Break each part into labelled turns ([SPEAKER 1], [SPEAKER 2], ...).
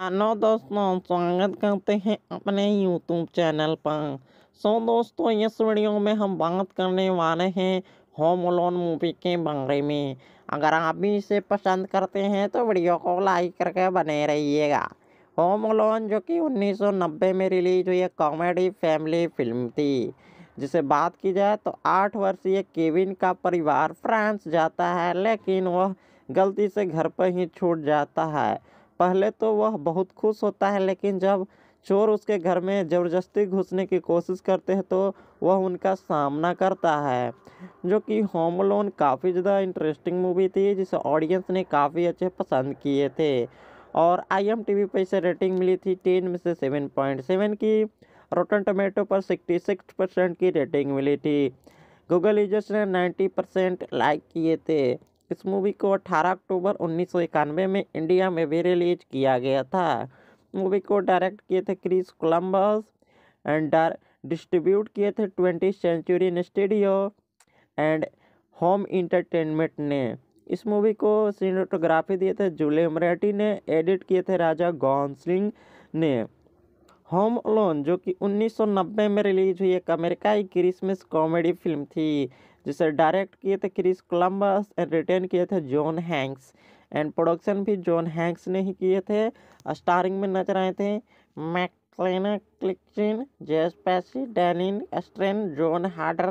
[SPEAKER 1] Hello दोस्तों स्वागत करते हैं अपने यूट्यूब चैनल पर सो दोस्तों इस वीडियो में हम बात करने वाले हैं होम लोन मूवी के बारे में अगर आप भी इसे पसंद करते हैं तो वीडियो को लाइक करके बने रहिएगा होम लोन जो कि 1990 में रिलीज हुई कॉमेडी फैमिली फिल्म थी जिसे बात की जाए तो आठ वर्षीय केविन का परिवार फ्रांस जाता है लेकिन वह गलती से घर पर ही छूट जाता है पहले तो वह बहुत खुश होता है लेकिन जब चोर उसके घर में ज़बरदस्ती घुसने की कोशिश करते हैं तो वह उनका सामना करता है जो कि होम लोन काफ़ी ज़्यादा इंटरेस्टिंग मूवी थी जिसे ऑडियंस ने काफ़ी अच्छे पसंद किए थे और आई एम टी वी पर इसे रेटिंग मिली थी टेन में से सेवन पॉइंट सेवन की रोटन टोमेटो पर सिक्सटी सिक्स परसेंट की रेटिंग मिली थी गूगल यूजर्स ने नाइन्टी परसेंट लाइक किए थे इस मूवी को 18 अक्टूबर उन्नीस में इंडिया में भी रिलीज किया गया था मूवी को डायरेक्ट किए थे क्रिस कोलम्बस एंड डिस्ट्रीब्यूट किए थे twenty century studio and home entertainment ने इस मूवी को सीनेटोग्राफी दिए थे जूले मराठी ने एडिट किए थे राजा गौन सिंह ने होम लोन जो कि 1990 में रिलीज हुई एक अमेरिकाई क्रिसमस कॉमेडी फिल्म थी जिसे डायरेक्ट किए थे क्रिस कोलम्बस एंड रिटर्न किए थे जॉन हैंक्स एंड प्रोडक्शन भी जॉन हैंक्स ने ही किए थे स्टारिंग में नजर आए थे मैकलेना क्लिक्चिन जेस पैसी डैनिन एस्ट्रेन जॉन हार्डर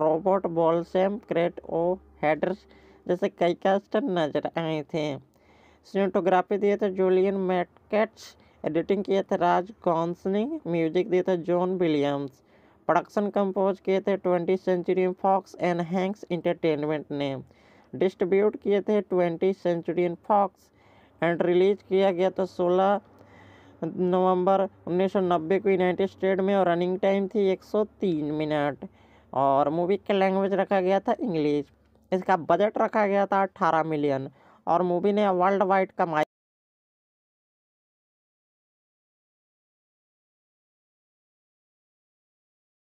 [SPEAKER 1] रॉबर्ट बॉलसेम क्रेट ओ हेडर्स जैसे कई कैस्टर नजर आए थे सीनेटोग्राफी दिए थे जूलियन मैटकेट्स एडिटिंग किए थे राज कॉन्सनिंग म्यूजिक दिए थे जॉन विलियम्स प्रोडक्शन कंपोज किए थे twenty century fox and Hanks entertainment ने डिस्ट्रीब्यूट किए थे twenty century fox and release किया गया तो सोलह नवंबर 1990 को यूनाइटेड स्टेट में और रनिंग टाइम थी 103 मिनट और मूवी का लैंग्वेज रखा गया था इंग्लिश इसका बजट रखा गया था 18 मिलियन और मूवी ने वर्ल्ड वाइड कमाई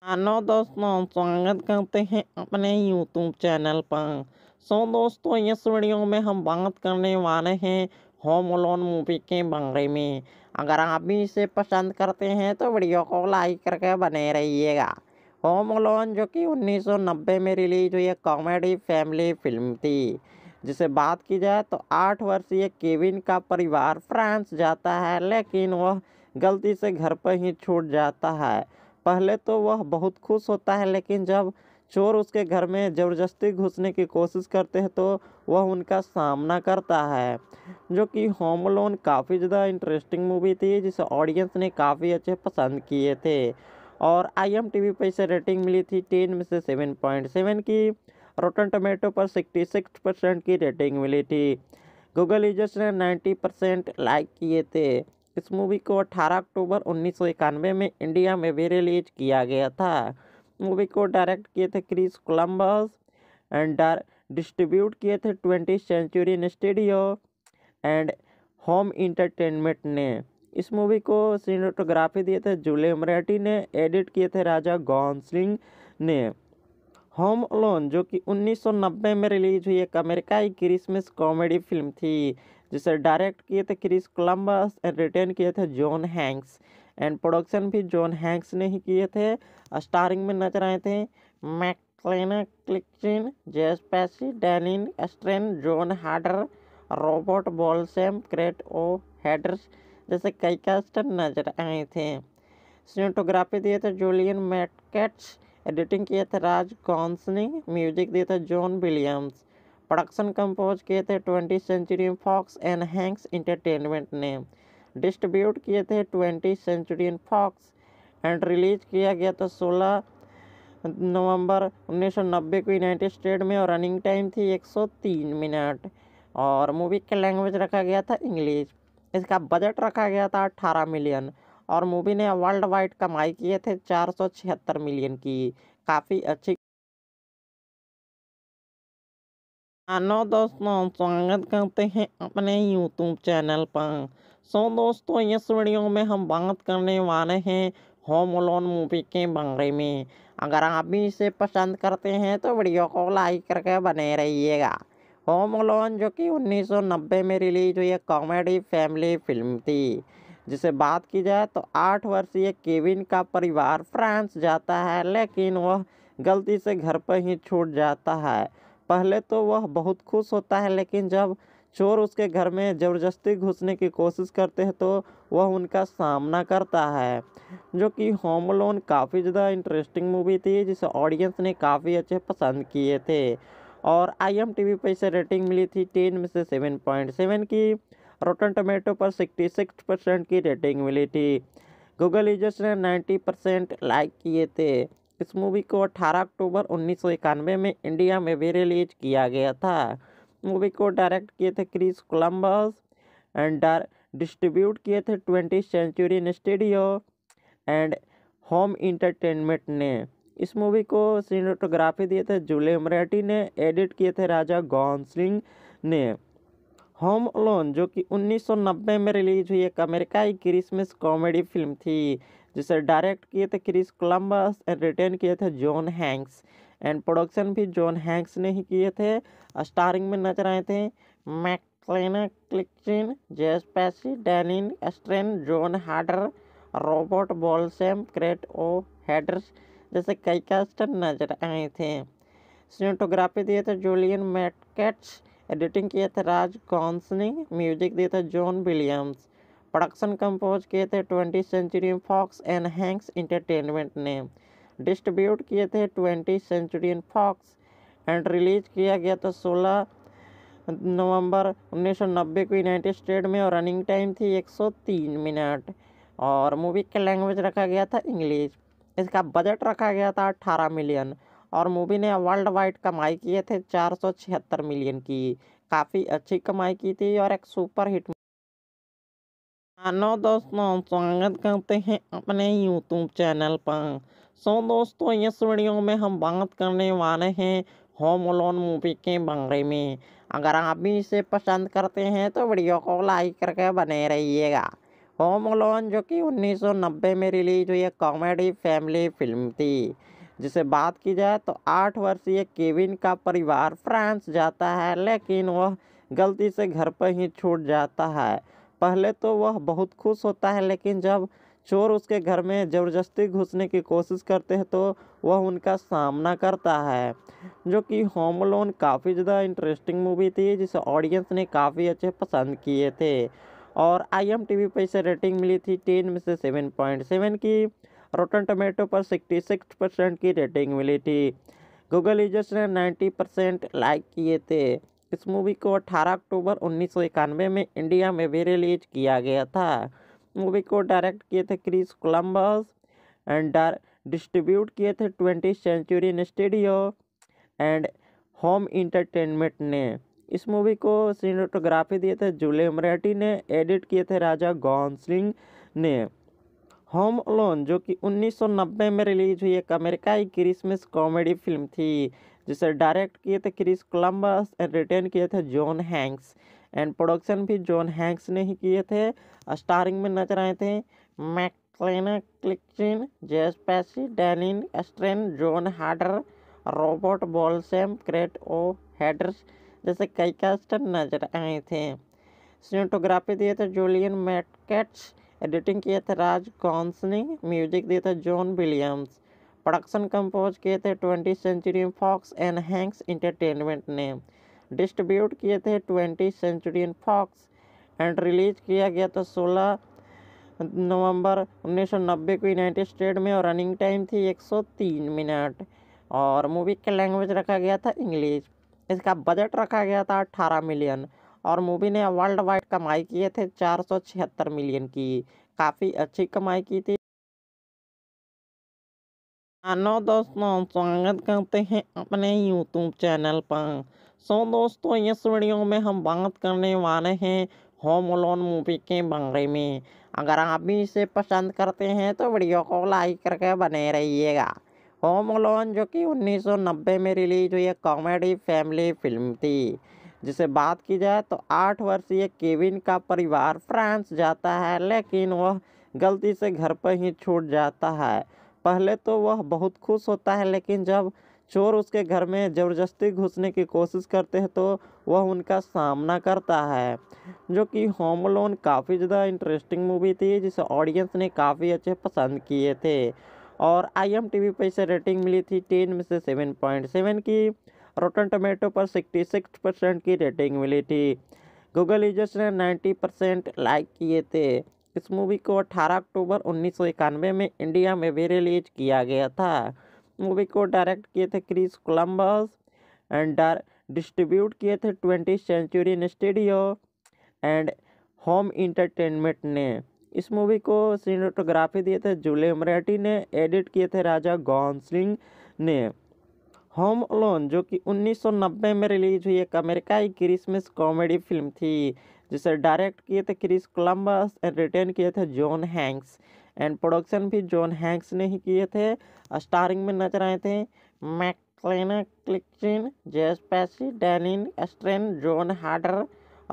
[SPEAKER 1] हेलो दोस्तों स्वागत करते हैं अपने यूट्यूब चैनल पर सो so, दोस्तों इस वीडियो में हम बात करने वाले हैं होम लोन मूवी के बारे में अगर आप भी इसे पसंद करते हैं तो वीडियो को लाइक करके बने रहिएगा होम लोन जो कि 1990 में रिलीज हुई कॉमेडी फैमिली फिल्म थी जिसे बात की जाए तो आठ वर्षीय केविन का परिवार फ्रांस जाता है लेकिन वह गलती से घर पर ही छूट जाता है पहले तो वह बहुत खुश होता है लेकिन जब चोर उसके घर में ज़बरदस्ती घुसने की कोशिश करते हैं तो वह उनका सामना करता है जो कि होम लोन काफ़ी ज़्यादा इंटरेस्टिंग मूवी थी जिसे ऑडियंस ने काफ़ी अच्छे पसंद किए थे और आई एम टी वी पर इसे रेटिंग मिली थी टेन में से सेवन पॉइंट सेवन की रोटन टोमेटो पर सिक्सटी सिक्स परसेंट की रेटिंग मिली थी गूगल यूजर्स ने नाइन्टी परसेंट लाइक किए थे इस मूवी को 18 अक्टूबर उन्नीस में इंडिया में भी रिलीज किया गया था मूवी को डायरेक्ट किए थे क्रिस कोलम्बस एंड डिस्ट्रीब्यूट किए थे twenty century studio and home entertainment ने इस मूवी को सीनेटोग्राफी दिए थे जूले मराठी ने एडिट किए थे राजा गौन सिंह ने होम लोन जो कि 1990 में रिलीज हुई एक अमेरिकाई क्रिसमस कॉमेडी फिल्म थी जिसे डायरेक्ट किए थे क्रिस कोलम्बस एंड रिटर्न किए थे जॉन हैंक्स एंड प्रोडक्शन भी जॉन हैंक्स ने ही किए थे स्टारिंग में नजर आए थे मैकलेना क्लिकचिन जेस पैसी डैनिन एस्ट्रेन जॉन हार्डर रॉबर्ट बॉलसेम क्रेट ओ हेडर्स जैसे कई कैस्टर नजर आए थे सीनेटोग्राफी दिए थे जूलियन मैटकेट्स एडिटिंग किए थे राज कॉन्सनिंग म्यूजिक दिए थे जॉन विलियम्स प्रोडक्शन कंपोज किए थे twenty century fox and Hanks entertainment ने डिस्ट्रीब्यूट किए थे twenty century fox and release किया गया था सोलह नवंबर 1990 को यूनाइटेड स्टेट में और रनिंग टाइम थी 103 मिनट और मूवी का लैंग्वेज रखा गया था इंग्लिश इसका बजट रखा गया था 18 मिलियन और मूवी ने वर्ल्ड वाइड कमाई किए थे चार मिलियन की काफ़ी अच्छी हेलो दोस्तों स्वागत करते हैं अपने यूट्यूब चैनल पर सो दोस्तों इस वीडियो में हम बात करने वाले हैं होम लोन मूवी के बारे में अगर आप भी इसे पसंद करते हैं तो वीडियो को लाइक करके बने रहिएगा होम लोन जो कि 1990 में रिलीज हुई कॉमेडी फैमिली फिल्म थी जिसे बात की जाए तो आठ वर्षीय केविन का परिवार फ्रांस जाता है लेकिन वह गलती से घर पर ही छूट जाता है पहले तो वह बहुत खुश होता है लेकिन जब चोर उसके घर में ज़बरदस्ती घुसने की कोशिश करते हैं तो वह उनका सामना करता है जो कि होम लोन काफ़ी ज़्यादा इंटरेस्टिंग मूवी थी जिसे ऑडियंस ने काफ़ी अच्छे पसंद किए थे और आई एम टी वी पर इसे रेटिंग मिली थी टेन में से सेवन पॉइंट सेवन की रोटन टोमेटो पर सिक्सटी सिक्स परसेंट की रेटिंग मिली थी गूगल यूजर्स ने नाइन्टी परसेंट लाइक किए थे इस मूवी को 18 अक्टूबर उन्नीस में इंडिया में भी रिलीज किया गया था मूवी को डायरेक्ट किए थे क्रिस कोलम्बस एंड डिस्ट्रीब्यूट किए थे twenty century studio and home entertainment ने इस मूवी को सीनेटोग्राफी दिए थे जूले मराठी ने एडिट किए थे राजा गौन सिंह ने होम अलोन जो कि 1990 में रिलीज हुई एक अमेरिकाई क्रिसमस कॉमेडी फिल्म थी जिसे डायरेक्ट किए थे क्रिस कोलम्बस एंड रिटर्न किए थे जॉन हैंक्स एंड प्रोडक्शन भी जॉन हैंक्स ने ही किए थे स्टारिंग में नजर आए थे मैकलेना क्लिकचिन जेस पैसी डैनिन एस्ट्रेन जॉन हार्डर रॉबर्ट बॉलसेम क्रेट ओ हेडर्स जैसे कई कैस्टर नजर आए थे सीनेटोग्राफी दिए थे जूलियन मैटकेट्स एडिटिंग किए थे राज कॉन्सनिंग म्यूजिक दिए थे जॉन विलियम्स प्रोडक्शन कंपोज किए थे twenty century fox and Hanks entertainment ने डिस्ट्रीब्यूट किए थे twenty century fox and release किया गया था सोलह नवंबर 1990 को यूनाइटेड स्टेट में और रनिंग टाइम थी 103 मिनट और मूवी का लैंग्वेज रखा गया था इंग्लिश इसका बजट रखा गया था 18 मिलियन और मूवी ने वर्ल्ड वाइड कमाई किए थे चार मिलियन की काफ़ी अच्छी कमाई की थी और एक सुपर हिट हेलो दोस्तों स्वागत करते हैं अपने यूट्यूब चैनल पर सो दोस्तों इस वीडियो में हम बात करने वाले हैं होम लोन मूवी के बारे में अगर आप भी इसे पसंद करते हैं तो वीडियो को लाइक करके बने रहिएगा होम लोन जो कि 1990 में रिलीज हुई कॉमेडी फैमिली फिल्म थी जिसे बात की जाए तो आठ वर्षीय केविन का परिवार फ्रांस जाता है लेकिन वह गलती से घर पर ही छूट जाता है पहले तो वह बहुत खुश होता है लेकिन जब चोर उसके घर में ज़बरदस्ती घुसने की कोशिश करते हैं तो वह उनका सामना करता है जो कि होम लोन काफ़ी ज़्यादा इंटरेस्टिंग मूवी थी जिसे ऑडियंस ने काफ़ी अच्छे पसंद किए थे और आई एम टी वी पर इसे रेटिंग मिली थी टेन में से सेवन पॉइंट सेवन की रोटन टोमेटो पर सिक्सटी सिक्स परसेंट की रेटिंग मिली थी गूगल यूजर्स ने नाइन्टी परसेंट लाइक किए थे इस मूवी को 18 अक्टूबर उन्नीस में इंडिया में भी रिलीज किया गया था मूवी को डायरेक्ट किए थे क्रिस कोलम्बस एंड डिस्ट्रीब्यूट किए थे twenty century studio and home entertainment ने इस मूवी को सीनेटोग्राफी दिए थे जूले मराठी ने एडिट किए थे राजा गौन सिंह ने होम लोन जो कि 1990 में रिलीज हुई एक अमेरिकाई क्रिसमस कॉमेडी फिल्म थी जिसे डायरेक्ट किए थे क्रिस कोलम्बस एंड रिटर्न किए थे जॉन हैंक्स एंड प्रोडक्शन भी जॉन हैंक्स ने ही किए थे स्टारिंग में नजर आए थे मैकलेना क्लिक्चिन जेस पैसी डैनिन एस्ट्रेन जॉन हार्डर रॉबर्ट बॉलसेम क्रेट ओ हेडर्स जैसे कई कैस्टर नजर आए थे सीनेटोग्राफी दिए थे जूलियन मैटकेट्स एडिटिंग किए थे राज कॉन्सनिंग म्यूजिक दिए थे जॉन विलियम्स प्रोडक्शन कंपोज किए थे twenty century fox and Hanks entertainment ने डिस्ट्रीब्यूट किए थे twenty century fox and release किया गया तो सोलह नवंबर 1990 को यूनाइटेड स्टेट में और रनिंग टाइम थी 103 मिनट और मूवी का लैंग्वेज रखा गया था इंग्लिश इसका बजट रखा गया था 18 मिलियन और मूवी ने वर्ल्ड वाइड कमाई किए थे 476 मिलियन की काफ़ी अच्छी कमाई की थी हेलो दोस्तों स्वागत करते हैं अपने यूट्यूब चैनल पर सो so, दोस्तों इस वीडियो में हम बात करने वाले हैं होम लोन मूवी के बारे में अगर आप भी इसे पसंद करते हैं तो वीडियो को लाइक करके बने रहिएगा होम लोन जो कि 1990 में रिलीज हुई कॉमेडी फैमिली फिल्म थी जिसे बात की जाए तो आठ वर्षीय केविन का परिवार फ्रांस जाता है लेकिन वह गलती से घर पर ही छूट जाता है पहले तो वह बहुत खुश होता है लेकिन जब चोर उसके घर में ज़बरदस्ती घुसने की कोशिश करते हैं तो वह उनका सामना करता है जो कि होम लोन काफ़ी ज़्यादा इंटरेस्टिंग मूवी थी जिसे ऑडियंस ने काफ़ी अच्छे पसंद किए थे और आई एम टी वी पर इसे रेटिंग मिली थी टेन में से सेवन पॉइंट सेवन की रोटन टोमेटो पर सिक्सटी सिक्स परसेंट की रेटिंग मिली थी गूगल यूजर्स ने नाइन्टी परसेंट लाइक किए थे इस मूवी को 18 अक्टूबर उन्नीस में इंडिया में भी रिलीज किया गया था मूवी को डायरेक्ट किए थे क्रिस कोलम्बस एंड डिस्ट्रीब्यूट किए थे twenty century studio and home entertainment ने इस मूवी को सीनेटोग्राफी दिए थे जूले मराठी ने एडिट किए थे राजा गौन सिंह ने होम लोन जो कि 1990 में रिलीज हुई एक अमेरिकाई क्रिसमस कॉमेडी फिल्म थी जिसे डायरेक्ट किए थे क्रिस कोलम्बस एंड रिटर्न किए थे जॉन हैंक्स एंड प्रोडक्शन भी जॉन हैंक्स ने ही किए थे स्टारिंग में नजर आए थे मैकलेना क्लिकचिन जेस पैसी डैनिन एस्ट्रेन जॉन हार्डर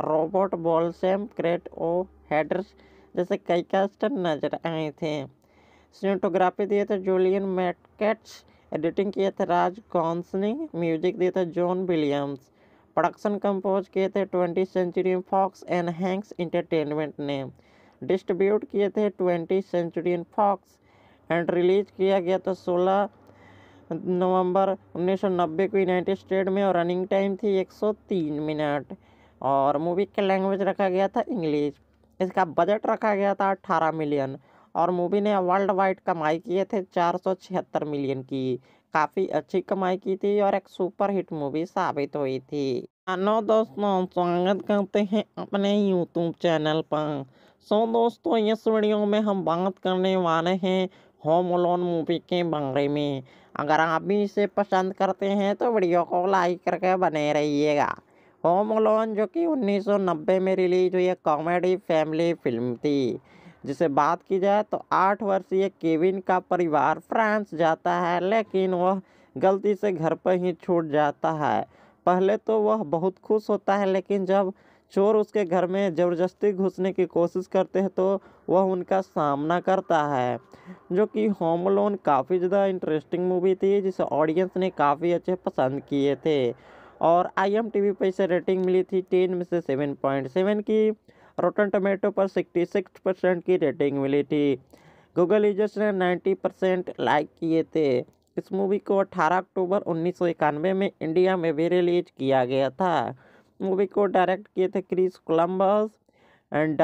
[SPEAKER 1] रॉबर्ट बॉलसेम क्रेट ओ हेडर्स जैसे कई कैस्टर नजर आए थे सीनेटोग्राफी दिए थे जूलियन मैटकेट्स एडिटिंग किए थे राज कॉन्सनी म्यूजिक दिए थे जॉन विलियम्स प्रोडक्शन कंपोज किए थे twenty century fox and Hanks entertainment ने डिस्ट्रीब्यूट किए थे twenty century fox and release किया गया था सोलह नवंबर 1990 को यूनाइटेड स्टेट में और रनिंग टाइम थी 103 मिनट और मूवी का लैंग्वेज रखा गया था इंग्लिश इसका बजट रखा गया था 18 मिलियन और मूवी ने वर्ल्ड वाइड कमाई किए थे चार मिलियन की काफ़ी अच्छी कमाई की थी और एक सुपरहिट मूवी साबित हुई थी हेलो दोस्तों हम्म। स्वागत करते हैं अपने यूट्यूब चैनल पर सो दोस्तों इस वीडियो में हम बात करने वाले हैं होम लोन मूवी के बारे में अगर आप भी इसे पसंद करते हैं तो वीडियो को लाइक करके बने रहिएगा होम लोन जो कि 1990 में रिलीज हुई कॉमेडी फैमिली फिल्म थी जिसे बात की जाए तो आठ वर्षीय केविन का परिवार फ्रांस जाता है लेकिन वह गलती से घर पर ही छूट जाता है पहले तो वह बहुत खुश होता है लेकिन जब चोर उसके घर में ज़बरदस्ती घुसने की कोशिश करते हैं तो वह उनका सामना करता है जो कि होम लोन काफ़ी ज़्यादा इंटरेस्टिंग मूवी थी जिसे ऑडियंस ने काफ़ी अच्छे पसंद किए थे और आई एम टी वी पर इसे रेटिंग मिली थी टेन में से सेवन पॉइंट सेवन की रोटन टोमेटो पर 66 परसेंट की रेटिंग मिली थी गूगल यूजर्स ने 90 परसेंट लाइक किए थे इस मूवी को 18 अक्टूबर उन्नीस में इंडिया में भी रिलीज किया गया था मूवी को डायरेक्ट किए थे क्रिस कोलम्बस एंड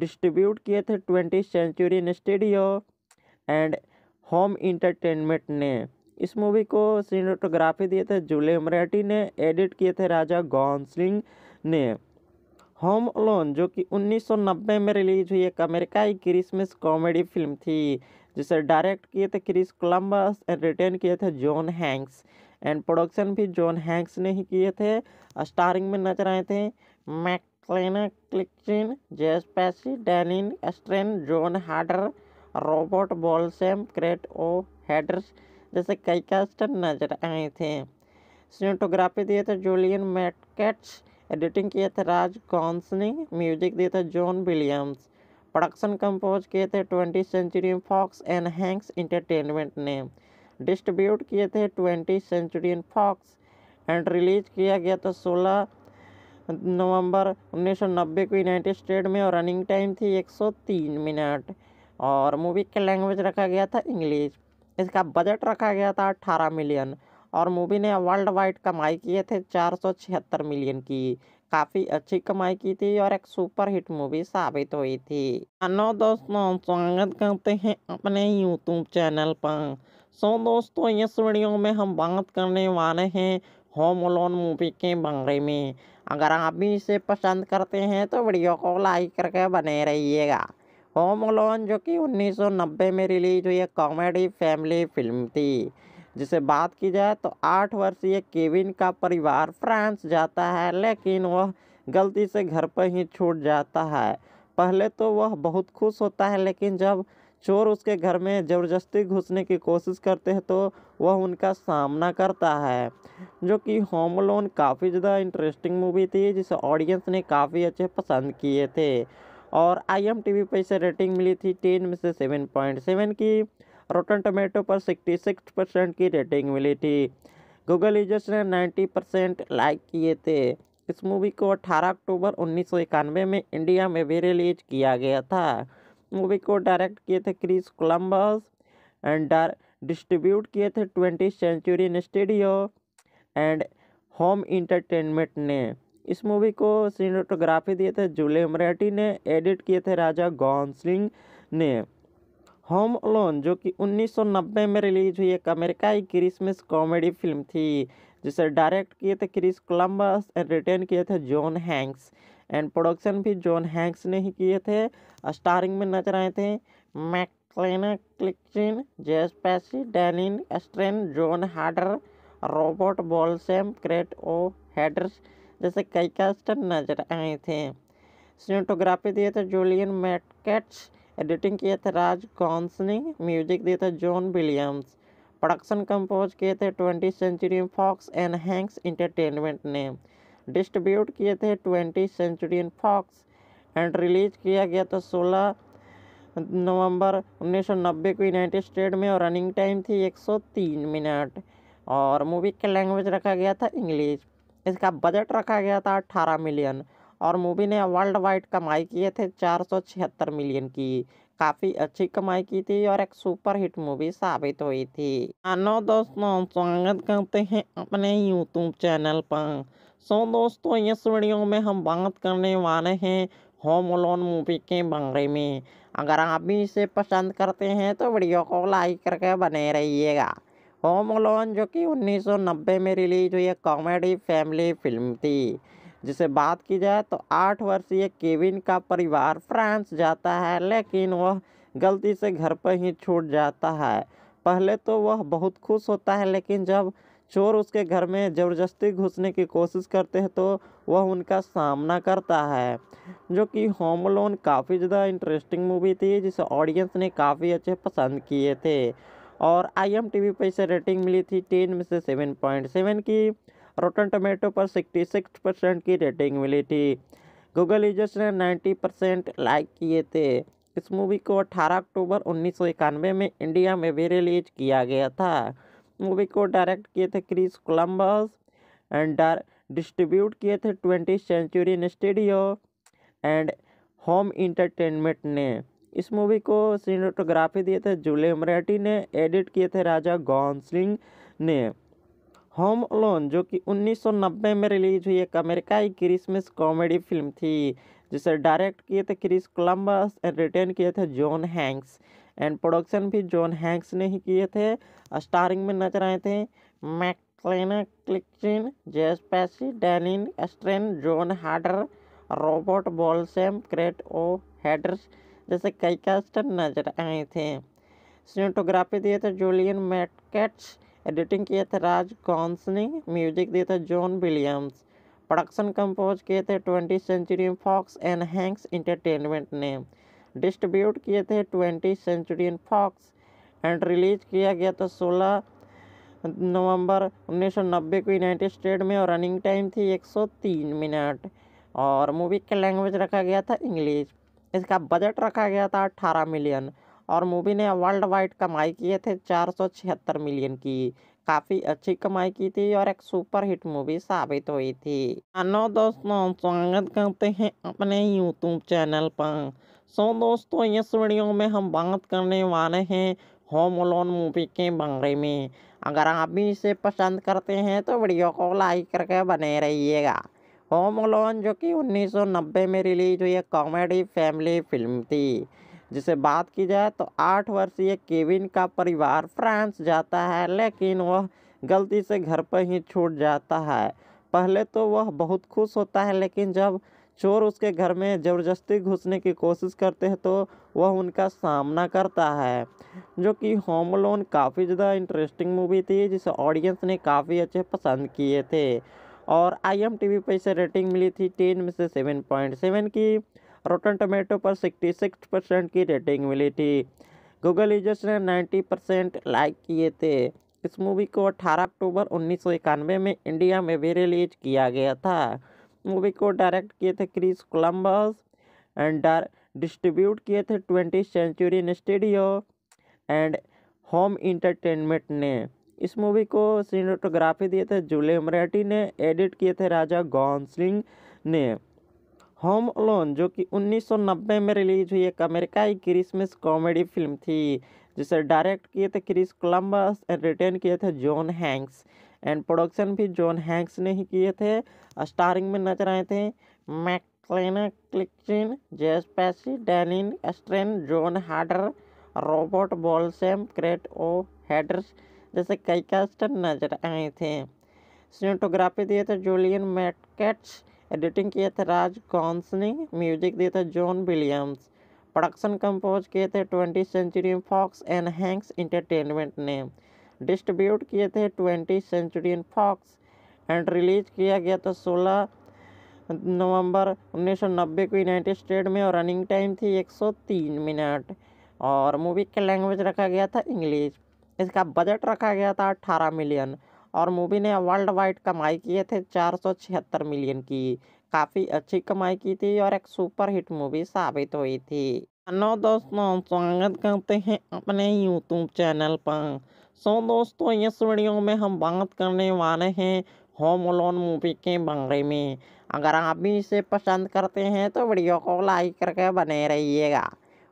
[SPEAKER 1] डिस्ट्रीब्यूट किए थे twenty century studio and home entertainment ने इस मूवी को सीनेटोग्राफी दिए थे जूलियम रेटी ने एडिट किए थे राजा गौन सिंह ने होम अलोन जो कि 1990 में रिलीज हुई एक अमेरिकाई क्रिसमस कॉमेडी फिल्म थी जिसे डायरेक्ट किए थे क्रिस कोलम्बस एंड रिटर्न किए थे जॉन हैंक्स एंड प्रोडक्शन भी जॉन हैंक्स ने ही किए थे स्टारिंग में नजर आए थे मैकलेना क्लिकचिन जेस पैसी डैनिन एस्ट्रेन जॉन हार्डर रॉबर्ट बॉलसेम क्रेट ओ हैडर्स जैसे कई कैस्टर नजर आए थे सीनेटोग्राफी दिए थे जूलियन मैटकेट्स एडिटिंग किए थे राज कॉन्स ने म्यूजिक दिए थे जॉन विलियम्स प्रोडक्शन कंपोज किए थे twenty century fox and Hanks entertainment ने डिस्ट्रीब्यूट किए थे twenty century fox and release किया गया था सोलह नवंबर 1990 को यूनाइटेड स्टेट में और रनिंग टाइम थी 103 मिनट और मूवी का लैंग्वेज रखा गया था इंग्लिश इसका बजट रखा गया था 18 मिलियन और मूवी ने वर्ल्ड वाइड कमाई किए थे चार सौ छिहत्तर मिलियन की काफ़ी अच्छी कमाई की थी और एक सुपर हिट मूवी साबित हुई थी हेलो दोस्तों स्वागत करते हैं अपने यूट्यूब चैनल पर सो दोस्तों इस वीडियो में हम बात करने वाले हैं होम लोन मूवी के बारे में अगर आप भी इसे पसंद करते हैं तो वीडियो को लाइक करके बने रहिएगा होम लोन जो कि 1990 में रिलीज हुई कॉमेडी फैमिली फिल्म थी जिसे बात की जाए तो आठ वर्षीय केविन का परिवार फ्रांस जाता है लेकिन वह गलती से घर पर ही छूट जाता है पहले तो वह बहुत खुश होता है लेकिन जब चोर उसके घर में ज़बरदस्ती घुसने की कोशिश करते हैं तो वह उनका सामना करता है जो कि होम लोन काफ़ी ज़्यादा इंटरेस्टिंग मूवी थी जिसे ऑडियंस ने काफ़ी अच्छे पसंद किए थे और आई एम टी वी पर इसे रेटिंग मिली थी टेन में से सेवन पॉइंट सेवन की रोटन टोमेटो पर 66 परसेंट की रेटिंग मिली थी गूगल यूजर्स ने 90 परसेंट लाइक किए थे इस मूवी को 18 अक्टूबर उन्नीस में इंडिया में भी रिलीज किया गया था मूवी को डायरेक्ट किए थे क्रिस कोलम्बस एंड डिस्ट्रीब्यूट किए थे twenty century studio and home entertainment ने इस मूवी को सीनेटोग्राफी दिए थे जूलियम रेटी ने एडिट किए थे राजा गौन सिंह ने होम लोन जो कि 1990 में रिलीज हुई एक अमेरिकाई क्रिसमस कॉमेडी फिल्म थी जिसे डायरेक्ट किए थे क्रिस कोलम्बस एंड रिटर्न किए थे जॉन हैंक्स एंड प्रोडक्शन भी जॉन हैंक्स ने ही किए थे स्टारिंग में नजर आए थे मैकलेना क्लिकचिन जेस पैसी डैनिन एस्ट्रेन जॉन हार्डर रॉबर्ट बॉलसेम क्रेट ओ हैडर्स जैसे कई कैस्टर नजर आए थे सीनेटोग्राफी दिए थे जूलियन मैटकेट्स एडिटिंग किए थे राज कॉन्स ने म्यूजिक दिए थे जॉन विलियम्स प्रोडक्शन कंपोज किए थे twenty century fox and Hanks entertainment ने डिस्ट्रीब्यूट किए थे twenty century fox and release किया गया था सोलह नवंबर 1990 को यूनाइटेड स्टेट में और रनिंग टाइम थी 103 मिनट और मूवी का लैंग्वेज रखा गया था इंग्लिश इसका बजट रखा गया था 18 मिलियन और मूवी ने वर्ल्ड वाइड कमाई किए थे चार सौ छिहत्तर मिलियन की काफ़ी अच्छी कमाई की थी और एक सुपर हिट मूवी साबित हुई थी मानो हाँ, दोस्तों स्वागत करते हैं अपने यूट्यूब चैनल पर सो दोस्तों इस वीडियो में हम बात करने वाले हैं होम लोन मूवी के बारे में अगर आप भी इसे पसंद करते हैं तो वीडियो को लाइक करके बने रहिएगा होम लोन जो कि 1990 में रिलीज हुई कॉमेडी फैमिली फिल्म थी जिसे बात की जाए तो आठ वर्षीय केविन का परिवार फ्रांस जाता है लेकिन वह गलती से घर पर ही छूट जाता है पहले तो वह बहुत खुश होता है लेकिन जब चोर उसके घर में ज़बरदस्ती घुसने की कोशिश करते हैं तो वह उनका सामना करता है जो कि होम लोन काफ़ी ज़्यादा इंटरेस्टिंग मूवी थी जिसे ऑडियंस ने काफ़ी अच्छे पसंद किए थे और आई एम टी वी पर इसे रेटिंग मिली थी टेन में से सेवन पॉइंट सेवन की रोटन टोमेटो पर 66 परसेंट की रेटिंग मिली थी गूगल यूजर्स ने 90 परसेंट लाइक किए थे इस मूवी को 18 अक्टूबर उन्नीस में इंडिया में भी रिलीज किया गया था मूवी को डायरेक्ट किए थे क्रिस कोलम्बस एंड डिस्ट्रीब्यूट किए थे twenty century studio and home entertainment ने इस मूवी को सीनेटोग्राफी दिए थे जूलियम रेटी ने एडिट किए थे राजा गौन सिंह ने होम लोन जो कि 1990 में रिलीज हुई एक अमेरिकाई क्रिसमस कॉमेडी फिल्म थी जिसे डायरेक्ट किए थे क्रिस कोलम्बस एंड रिटर्न किए थे जॉन हैंक्स एंड प्रोडक्शन भी जॉन हैंक्स ने ही किए थे स्टारिंग में नजर आए थे मैकलेना क्लिकचिन जेस पैसी डैनिन एस्ट्रेन जॉन हार्डर रॉबर्ट बॉलसेम क्रेट ओ हेडर्स जैसे कई कैस्टर नजर आए थे सीनेटोग्राफी दिए थे जूलियन मैटकेट्स एडिटिंग किए थे राज कॉन्स ने म्यूजिक दिए थे जॉन विलियम्स प्रोडक्शन कंपोज किए थे twenty century fox and Hanks entertainment ने डिस्ट्रीब्यूट किए थे twenty century fox and release किया गया था सोलह नवंबर 1990 को यूनाइटेड स्टेट में और रनिंग टाइम थी 103 मिनट और मूवी का लैंग्वेज रखा गया था इंग्लिश इसका बजट रखा गया था 18 मिलियन और मूवी ने वर्ल्ड वाइड कमाई किए थे चार सौ छिहत्तर मिलियन की काफ़ी अच्छी कमाई की थी और एक सुपर हिट मूवी साबित हुई थी हेलो हाँ, दोस्तों स्वागत करते हैं अपने यूट्यूब चैनल पर सो दोस्तों इस वीडियो में हम बात करने वाले हैं होम लोन मूवी के बारे में अगर आप भी इसे पसंद करते हैं तो वीडियो को लाइक करके बने रहिएगा होम लोन जो कि 1990 में रिलीज हुई कॉमेडी फैमिली फिल्म थी जिसे बात की जाए तो आठ वर्षीय केविन का परिवार फ्रांस जाता है लेकिन वह गलती से घर पर ही छूट जाता है पहले तो वह बहुत खुश होता है लेकिन जब चोर उसके घर में ज़बरदस्ती घुसने की कोशिश करते हैं तो वह उनका सामना करता है जो कि होम लोन काफ़ी ज़्यादा इंटरेस्टिंग मूवी थी जिसे ऑडियंस ने काफ़ी अच्छे पसंद किए थे और आई एम टी वी पर इसे रेटिंग मिली थी टेन में से सेवन पॉइंट सेवन की रोटन टोमेटो पर 66 परसेंट की रेटिंग मिली थी गूगल यूजर्स ने 90 परसेंट लाइक किए थे इस मूवी को 18 अक्टूबर उन्नीस में इंडिया में भी रिलीज किया गया था मूवी को डायरेक्ट किए थे क्रिस कोलम्बस एंड डिस्ट्रीब्यूट किए थे twenty century studio and home entertainment ने इस मूवी को सीनेटोग्राफी दिए थे जूले मराठी ने एडिट किए थे राजा गौन सिंह ने होम अलोन जो कि 1990 में रिलीज हुई एक अमेरिकाई क्रिसमस कॉमेडी फिल्म थी जिसे डायरेक्ट किए थे क्रिस कोलम्बस एंड रिटर्न किए थे जॉन हैंक्स एंड प्रोडक्शन भी जॉन हैंक्स ने ही किए थे स्टारिंग में नजर आए थे मैकलेना क्लिकचिन जेस पैसी डैनिन एस्ट्रेन जॉन हार्डर रॉबर्ट बॉलसेम क्रेट ओ हैडर्स जैसे कई कैस्टर नजर आए थे सीनेटोग्राफी दिए थे जूलियन मैटकेट्स एडिटिंग किए थे राज कॉन्स ने म्यूजिक दिया था जॉन विलियम्स प्रोडक्शन कंपोज किए थे twenty century fox and Hanks entertainment ने डिस्ट्रीब्यूट किए थे twenty century fox and release किया गया था सोलह नवंबर 1990 को यूनाइटेड स्टेट में और रनिंग टाइम थी 103 मिनट और मूवी का लैंग्वेज रखा गया था इंग्लिश इसका बजट रखा गया था 18 मिलियन और मूवी ने वर्ल्ड वाइड कमाई किए थे चार सौ छिहत्तर मिलियन की काफ़ी अच्छी कमाई की थी और एक सुपर हिट मूवी साबित हुई थी हेलो दोस्तों स्वागत करते हैं अपने यूट्यूब चैनल पर सो दोस्तों इस वीडियो में हम बात करने वाले हैं होम लोन मूवी के बारे में अगर आप भी इसे पसंद करते हैं तो वीडियो को लाइक करके बने रहिएगा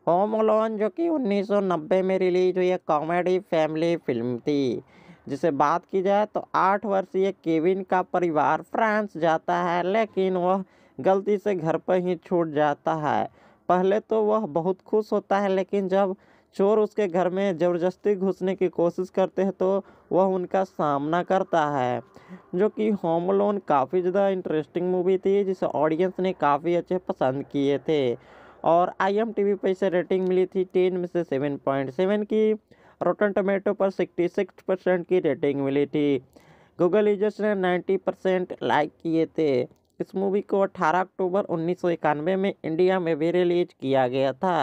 [SPEAKER 1] होम लोन जो कि 1990 में रिलीज हुई कॉमेडी फैमिली फिल्म थी जिसे बात की जाए तो आठ वर्षीय केविन का परिवार फ्रांस जाता है लेकिन वह गलती से घर पर ही छूट जाता है पहले तो वह बहुत खुश होता है लेकिन जब चोर उसके घर में ज़बरदस्ती घुसने की कोशिश करते हैं तो वह उनका सामना करता है जो कि होम लोन काफ़ी ज़्यादा इंटरेस्टिंग मूवी थी जिसे ऑडियंस ने काफ़ी अच्छे पसंद किए थे और आई एम टी वी पर इसे रेटिंग मिली थी टेन में से सेवन पॉइंट सेवन की रोटन टोमेटो पर 66 परसेंट की रेटिंग मिली थी गूगल यूजर्स ने 90 परसेंट लाइक किए थे इस मूवी को 18 अक्टूबर उन्नीस में इंडिया में भी रिलीज किया गया था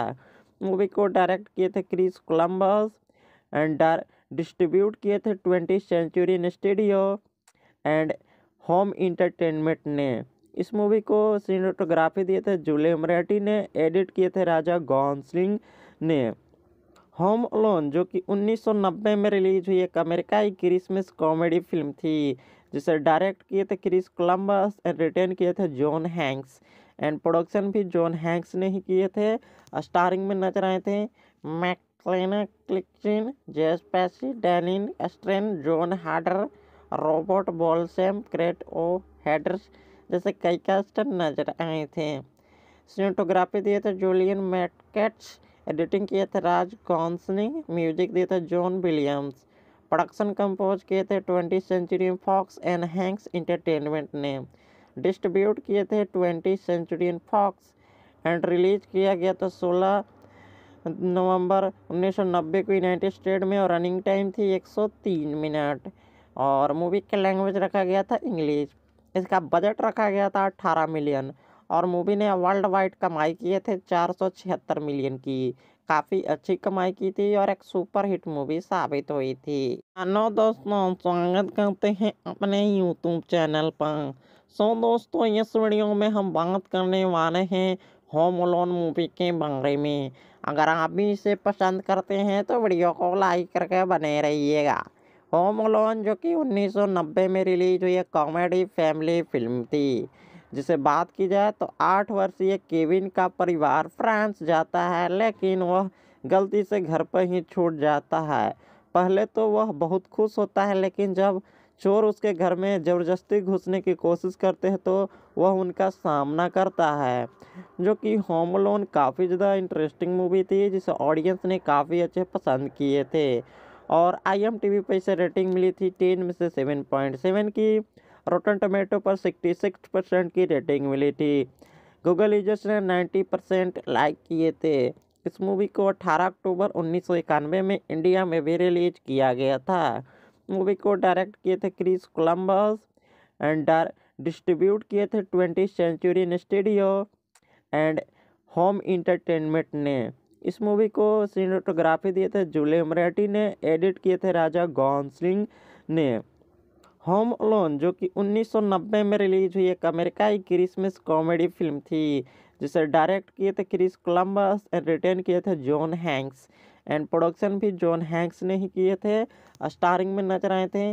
[SPEAKER 1] मूवी को डायरेक्ट किए थे क्रिस कोलम्बस एंड डिस्ट्रीब्यूट किए थे twenty century studio and home entertainment ने इस मूवी को सीनेटोग्राफी दिए थे जूलियम रेटी ने एडिट किए थे राजा गौन सिंह ने होम अलोन जो कि 1990 में रिलीज हुई एक अमेरिकाई क्रिसमस कॉमेडी फिल्म थी जिसे डायरेक्ट किए थे क्रिस कोलम्बस एंड रिटर्न किए थे जॉन हैंक्स एंड प्रोडक्शन भी जॉन हैंक्स ने ही किए थे स्टारिंग में नजर आए थे मैकलेना क्लिकचिन जेस पैसी डैनिन एस्ट्रेन जॉन हार्डर रॉबर्ट बॉलसेम क्रेट ओ हेडर्स जैसे कई कैस्टर नजर आए थे सीनेटोग्राफी दिए थे जूलियन मैटकेट्स एडिटिंग किए थे राज कॉन्स ने म्यूजिक दिया था जॉन विलियम्स प्रोडक्शन कंपोज किए थे twenty century fox and Hanks entertainment ने डिस्ट्रीब्यूट किए थे twenty century fox and release किया गया था सोलह नवंबर 1990 को यूनाइटेड स्टेट में और रनिंग टाइम थी 103 मिनट और मूवी का लैंग्वेज रखा गया था इंग्लिश इसका बजट रखा गया था 18 मिलियन और मूवी ने वर्ल्ड वाइड कमाई किए थे चार सौ छिहत्तर मिलियन की काफ़ी अच्छी कमाई की थी और एक सुपर हिट मूवी साबित हुई थी हाँ, नो दोस्तों स्वागत करते हैं अपने यूट्यूब चैनल पर सो दोस्तों इस वीडियो में हम बात करने वाले हैं होम लोन मूवी के बारे में अगर आप भी इसे पसंद करते हैं तो वीडियो को लाइक करके बने रहिएगा होम लोन जो कि 1990 में रिलीज हुई कॉमेडी फैमिली फिल्म थी जिसे बात की जाए तो आठ वर्षीय केविन का परिवार फ्रांस जाता है लेकिन वह गलती से घर पर ही छूट जाता है पहले तो वह बहुत खुश होता है लेकिन जब चोर उसके घर में ज़बरदस्ती घुसने की कोशिश करते हैं तो वह उनका सामना करता है जो कि होम लोन काफ़ी ज़्यादा इंटरेस्टिंग मूवी थी जिसे ऑडियंस ने काफ़ी अच्छे पसंद किए थे और आई एम टी वी पर इसे रेटिंग मिली थी टेन में से सेवन पॉइंट सेवन की रोटन टोमेटो पर 66 परसेंट की रेटिंग मिली थी गूगल यूजर्स ने 90 परसेंट लाइक किए थे इस मूवी को 18 अक्टूबर उन्नीस में इंडिया में भी रिलीज किया गया था मूवी को डायरेक्ट किए थे क्रिस कोलम्बस एंड डिस्ट्रीब्यूट किए थे twenty century studio and home entertainment ने इस मूवी को सीनेटोग्राफी दिए थे जूलियम रेटी ने एडिट किए थे राजा गौन सिंह ने होम लोन जो कि 1990 में रिलीज हुई एक अमेरिकाई क्रिसमस कॉमेडी फिल्म थी जिसे डायरेक्ट किए थे क्रिस कोलम्बस एंड रिटर्न किए थे जॉन हैंक्स एंड प्रोडक्शन भी जॉन हैंक्स ने ही किए थे स्टारिंग में नजर आए थे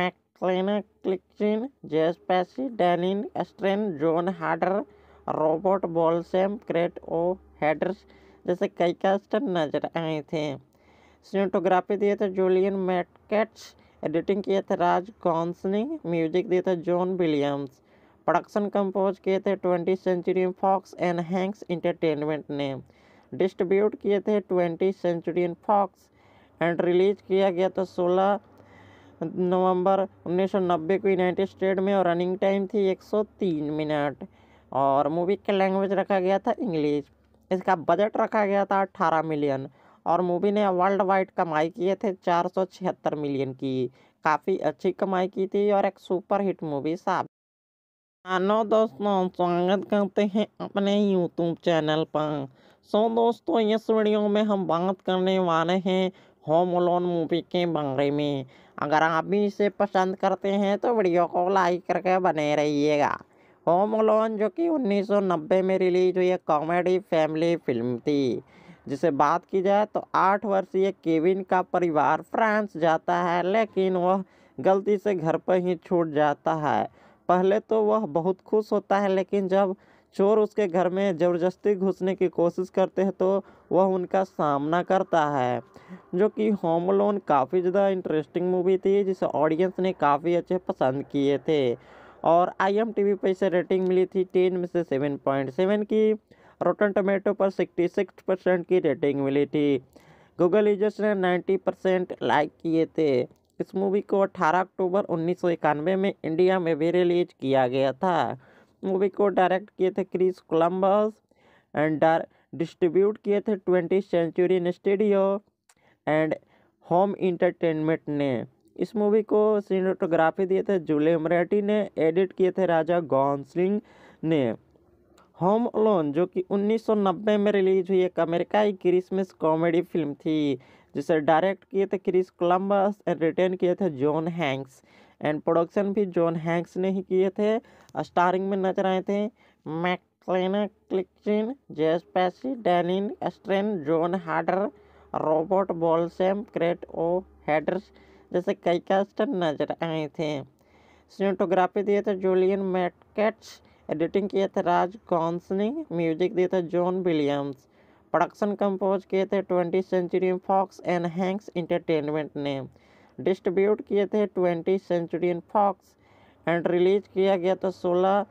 [SPEAKER 1] मैकलेना क्लिकचिन जेस पैसी डैनिन एस्ट्रेन जॉन हार्डर रॉबर्ट बॉलसेम क्रेट ओ हैडर्स जैसे कई कैस्टर नजर आए थे सीनेटोग्राफी दिए थे जूलियन मैटकेट्स एडिटिंग किया था राज कॉन्स ने म्यूजिक दिया था जॉन विलियम्स प्रोडक्शन कंपोज किए थे twenty century fox and Hanks entertainment ने डिस्ट्रीब्यूट किए थे twenty century fox and release किया गया था सोलह नवंबर 1990 को यूनाइटेड स्टेट में और रनिंग टाइम थी 103 मिनट और मूवी का लैंग्वेज रखा गया था इंग्लिश इसका बजट रखा गया था 18 मिलियन और मूवी ने वर्ल्ड वाइड कमाई किए थे चार सौ छिहत्तर मिलियन की काफ़ी अच्छी कमाई की थी और एक सुपर हिट मूवी साफ हेलो हाँ, दोस्तों स्वागत करते हैं अपने यूट्यूब चैनल पर सो दोस्तों इस वीडियो में हम बात करने वाले हैं होम लोन मूवी के बारे में अगर आप भी इसे पसंद करते हैं तो वीडियो को लाइक करके बने रहिएगा होम लोन जो कि 1990 में रिलीज हुई कॉमेडी फैमिली फिल्म थी जिसे बात की जाए तो आठ वर्षीय केविन का परिवार फ्रांस जाता है लेकिन वह गलती से घर पर ही छूट जाता है पहले तो वह बहुत खुश होता है लेकिन जब चोर उसके घर में ज़बरदस्ती घुसने की कोशिश करते हैं तो वह उनका सामना करता है जो कि होम लोन काफ़ी ज़्यादा इंटरेस्टिंग मूवी थी जिसे ऑडियंस ने काफ़ी अच्छे पसंद किए थे और आई एम टी वी पर इसे रेटिंग मिली थी टेन में से सेवन पॉइंट सेवन की रोटन टोमेटो पर 66 परसेंट की रेटिंग मिली थी गूगल यूजर्स ने 90 परसेंट लाइक किए थे इस मूवी को 18 अक्टूबर उन्नीस में इंडिया में भी रिलीज किया गया था मूवी को डायरेक्ट किए थे क्रिस कोलम्बस एंड डिस्ट्रीब्यूट किए थे twenty century studio and home entertainment ने इस मूवी को सीनेटोग्राफी दिए थे जूलियम रेटी ने एडिट किए थे राजा गौन सिंह ने होम लोन जो कि 1990 में रिलीज हुई एक अमेरिकाई क्रिसमस कॉमेडी फिल्म थी जिसे डायरेक्ट किए थे क्रिस कोलम्बस एंड रिटर्न किए थे जॉन हैंक्स एंड प्रोडक्शन भी जॉन हैंक्स ने ही किए थे स्टारिंग में नजर आए थे मैकलेना क्लिकिन जेस पैसी डैनिन एस्ट्रेन जॉन हार्डर रॉबर्ट बॉलसेम क्रेट ओ हेडर्स जैसे कई कैस्टर नजर आए थे सीनेटोग्राफी दिए थे जूलियन मैटकेट्स एडिटिंग किए थे राज कॉन्स ने म्यूजिक दिए थे जॉन विलियम्स प्रोडक्शन कंपोज किए थे twenty century fox and Hanks entertainment ने डिस्ट्रीब्यूट किए थे twenty century fox and release किया गया था सोलह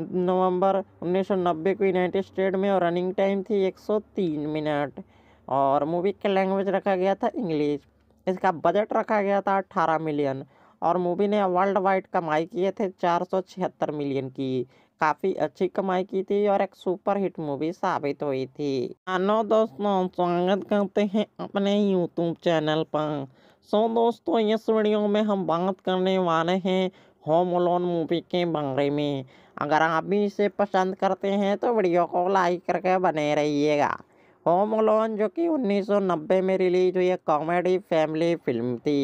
[SPEAKER 1] नवंबर 1990 को यूनाइटेड स्टेट में और रनिंग टाइम थी 103 मिनट और मूवी का लैंग्वेज रखा गया था इंग्लिश इसका बजट रखा गया था 18 मिलियन और मूवी ने वर्ल्ड वाइड कमाई किए थे चार सौ छिहत्तर मिलियन की काफ़ी अच्छी कमाई की थी और एक सुपर हिट मूवी साबित हुई थी मानो हाँ, दोस्तों स्वागत करते हैं अपने यूट्यूब चैनल पर सो दोस्तों इस वीडियो में हम बात करने वाले हैं होम लोन मूवी के बारे में अगर आप भी इसे पसंद करते हैं तो वीडियो को लाइक करके बने रहिएगा होम लोन जो कि 1990 में रिलीज हुई कॉमेडी फैमिली फिल्म थी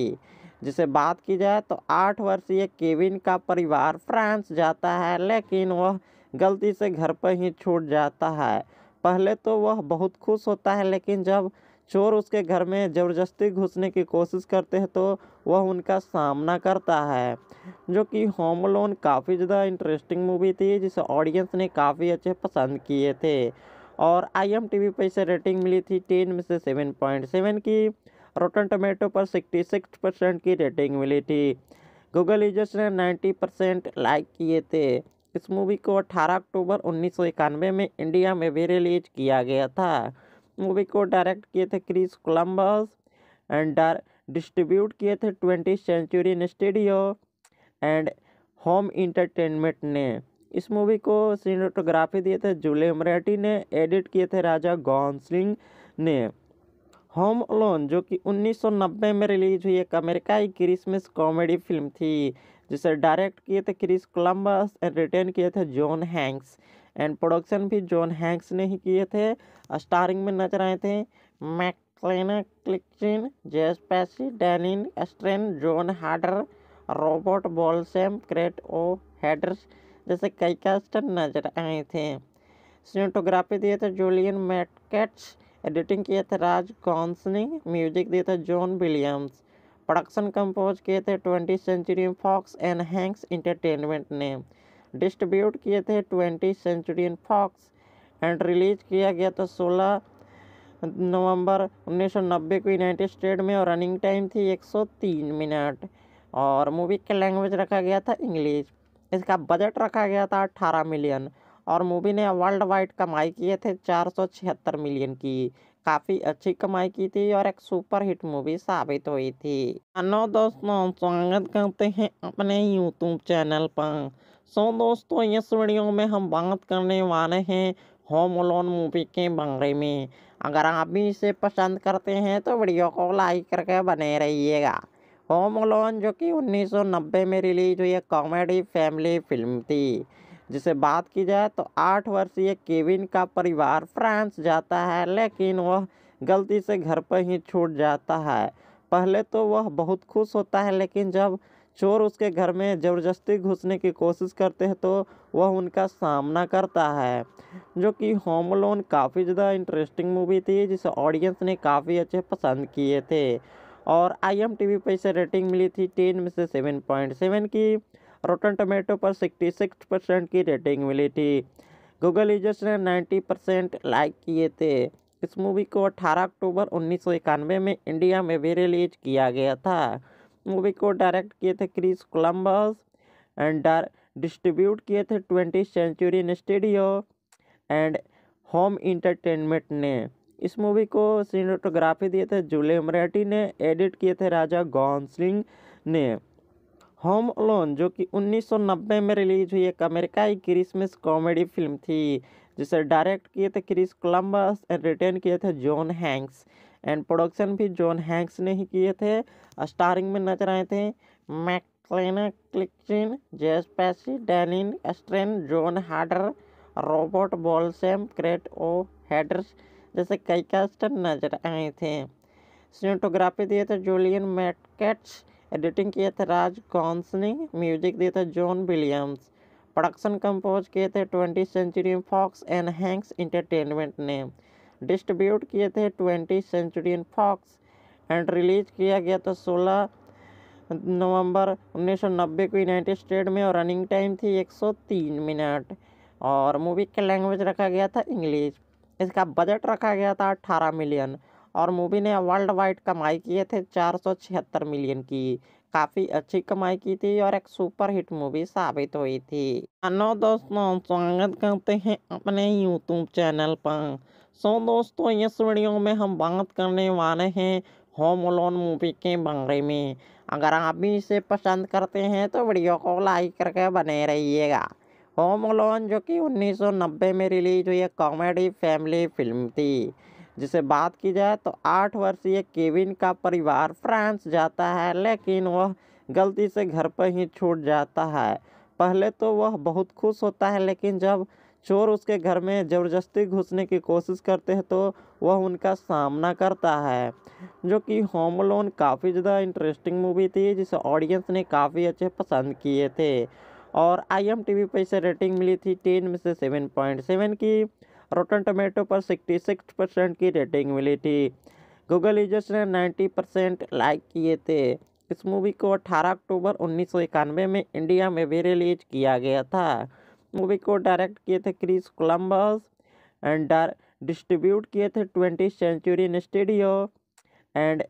[SPEAKER 1] जिसे बात की जाए तो आठ वर्षीय केविन का परिवार फ्रांस जाता है लेकिन वह गलती से घर पर ही छूट जाता है पहले तो वह बहुत खुश होता है लेकिन जब चोर उसके घर में ज़बरदस्ती घुसने की कोशिश करते हैं तो वह उनका सामना करता है जो कि होम लोन काफ़ी ज़्यादा इंटरेस्टिंग मूवी थी जिसे ऑडियंस ने काफ़ी अच्छे पसंद किए थे और आई एम टी वी पर इसे रेटिंग मिली थी टेन में से सेवन पॉइंट सेवन की रोटन टोमेटो पर 66 परसेंट की रेटिंग मिली थी गूगल यूजर्स ने 90 परसेंट लाइक किए थे इस मूवी को 18 अक्टूबर उन्नीस में इंडिया में भी रिलीज किया गया था मूवी को डायरेक्ट किए थे क्रिस कोलम्बस एंड डिस्ट्रीब्यूट किए थे twenty century studio and home entertainment ने इस मूवी को सीनेटोग्राफी दिए थे जूलियम रेटी ने एडिट किए थे राजा गौन सिंह ने होम लोन जो कि 1990 में रिलीज हुई एक अमेरिकाई क्रिसमस कॉमेडी फिल्म थी जिसे डायरेक्ट किए थे क्रिस कोलम्बस एंड रिटर्न किए थे जॉन हैंक्स एंड प्रोडक्शन भी जॉन हैंक्स ने ही किए थे स्टारिंग में नजर आए थे मैकलेना क्लिक्चिन जेस पैसी डैनिन एस्ट्रेन जॉन हार्डर रॉबर्ट बॉलसेम क्रेट ओ हेडर्स जैसे कई कैस्टर नजर आए थे सीनेटोग्राफी दिए थे जूलियन मैटकेट्स एडिटिंग किए थे राज कॉन्स ने म्यूजिक दिए थे जॉन विलियम्स प्रोडक्शन कंपोज किए थे twenty century fox and Hanks entertainment ने डिस्ट्रीब्यूट किए थे twenty century fox and release किया गया था सोलह नवंबर 1990 को यूनाइटेड स्टेट में और रनिंग टाइम थी 103 मिनट और मूवी का लैंग्वेज रखा गया था इंग्लिश इसका बजट रखा गया था 18 मिलियन और मूवी ने वर्ल्ड वाइड कमाई किए थे चार मिलियन की काफ़ी अच्छी कमाई की थी और एक सुपर हिट मूवी साबित हुई थी हेलो दोस्तों स्वागत करते हैं अपने यूट्यूब चैनल पर सो दोस्तों इस वीडियो में हम बात करने वाले हैं होम लोन मूवी के बारे में अगर आप भी इसे पसंद करते हैं तो वीडियो को लाइक करके बने रहिएगा होम लोन जो कि 1990 में रिलीज हुई कॉमेडी फैमिली फिल्म थी जिसे बात की जाए तो आठ वर्षीय केविन का परिवार फ्रांस जाता है लेकिन वह गलती से घर पर ही छूट जाता है पहले तो वह बहुत खुश होता है लेकिन जब चोर उसके घर में ज़बरदस्ती घुसने की कोशिश करते हैं तो वह उनका सामना करता है जो कि होम लोन काफ़ी ज़्यादा इंटरेस्टिंग मूवी थी जिसे ऑडियंस ने काफ़ी अच्छे पसंद किए थे और आई एम टी वी पर इसे रेटिंग मिली थी टेन में से सेवन पॉइंट सेवन की रोटन टोमेटो पर 66 परसेंट की रेटिंग मिली थी गूगल यूजर्स ने 90 परसेंट लाइक किए थे इस मूवी को 18 अक्टूबर उन्नीस में इंडिया में भी रिलीज किया गया था मूवी को डायरेक्ट किए थे क्रिस कोलम्बस एंड डिस्ट्रीब्यूट किए थे twenty century studio and home entertainment ने इस मूवी को सीनेटोग्राफी दिए थे जूले मराठी ने एडिट किए थे राजा गौन सिंह ने होम लोन जो कि 1990 में रिलीज हुई एक अमेरिकाई क्रिसमस कॉमेडी फिल्म थी जिसे डायरेक्ट किए थे क्रिस कोलम्बस एंड रिटर्न किए थे जॉन हैंक्स एंड प्रोडक्शन भी जॉन हैंक्स ने ही किए थे स्टारिंग में नजर आए थे मैकलेना क्लिक्चिन जेस पैसी डैनिन एस्ट्रेन जॉन हार्डर रॉबर्ट बॉलसेम क्रेट ओ हैडर्स जैसे कई कैस्टर नजर आए थे सीनेटोग्राफी दिए थे जूलियन मैटकेट्स एडिटिंग किया था राज कॉन्स ने म्यूजिक दिया था जॉन विलियम्स प्रोडक्शन कंपोज किए थे twenty century fox and Hanks entertainment ने डिस्ट्रीब्यूट किए थे twenty century fox and release किया गया तो सोलह नवंबर 1990 को यूनाइटेड स्टेट में और रनिंग टाइम थी 103 मिनट और मूवी का लैंग्वेज रखा गया था इंग्लिश इसका बजट रखा गया था 18 मिलियन और मूवी ने वर्ल्ड वाइड कमाई किए थे चार सौ छिहत्तर मिलियन की काफ़ी अच्छी कमाई की थी और एक सुपर हिट मूवी साबित हुई थी हेलो हाँ, दोस्तों स्वागत करते हैं अपने यूट्यूब चैनल पर सो दोस्तों इस वीडियो में हम बात करने वाले हैं होम लोन मूवी के बारे में अगर आप भी इसे पसंद करते हैं तो वीडियो को लाइक करके बने रहिएगा होम लोन जो कि 1990 में रिलीज हुई कॉमेडी फैमिली फिल्म थी जिसे बात की जाए तो आठ वर्षीय केविन का परिवार फ्रांस जाता है लेकिन वह गलती से घर पर ही छूट जाता है पहले तो वह बहुत खुश होता है लेकिन जब चोर उसके घर में ज़बरदस्ती घुसने की कोशिश करते हैं तो वह उनका सामना करता है जो कि होम लोन काफ़ी ज़्यादा इंटरेस्टिंग मूवी थी जिसे ऑडियंस ने काफ़ी अच्छे पसंद किए थे और आई एम टी वी पर इसे रेटिंग मिली थी टेन में से सेवन पॉइंट सेवन की रोटन टोमेटो पर 66 परसेंट की रेटिंग मिली थी गूगल यूजर्स ने 90 परसेंट लाइक किए थे इस मूवी को 18 अक्टूबर उन्नीस में इंडिया में भी रिलीज किया गया था मूवी को डायरेक्ट किए थे क्रिस कोलम्बस एंड डिस्ट्रीब्यूट किए थे twenty century studio and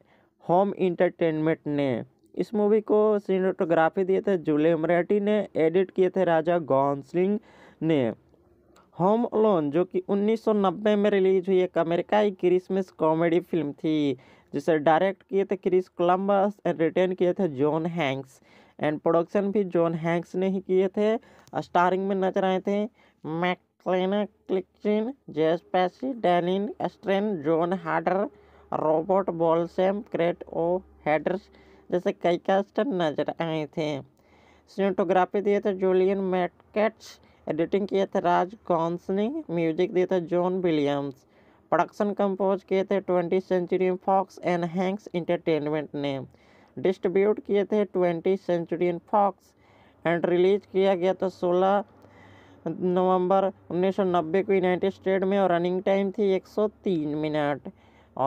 [SPEAKER 1] home entertainment ने इस मूवी को सीनेटोग्राफी दिए थे जूलियम रेटी ने एडिट किए थे राजा गौन सिंह ने होम अलोन जो कि 1990 में रिलीज हुई एक अमेरिकाई क्रिसमस कॉमेडी फिल्म थी जिसे डायरेक्ट किए थे क्रिस कोलम्बस एंड रिटर्न किए थे जॉन हैंक्स एंड प्रोडक्शन भी जॉन हैंक्स ने ही किए थे स्टारिंग में नजर आए थे मैकलेना क्लिकचिन जेस पैसी डैनिन एस्ट्रेन जॉन हार्डर रॉबर्ट बॉलसेम क्रेट ओ हेडर्स जैसे कई कैस्टर नजर आए थे सीनेटोग्राफी दिए थे जूलियन मैटकेट्स एडिटिंग किए थे राज कॉन्स ने म्यूजिक दिए थे जॉन विलियम्स प्रोडक्शन कंपोज किए थे twenty century fox and Hanks entertainment ने डिस्ट्रीब्यूट किए थे twenty century fox and release किया गया था सोलह नवंबर 1990 को यूनाइटेड स्टेट में और रनिंग टाइम थी 103 मिनट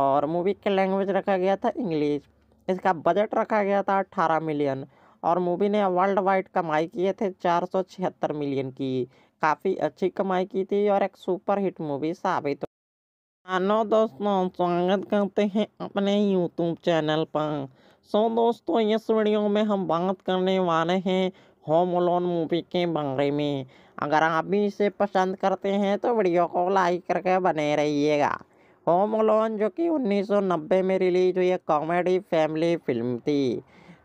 [SPEAKER 1] और मूवी का लैंग्वेज रखा गया था इंग्लिश इसका बजट रखा गया था 18 मिलियन और मूवी ने वर्ल्ड वाइड कमाई किए थे चार सौ छिहत्तर मिलियन की काफ़ी अच्छी कमाई की थी और एक सुपर हिट मूवी साबित हेलो दोस्तों स्वागत करते हैं अपने यूट्यूब चैनल पर सो दोस्तों इस वीडियो में हम बात करने वाले हैं होम लोन मूवी के बारे में अगर आप भी इसे पसंद करते हैं तो वीडियो को लाइक करके बने रहिएगा होम लोन जो कि 1990 में रिलीज हुई कॉमेडी फैमिली फिल्म थी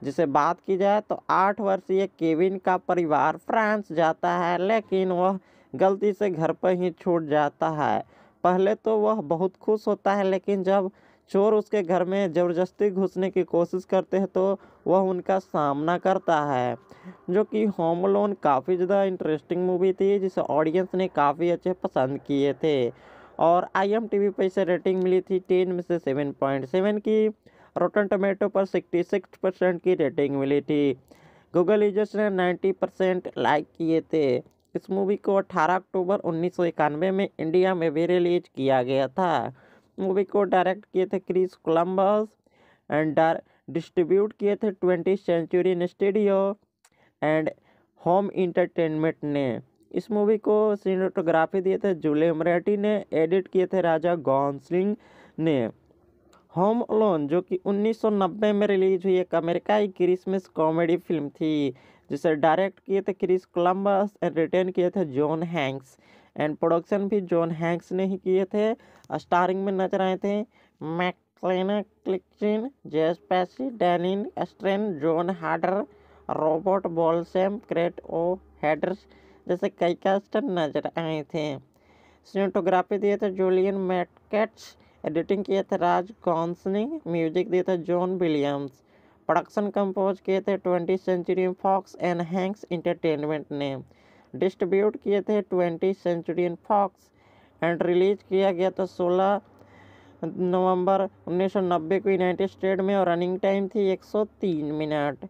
[SPEAKER 1] जिसे बात की जाए तो आठ वर्षीय केविन का परिवार फ्रांस जाता है लेकिन वह गलती से घर पर ही छूट जाता है पहले तो वह बहुत खुश होता है लेकिन जब चोर उसके घर में ज़बरदस्ती घुसने की कोशिश करते हैं तो वह उनका सामना करता है जो कि होम लोन काफ़ी ज़्यादा इंटरेस्टिंग मूवी थी जिसे ऑडियंस ने काफ़ी अच्छे पसंद किए थे और आई एम टी वी पर इसे रेटिंग मिली थी टेन में से सेवन पॉइंट सेवन की रोटन टोमेटो पर 66 परसेंट की रेटिंग मिली थी गूगल यूजर्स ने 90 परसेंट लाइक किए थे इस मूवी को 18 अक्टूबर उन्नीस में इंडिया में भी रिलीज किया गया था मूवी को डायरेक्ट किए थे क्रिस कोलम्बस एंड डिस्ट्रीब्यूट किए थे twenty century studio and home entertainment ने इस मूवी को सीनेटोग्राफी दिए थे जूलियम रेटी ने एडिट किए थे राजा गौन सिंह ने होम लोन जो कि 1990 में रिलीज हुई एक अमेरिकाई क्रिसमस कॉमेडी फिल्म थी जिसे डायरेक्ट किए थे क्रिस कोलम्बस एंड रिटर्न किए थे जॉन हैंक्स एंड प्रोडक्शन भी जॉन हैंक्स ने ही किए थे स्टारिंग में नजर आए थे मैकलेना क्लिकिन जेस पैसी डैनिन एस्ट्रेन जॉन हार्डर रॉबर्ट बॉलसेम क्रेट ओ हेडर्स जैसे कई कैस्टर नजर आए थे सीनेटोग्राफी दिए थे जूलियन मैटकेट्स एडिटिंग किए थे राज कॉन्स ने म्यूजिक दिए थे जॉन विलियम्स प्रोडक्शन कंपोज किए थे twenty century fox and Hanks entertainment ने डिस्ट्रीब्यूट किए थे twenty century fox and release किया गया था सोलह नवंबर 1990 को यूनाइटेड स्टेट में और रनिंग टाइम थी 103 मिनट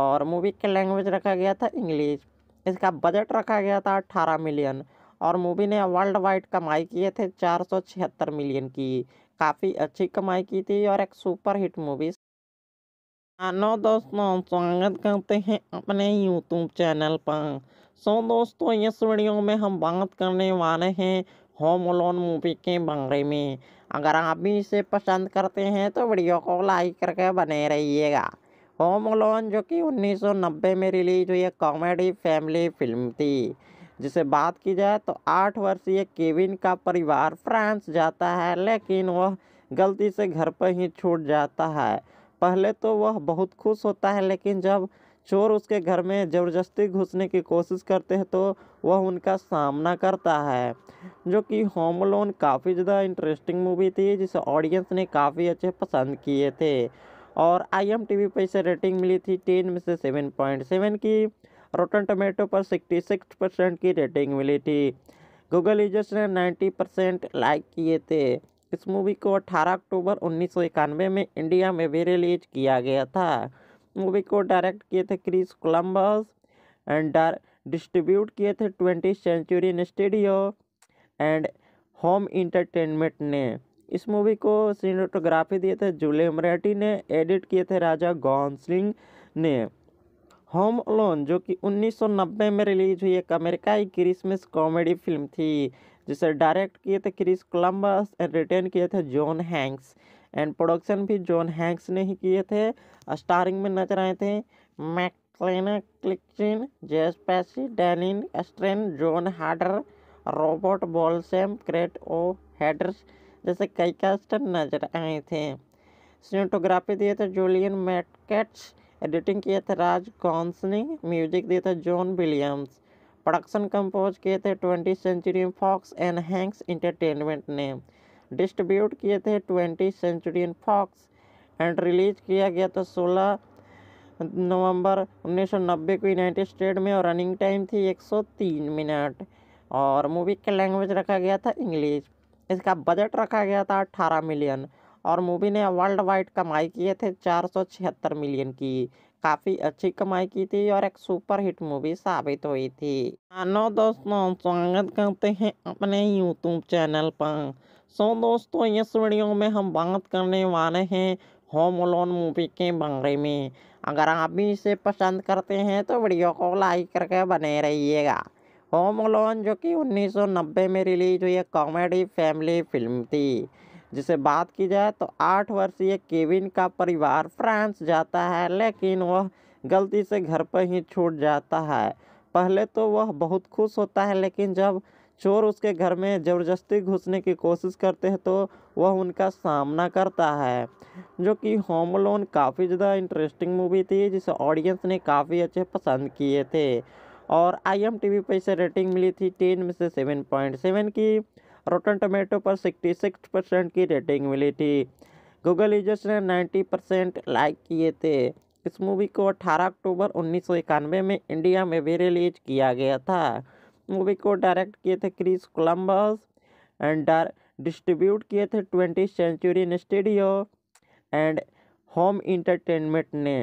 [SPEAKER 1] और मूवी का लैंग्वेज रखा गया था इंग्लिश इसका बजट रखा गया था 18 मिलियन और मूवी ने वर्ल्ड वाइड कमाई किए थे चार सौ छिहत्तर मिलियन की काफ़ी अच्छी कमाई की थी और एक सुपर हिट मूवी नो दोस्तों स्वागत करते हैं अपने यूट्यूब चैनल पर सो दोस्तों इस वीडियो में हम बात करने वाले हैं होम लोन मूवी के बारे में अगर आप भी इसे पसंद करते हैं तो वीडियो को लाइक करके बने रहिएगा होम लोन जो कि 1990 में रिलीज हुई कॉमेडी फैमिली फिल्म थी जिसे बात की जाए तो आठ वर्षीय केविन का परिवार फ्रांस जाता है लेकिन वह गलती से घर पर ही छूट जाता है पहले तो वह बहुत खुश होता है लेकिन जब चोर उसके घर में ज़बरदस्ती घुसने की कोशिश करते हैं तो वह उनका सामना करता है जो कि होम लोन काफ़ी ज़्यादा इंटरेस्टिंग मूवी थी जिसे ऑडियंस ने काफ़ी अच्छे पसंद किए थे और आई एम टी वी पर इसे रेटिंग मिली थी टेन में से सेवन पॉइंट सेवन की रोटन टोमेटो पर 66 परसेंट की रेटिंग मिली थी गूगल यूजर्स ने 90 परसेंट लाइक किए थे इस मूवी को 18 अक्टूबर उन्नीस में इंडिया में भी रिलीज किया गया था मूवी को डायरेक्ट किए थे क्रिस कोलम्बस एंड डिस्ट्रीब्यूट किए थे twenty century studio and home entertainment ने इस मूवी को सीनेटोग्राफी दिए थे जूलियम रेटी ने एडिट किए थे राजा गौन सिंह ने होम लोन जो कि 1990 में रिलीज हुई एक अमेरिकाई क्रिसमस कॉमेडी फिल्म थी जिसे डायरेक्ट किए थे क्रिस कोलम्बस एंड रिटर्न किए थे जॉन हैंक्स एंड प्रोडक्शन भी जॉन हैंक्स ने ही किए थे स्टारिंग में नजर आए थे मैकलेना क्लिकचिन जेस पैसी डैनिन एस्ट्रेन जॉन हार्डर रॉबर्ट बॉलसेम क्रेट ओ हैडर्स जैसे कई कैस्टर नजर आए थे सीनेटोग्राफी दिए थे जूलियन मैटकेट्स एडिटिंग किया था राज कॉन्स ने म्यूजिक दिया था जॉन विलियम्स प्रोडक्शन कंपोज किए थे twenty century fox and Hanks entertainment ने डिस्ट्रीब्यूट किए थे twenty century fox and release किया गया था सोलह नवंबर 1990 को यूनाइटेड स्टेट में और रनिंग टाइम थी 103 मिनट और मूवी का लैंग्वेज रखा गया था इंग्लिश इसका बजट रखा गया था 18 मिलियन और मूवी ने वर्ल्ड वाइड कमाई किए थे चार सौ छिहत्तर मिलियन की काफ़ी अच्छी कमाई की थी और एक सुपर हिट मूवी साबित हुई थी मानो दोस्तों स्वागत करते हैं अपने यूट्यूब चैनल पर सो दोस्तों इस वीडियो में हम बात करने वाले हैं होम लोन मूवी के बारे में अगर आप भी इसे पसंद करते हैं तो वीडियो को लाइक करके बने रहिएगा होम लोन जो कि 1990 में रिलीज हुई कॉमेडी फैमिली फिल्म थी जिसे बात की जाए तो आठ वर्षीय केविन का परिवार फ्रांस जाता है लेकिन वह गलती से घर पर ही छूट जाता है पहले तो वह बहुत खुश होता है लेकिन जब चोर उसके घर में ज़बरदस्ती घुसने की कोशिश करते हैं तो वह उनका सामना करता है जो कि होम लोन काफ़ी ज़्यादा इंटरेस्टिंग मूवी थी जिसे ऑडियंस ने काफ़ी अच्छे पसंद किए थे और आई एम टी वी पर इसे रेटिंग मिली थी टेन में से सेवन पॉइंट सेवन की रोटन टोमेटो पर 66 परसेंट की रेटिंग मिली थी गूगल यूजर्स ने 90 परसेंट लाइक किए थे इस मूवी को 18 अक्टूबर उन्नीस में इंडिया में भी रिलीज किया गया था मूवी को डायरेक्ट किए थे क्रिस कोलम्बस एंड डिस्ट्रीब्यूट किए थे twenty century studio and home entertainment ने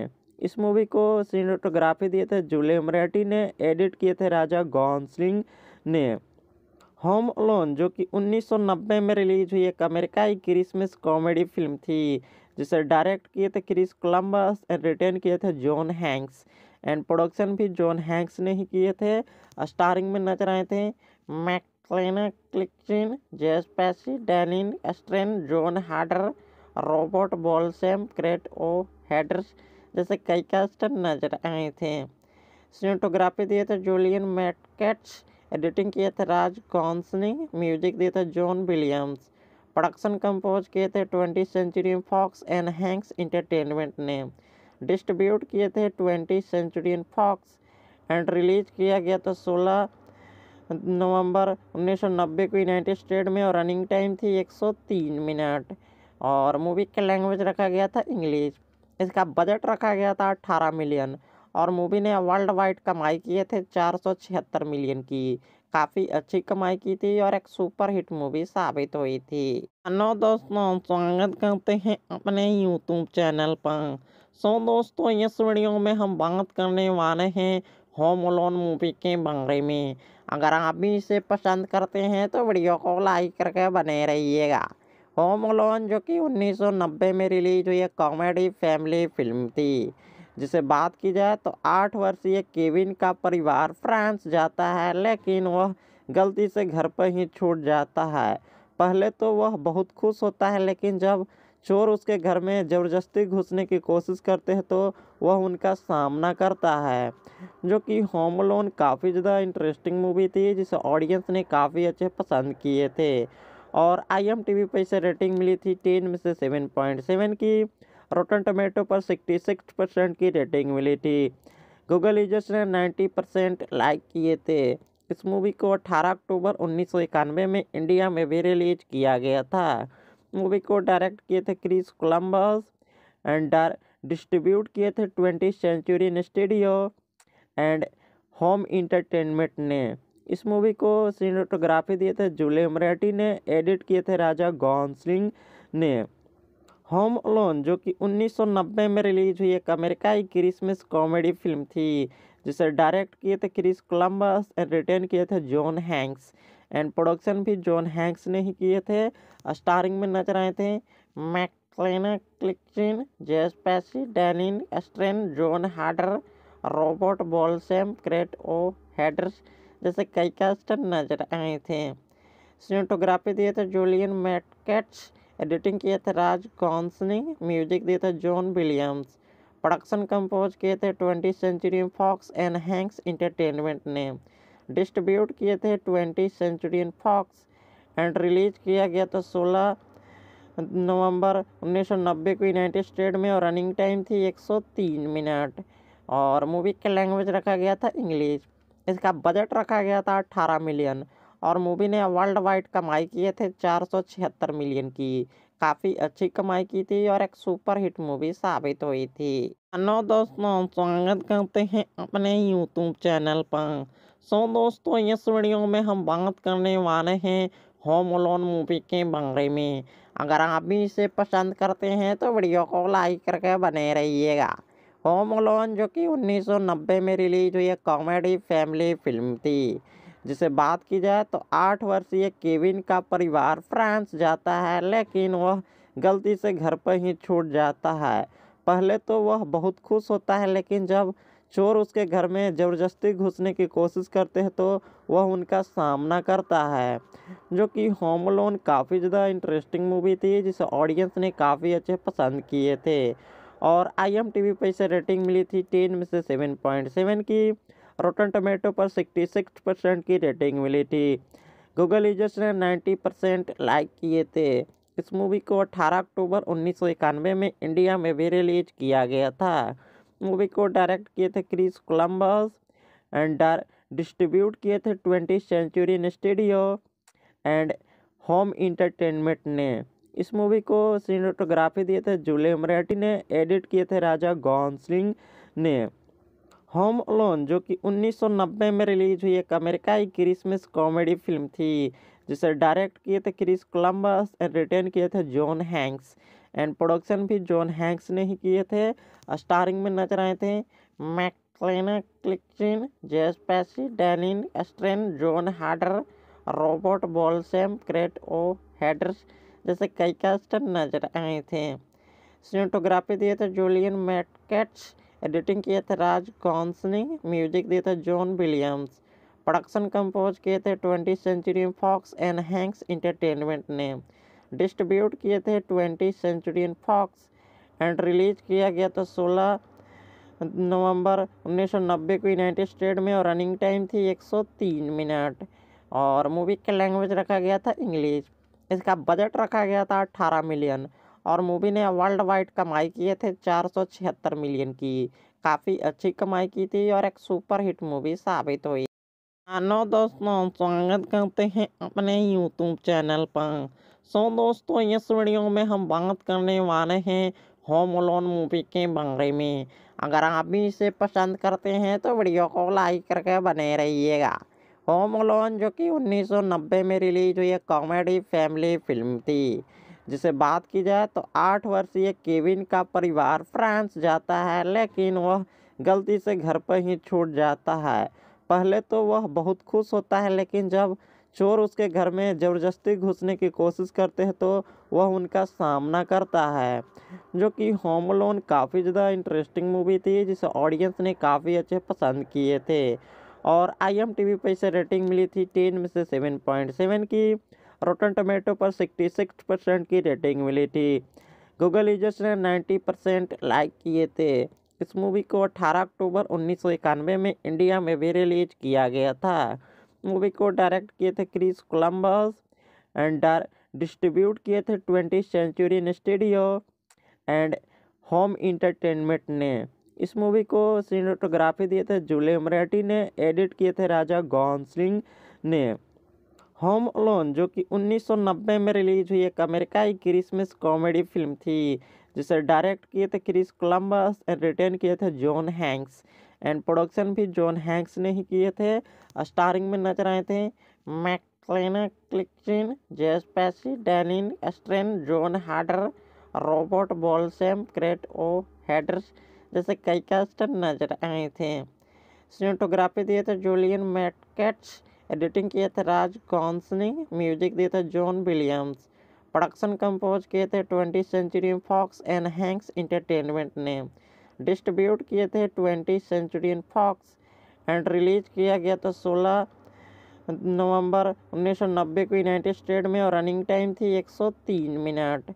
[SPEAKER 1] इस मूवी को सीनेटोग्राफी दिए थे जूलियम रेटी ने एडिट किए थे राजा गौन सिंह ने होम अलोन जो कि 1990 में रिलीज हुई एक अमेरिकाई क्रिसमस कॉमेडी फिल्म थी जिसे डायरेक्ट किए थे क्रिस कोलम्बस एंड रिटर्न किए थे जॉन हैंक्स एंड प्रोडक्शन भी जॉन हैंक्स ने ही किए थे स्टारिंग में नजर आए थे मैकलेना क्लिक्चिन जेस पैसी डैनिन एस्ट्रेन जॉन हार्डर रॉबर्ट बॉलसेम क्रेट ओ हेडर्स जैसे कई कैस्टर नजर आए थे सीनेटोग्राफी दिए थे जूलियन मैटकेट्स एडिटिंग किया था राज कॉन्स ने म्यूजिक दिया था जॉन विलियम्स प्रोडक्शन कंपोज किए थे twenty century fox and Hanks entertainment ने डिस्ट्रीब्यूट किए थे twenty century fox and release किया गया था सोलह नवंबर 1990 को यूनाइटेड स्टेट में और रनिंग टाइम थी 103 मिनट और मूवी का लैंग्वेज रखा गया था इंग्लिश इसका बजट रखा गया था 18 मिलियन और मूवी ने वर्ल्ड वाइड कमाई किए थे चार सौ छिहत्तर मिलियन की काफ़ी अच्छी कमाई की थी और एक सुपरहिट मूवी साबित हुई थी नो दोस्तों स्वागत करते हैं अपने यूट्यूब चैनल पर सो दोस्तों इस वीडियो में हम बात करने वाले हैं होम लोन मूवी के बारे में अगर आप भी इसे पसंद करते हैं तो वीडियो को लाइक करके बने रहिएगा होम लोन जो कि 1990 में रिलीज हुई कॉमेडी फैमिली फिल्म थी जिसे बात की जाए तो आठ वर्षीय केविन का परिवार फ्रांस जाता है लेकिन वह गलती से घर पर ही छूट जाता है पहले तो वह बहुत खुश होता है लेकिन जब चोर उसके घर में ज़बरदस्ती घुसने की कोशिश करते हैं तो वह उनका सामना करता है जो कि होम लोन काफ़ी ज़्यादा इंटरेस्टिंग मूवी थी जिसे ऑडियंस ने काफ़ी अच्छे पसंद किए थे और आई एम टी वी पर इसे रेटिंग मिली थी टेन में से सेवन पॉइंट सेवन की रोटन टोमेटो पर 66 परसेंट की रेटिंग मिली थी गूगल यूजर्स ने 90 परसेंट लाइक किए थे इस मूवी को 18 अक्टूबर उन्नीस में इंडिया में भी रिलीज किया गया था मूवी को डायरेक्ट किए थे क्रिस कोलम्बस एंड डिस्ट्रीब्यूट किए थे twenty century studio and home entertainment ने इस मूवी को सीनेटोग्राफी दिए थे जूलियम रेटी ने एडिट किए थे राजा गौन सिंह ने होम लोन जो कि 1990 में रिलीज हुई एक अमेरिकाई क्रिसमस कॉमेडी फिल्म थी जिसे डायरेक्ट किए थे क्रिस कोलम्बस एंड रिटर्न किए थे जॉन हैंक्स एंड प्रोडक्शन भी जॉन हैंक्स ने ही किए थे स्टारिंग में नजर आए थे मैकलेना क्लिकचिन जेस पैसी डैनिन एस्ट्रेन जॉन हार्डर रॉबर्ट बॉलसेम क्रेट ओ हैडर्स जैसे कई कैस्टर नजर आए थे सीनेटोग्राफी दिए थे जूलियन मैटकेट्स एडिटिंग किए थे राज ने म्यूजिक दिए थे जॉन विलियम्स प्रोडक्शन कंपोज किए थे twenty century fox and Hanks entertainment ने डिस्ट्रीब्यूट किए थे twenty century fox and release किया गया था सोलह नवंबर 1990 को यूनाइटेड स्टेट में और रनिंग टाइम थी 103 मिनट और मूवी का लैंग्वेज रखा गया था इंग्लिश इसका बजट रखा गया था 18 मिलियन और मूवी ने वर्ल्ड वाइड कमाई किए थे चार सौ छिहत्तर मिलियन की काफ़ी अच्छी कमाई की थी और एक सुपर हिट मूवी साबित हुई थी हेलो दोस्तों स्वागत करते हैं अपने यूट्यूब चैनल पर सो दोस्तों इस वीडियो में हम बात करने वाले हैं होम लोन मूवी के बारे में अगर आप भी इसे पसंद करते हैं तो वीडियो को लाइक करके बने रहिएगा होम लोन जो कि 1990 में रिलीज हुई कॉमेडी फैमिली फिल्म थी जिसे बात की जाए तो आठ वर्षीय केविन का परिवार फ्रांस जाता है लेकिन वह गलती से घर पर ही छूट जाता है पहले तो वह बहुत खुश होता है लेकिन जब चोर उसके घर में ज़बरदस्ती घुसने की कोशिश करते हैं तो वह उनका सामना करता है जो कि होम लोन काफ़ी ज़्यादा इंटरेस्टिंग मूवी थी जिसे ऑडियंस ने काफ़ी अच्छे पसंद किए थे और आई एम टी वी पर इसे रेटिंग मिली थी टेन में से सेवन पॉइंट सेवन की रोटन टोमेटो पर 66 परसेंट की रेटिंग मिली थी गूगल यूजर्स ने 90 परसेंट लाइक किए थे इस मूवी को 18 अक्टूबर उन्नीस में इंडिया में भी रिलीज किया गया था मूवी को डायरेक्ट किए थे क्रिस कोलम्बस एंड डिस्ट्रीब्यूट किए थे twenty century studio and home entertainment ने इस मूवी को सीनेटोग्राफी दिए थे जूले मराठी ने एडिट किए थे राजा गौन सिंह ने होम लोन जो कि 1990 में रिलीज हुई एक अमेरिकाई क्रिसमस कॉमेडी फिल्म थी जिसे डायरेक्ट किए थे क्रिस कोलम्बस एंड रिटर्न किए थे जॉन हैंक्स एंड प्रोडक्शन भी जॉन हैंक्स ने ही किए थे स्टारिंग में नजर आए थे मैकलेना क्लिक्चिन जेस पैसी डैनिन एस्ट्रेन जॉन हार्डर रॉबर्ट बॉलसेम क्रेट ओ हेडर्स जैसे कई कैस्टर नजर आए थे सीनेटोग्राफी दिए थे जूलियन मैटकेट्स एडिटिंग किया था राज कॉन्स ने म्यूजिक दिया था जॉन विलियम्स प्रोडक्शन कंपोज किए थे twenty century fox and Hanks entertainment ने डिस्ट्रीब्यूट किए थे twenty century fox and release किया गया था सोलह नवंबर 1990 को यूनाइटेड स्टेट में और रनिंग टाइम थी 103 मिनट और मूवी का लैंग्वेज रखा गया था इंग्लिश इसका बजट रखा गया था 18 मिलियन और मूवी ने वर्ल्ड वाइड कमाई किए थे चार मिलियन की काफ़ी अच्छी कमाई की थी और एक सुपरहिट मूवी साबित हुई हेलो हाँ, दोस्तों स्वागत करते हैं अपने यूट्यूब चैनल पर सो दोस्तों इस वीडियो में हम बात करने वाले हैं होम लोन मूवी के बारे में अगर आप भी इसे पसंद करते हैं तो वीडियो को लाइक करके बने रहिएगा होम लोन जो कि 1990 में रिलीज हुई कॉमेडी फैमिली फिल्म थी जिसे बात की जाए तो आठ वर्षीय केविन का परिवार फ्रांस जाता है लेकिन वह गलती से घर पर ही छूट जाता है पहले तो वह बहुत खुश होता है लेकिन जब चोर उसके घर में ज़बरदस्ती घुसने की कोशिश करते हैं तो वह उनका सामना करता है जो कि होम लोन काफ़ी ज़्यादा इंटरेस्टिंग मूवी थी जिसे ऑडियंस ने काफ़ी अच्छे पसंद किए थे और आई एम टी वी पर इसे रेटिंग मिली थी टेन में से सेवन पॉइंट सेवन की रोटन टोमेटो पर 66 परसेंट की रेटिंग मिली थी गूगल यूजर्स ने 90 परसेंट लाइक किए थे इस मूवी को 18 अक्टूबर उन्नीस में इंडिया में भी रिलीज किया गया था मूवी को डायरेक्ट किए थे क्रिस कोलम्बस एंड डिस्ट्रीब्यूट किए थे twenty century studio and home entertainment ने इस मूवी को सीनेटोग्राफी दिए थे जूलियम रेटी ने एडिट किए थे राजा गौन सिंह ने होम अलोन जो कि 1990 में रिलीज हुई एक अमेरिकाई क्रिसमस कॉमेडी फिल्म थी जिसे डायरेक्ट किए थे क्रिस कोलम्बस एंड रिटर्न किए थे जॉन हैंक्स एंड प्रोडक्शन भी जॉन हैंक्स ने ही किए थे स्टारिंग में नजर आए थे मैकलेना क्लिकचिन जेस पैसी डैनिन एस्ट्रेन जॉन हार्डर रॉबर्ट बॉलसेम क्रेट ओ हैडर्स जैसे कई कैस्टर नजर आए थे सीनेटोग्राफी दिए थे जूलियन मैटकेट्स एडिटिंग किया था राज कॉन्स ने म्यूजिक दिया था जॉन विलियम्स प्रोडक्शन कंपोज किए थे twenty century fox and Hanks entertainment ने डिस्ट्रीब्यूट किए थे twenty century fox and release किया गया था सोलह नवंबर 1990 को यूनाइटेड स्टेट में और रनिंग टाइम थी 103 मिनट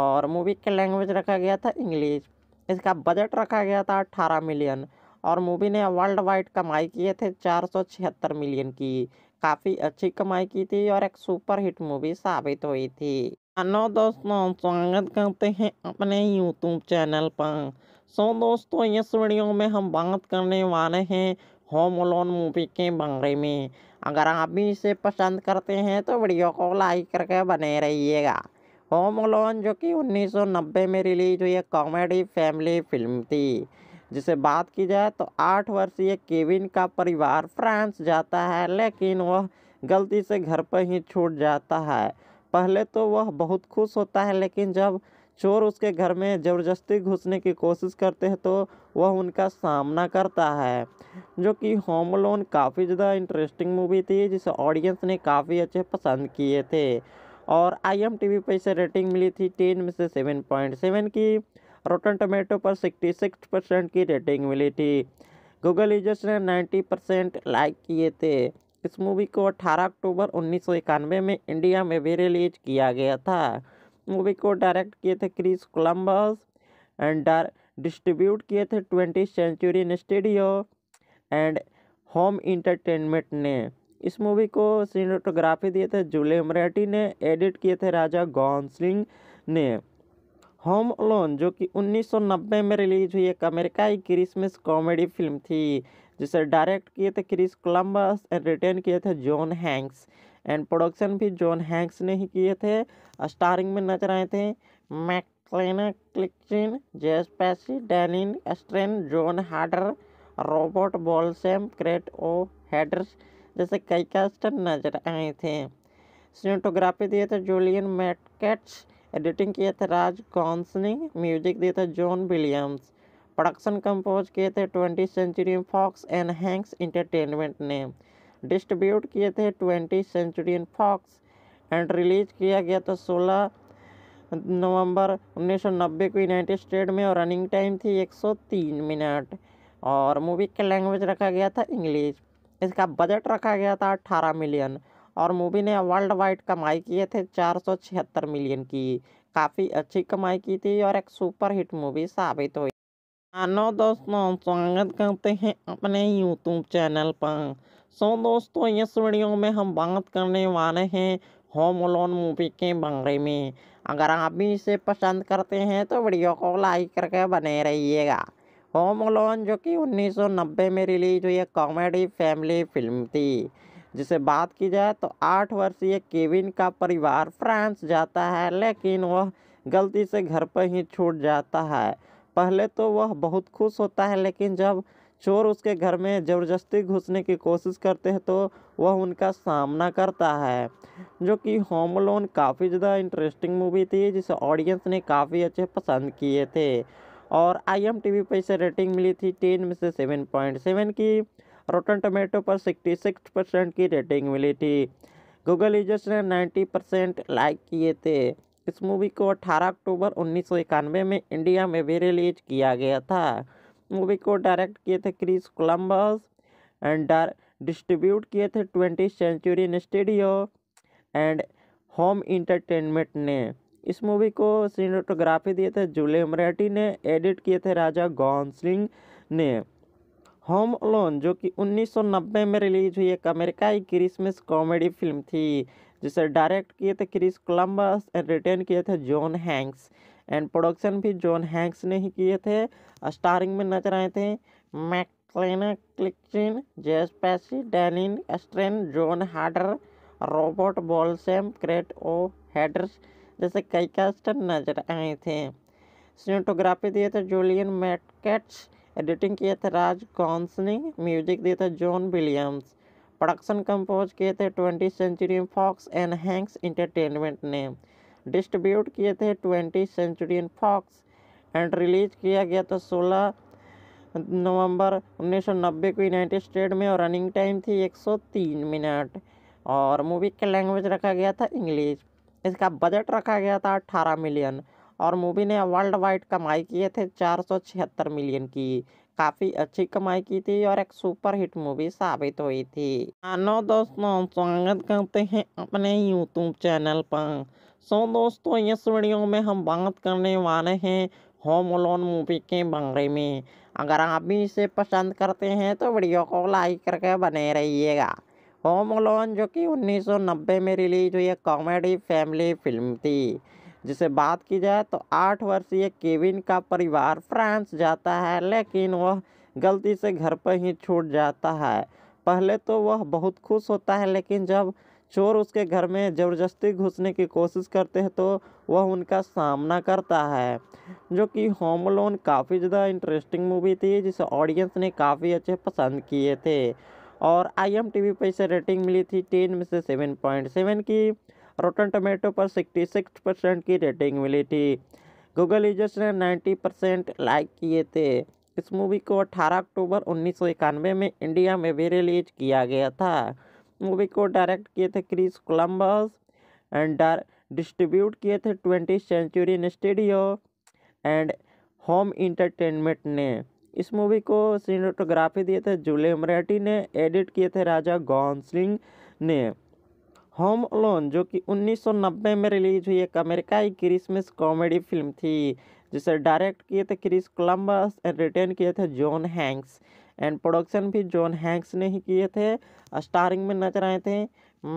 [SPEAKER 1] और मूवी का लैंग्वेज रखा गया था इंग्लिश इसका बजट रखा गया था 18 मिलियन और मूवी ने वर्ल्ड वाइड कमाई किए थे चार सौ छिहत्तर मिलियन की काफ़ी अच्छी कमाई की थी और एक सुपर हिट मूवी साबित हुई थी नौ दोस्तों स्वागत करते हैं अपने यूट्यूब चैनल पर सो दोस्तों इस वीडियो में हम बात करने वाले हैं होम लोन मूवी के बारे में अगर आप भी इसे पसंद करते हैं तो वीडियो को लाइक करके बने रहिएगा होम लोन जो कि 1990 में रिलीज हुई कॉमेडी फैमिली फिल्म थी जिसे बात की जाए तो आठ वर्षीय केविन का परिवार फ्रांस जाता है लेकिन वह गलती से घर पर ही छूट जाता है पहले तो वह बहुत खुश होता है लेकिन जब चोर उसके घर में ज़बरदस्ती घुसने की कोशिश करते हैं तो वह उनका सामना करता है जो कि होम लोन काफ़ी ज़्यादा इंटरेस्टिंग मूवी थी जिसे ऑडियंस ने काफ़ी अच्छे पसंद किए थे और आई एम टी वी पर इसे रेटिंग मिली थी टेन में से सेवन पॉइंट सेवन की रोटन टोमेटो पर 66 परसेंट की रेटिंग मिली थी गूगल यूजर्स ने 90 परसेंट लाइक किए थे इस मूवी को 18 अक्टूबर उन्नीस में इंडिया में भी रिलीज किया गया था मूवी को डायरेक्ट किए थे क्रिस कोलम्बस एंड डिस्ट्रीब्यूट किए थे twenty century studio and home entertainment ने इस मूवी को सीनेटोग्राफी दिए थे जूलियम रेटी ने एडिट किए थे राजा गौन सिंह ने होम लोन जो कि 1990 में रिलीज हुई एक अमेरिकाई क्रिसमस कॉमेडी फिल्म थी जिसे डायरेक्ट किए थे क्रिस कोलम्बस एंड रिटर्न किए थे जॉन हैंक्स एंड प्रोडक्शन भी जॉन हैंक्स ने ही किए थे स्टारिंग में नजर आए थे मैकलेना क्लिक्चिन जेस पैसी डैनिन एस्ट्रेन जॉन हार्डर रॉबर्ट बॉलसेम क्रेट ओ हैडर्स जैसे कई कैस्टर नजर आए थे सीनेटोग्राफी दिए थे जूलियन मैटकेट्स एडिटिंग किए थे राज कॉन्स ने म्यूजिक दिए थे जॉन विलियम्स प्रोडक्शन कंपोज किए थे twenty century fox and Hanks entertainment ने डिस्ट्रीब्यूट किए थे twenty century fox and release किया गया तो सोलह नवंबर 1990 को यूनाइटेड स्टेट में और रनिंग टाइम थी 103 मिनट और मूवी का लैंग्वेज रखा गया था इंग्लिश इसका बजट रखा गया था 18 मिलियन और मूवी ने वर्ल्ड वाइड कमाई किए थे चार मिलियन की काफ़ी अच्छी कमाई की थी और एक सुपरहिट मूवी साबित हुई हेलो हाँ, दोस्तों स्वागत करते हैं अपने यूट्यूब चैनल पर सो दोस्तों इस वीडियो में हम बात करने वाले हैं होम लोन मूवी के बारे में अगर आप भी इसे पसंद करते हैं तो वीडियो को लाइक करके बने रहिएगा होम लोन जो कि 1990 में रिलीज हुई कॉमेडी फैमिली फिल्म थी जिसे बात की जाए तो आठ वर्षीय केविन का परिवार फ्रांस जाता है लेकिन वह गलती से घर पर ही छूट जाता है पहले तो वह बहुत खुश होता है लेकिन जब चोर उसके घर में ज़बरदस्ती घुसने की कोशिश करते हैं तो वह उनका सामना करता है जो कि होम लोन काफ़ी ज़्यादा इंटरेस्टिंग मूवी थी जिसे ऑडियंस ने काफ़ी अच्छे पसंद किए थे और आई एम टी वी पर इसे रेटिंग मिली थी टेन में से सेवन पॉइंट सेवन की रोटन टोमेटो पर 66 परसेंट की रेटिंग मिली थी गूगल यूजर्स ने 90 परसेंट लाइक किए थे इस मूवी को 18 अक्टूबर उन्नीस में इंडिया में भी रिलीज किया गया था मूवी को डायरेक्ट किए थे क्रिस कोलम्बस एंड डिस्ट्रीब्यूट किए थे twenty century studio and home entertainment ने इस मूवी को सीनेटोग्राफी दिए थे जूलियम रेटी ने एडिट किए थे राजा गौन सिंह ने होम लोन जो कि 1990 में रिलीज हुई एक अमेरिकाई क्रिसमस कॉमेडी फिल्म थी जिसे डायरेक्ट किए थे क्रिस कोलम्बस एंड रिटर्न किए थे जॉन हैंक्स एंड प्रोडक्शन भी जॉन हैंक्स ने ही किए थे स्टारिंग में नजर आए थे मैकलेना क्लिक्चिन जेस पैसी डैनिन एस्ट्रेन जॉन हार्डर रॉबर्ट बॉलसेम क्रेट ओ हेडर्स जैसे कई कैस्टर नजर आए थे सीनेटोग्राफी दिए थे जूलियन मैटकेट्स एडिटिंग किए थे राज कॉन्स ने म्यूजिक दिए थे जॉन विलियम्स प्रोडक्शन कंपोज किए थे twenty century fox and Hanks entertainment ने डिस्ट्रीब्यूट किए थे twenty century fox and release किया गया था सोलह नवंबर 1990 को यूनाइटेड स्टेट में और रनिंग टाइम थी 103 मिनट और मूवी का लैंग्वेज रखा गया था इंग्लिश इसका बजट रखा गया था 18 मिलियन और मूवी ने वर्ल्ड वाइड कमाई किए थे चार सौ छिहत्तर मिलियन की काफ़ी अच्छी कमाई की थी और एक सुपर हिट मूवी साबित हुई थी मानो हाँ, दोस्तों स्वागत करते हैं अपने यूट्यूब चैनल पर सो दोस्तों इस वीडियो में हम बात करने वाले हैं होम लोन मूवी के बारे में अगर आप भी इसे पसंद करते हैं तो वीडियो को लाइक करके बने रहिएगा होम लोन जो कि 1990 में रिलीज हुई कॉमेडी फैमिली फिल्म थी जिसे बात की जाए तो आठ वर्षीय केविन का परिवार फ्रांस जाता है लेकिन वह गलती से घर पर ही छूट जाता है पहले तो वह बहुत खुश होता है लेकिन जब चोर उसके घर में ज़बरदस्ती घुसने की कोशिश करते हैं तो वह उनका सामना करता है जो कि होम लोन काफ़ी ज़्यादा इंटरेस्टिंग मूवी थी जिसे ऑडियंस ने काफ़ी अच्छे पसंद किए थे और आई एम टी वी पर इसे रेटिंग मिली थी टेन में से सेवन पॉइंट सेवन की रोटन टोमेटो पर 66 परसेंट की रेटिंग मिली थी गूगल यूजर्स ने 90 परसेंट लाइक किए थे इस मूवी को 18 अक्टूबर उन्नीस में इंडिया में भी रिलीज किया गया था मूवी को डायरेक्ट किए थे क्रिस कोलम्बस एंड डिस्ट्रीब्यूट किए थे twenty century studio and home entertainment ने इस मूवी को सीनेटोग्राफी दिए थे जूलियम रेटी ने एडिट किए थे राजा गौन सिंह ने होम लोन जो कि 1990 में रिलीज हुई एक अमेरिकाई क्रिसमस कॉमेडी फिल्म थी जिसे डायरेक्ट किए थे क्रिस कोलम्बस एंड रिटर्न किए थे जॉन हैंक्स एंड प्रोडक्शन भी जॉन हैंक्स ने ही किए थे स्टारिंग में नजर आए थे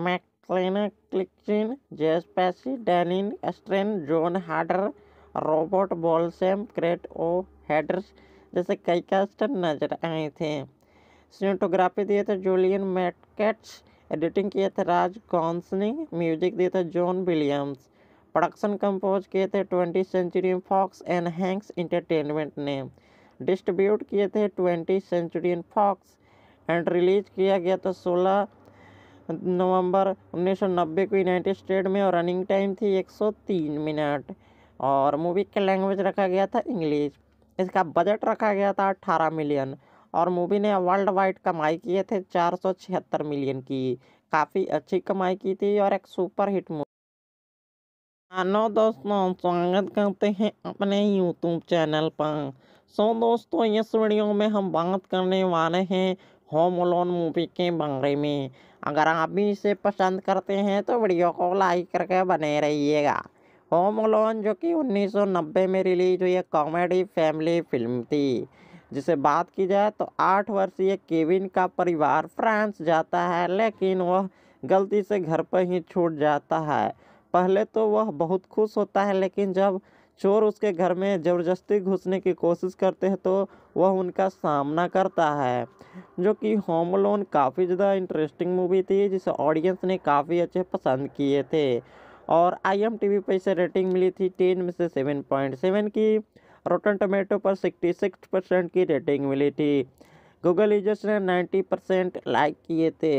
[SPEAKER 1] मैकलेना क्लिकचिन जेस पैसी डैनिन एस्ट्रेन जॉन हार्डर रॉबर्ट बॉलसेम क्रेट ओ हेडर्स जैसे कई कैस्टर नजर आए थे सीनेटोग्राफी दिए थे जूलियन मैटकेट्स एडिटिंग किए थे राज कॉन्स ने म्यूजिक दिए थे जॉन विलियम्स प्रोडक्शन कंपोज किए थे twenty century fox and Hanks entertainment ने डिस्ट्रीब्यूट किए थे twenty century fox and release किया गया था सोलह नवंबर 1990 को यूनाइटेड स्टेट में और रनिंग टाइम थी 103 मिनट और मूवी का लैंग्वेज रखा गया था इंग्लिश इसका बजट रखा गया था 18 मिलियन और मूवी ने वर्ल्ड वाइड कमाई किए थे चार सौ छिहत्तर मिलियन की काफ़ी अच्छी कमाई की थी और एक सुपर हिट मूवी हेलो दोस्तों स्वागत करते हैं अपने यूट्यूब चैनल पर सो दोस्तों इस वीडियो में हम बात करने वाले हैं होम लोन मूवी के बारे में अगर आप भी इसे पसंद करते हैं तो वीडियो को लाइक करके बने रहिएगा होम लोन जो कि 1990 में रिलीज हुई कॉमेडी फैमिली फिल्म थी जिसे बात की जाए तो आठ वर्षीय केविन का परिवार फ्रांस जाता है लेकिन वह गलती से घर पर ही छूट जाता है पहले तो वह बहुत खुश होता है लेकिन जब चोर उसके घर में ज़बरदस्ती घुसने की कोशिश करते हैं तो वह उनका सामना करता है जो कि होम लोन काफ़ी ज़्यादा इंटरेस्टिंग मूवी थी जिसे ऑडियंस ने काफ़ी अच्छे पसंद किए थे और आई एम टी वी पर इसे रेटिंग मिली थी टेन में से सेवन पॉइंट सेवन की रोटन टोमेटो पर 66 परसेंट की रेटिंग मिली थी गूगल यूजर्स ने 90 परसेंट लाइक किए थे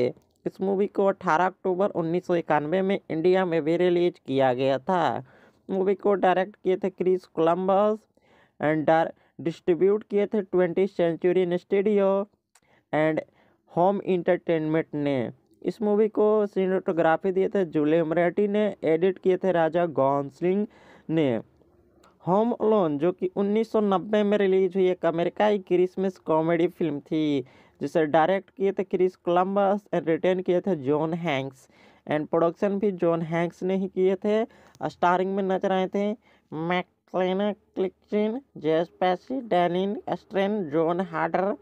[SPEAKER 1] इस मूवी को 18 अक्टूबर उन्नीस में इंडिया में भी रिलीज किया गया था मूवी को डायरेक्ट किए थे क्रिस कोलम्बस एंड डिस्ट्रीब्यूट किए थे twenty century studio and home entertainment ने इस मूवी को सीनेटोग्राफी दिए थे जूलियम रेटी ने एडिट किए थे राजा गौन सिंह ने होम लोन जो कि 1990 में रिलीज हुई एक अमेरिकाई क्रिसमस कॉमेडी फिल्म थी जिसे डायरेक्ट किए थे क्रिस कोलम्बस एंड रिटर्न किए थे जॉन हैंक्स एंड प्रोडक्शन भी जॉन हैंक्स ने ही किए थे स्टारिंग में नजर आए थे मैकलेना क्लिकचिन जेस पैसी डैनिन एस्ट्रेन जॉन हार्डर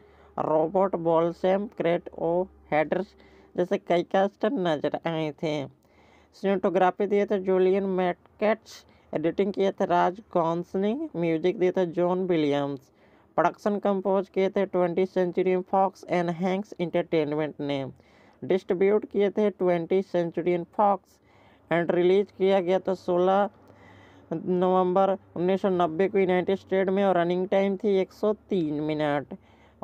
[SPEAKER 1] रॉबर्ट बॉलसेम क्रेट ओ हैडर्स जैसे कई कैस्टर नजर आए थे सीनेटोग्राफी दिए थे जूलियन मैटकेट्स एडिटिंग किए थे राज कॉन्स ने म्यूजिक दिए थे जॉन विलियम्स प्रोडक्शन कंपोज किए थे twenty century fox and Hanks entertainment ने डिस्ट्रीब्यूट किए थे twenty century fox and release किया गया था सोलह नवंबर 1990 को यूनाइटेड स्टेट में और रनिंग टाइम थी 103 मिनट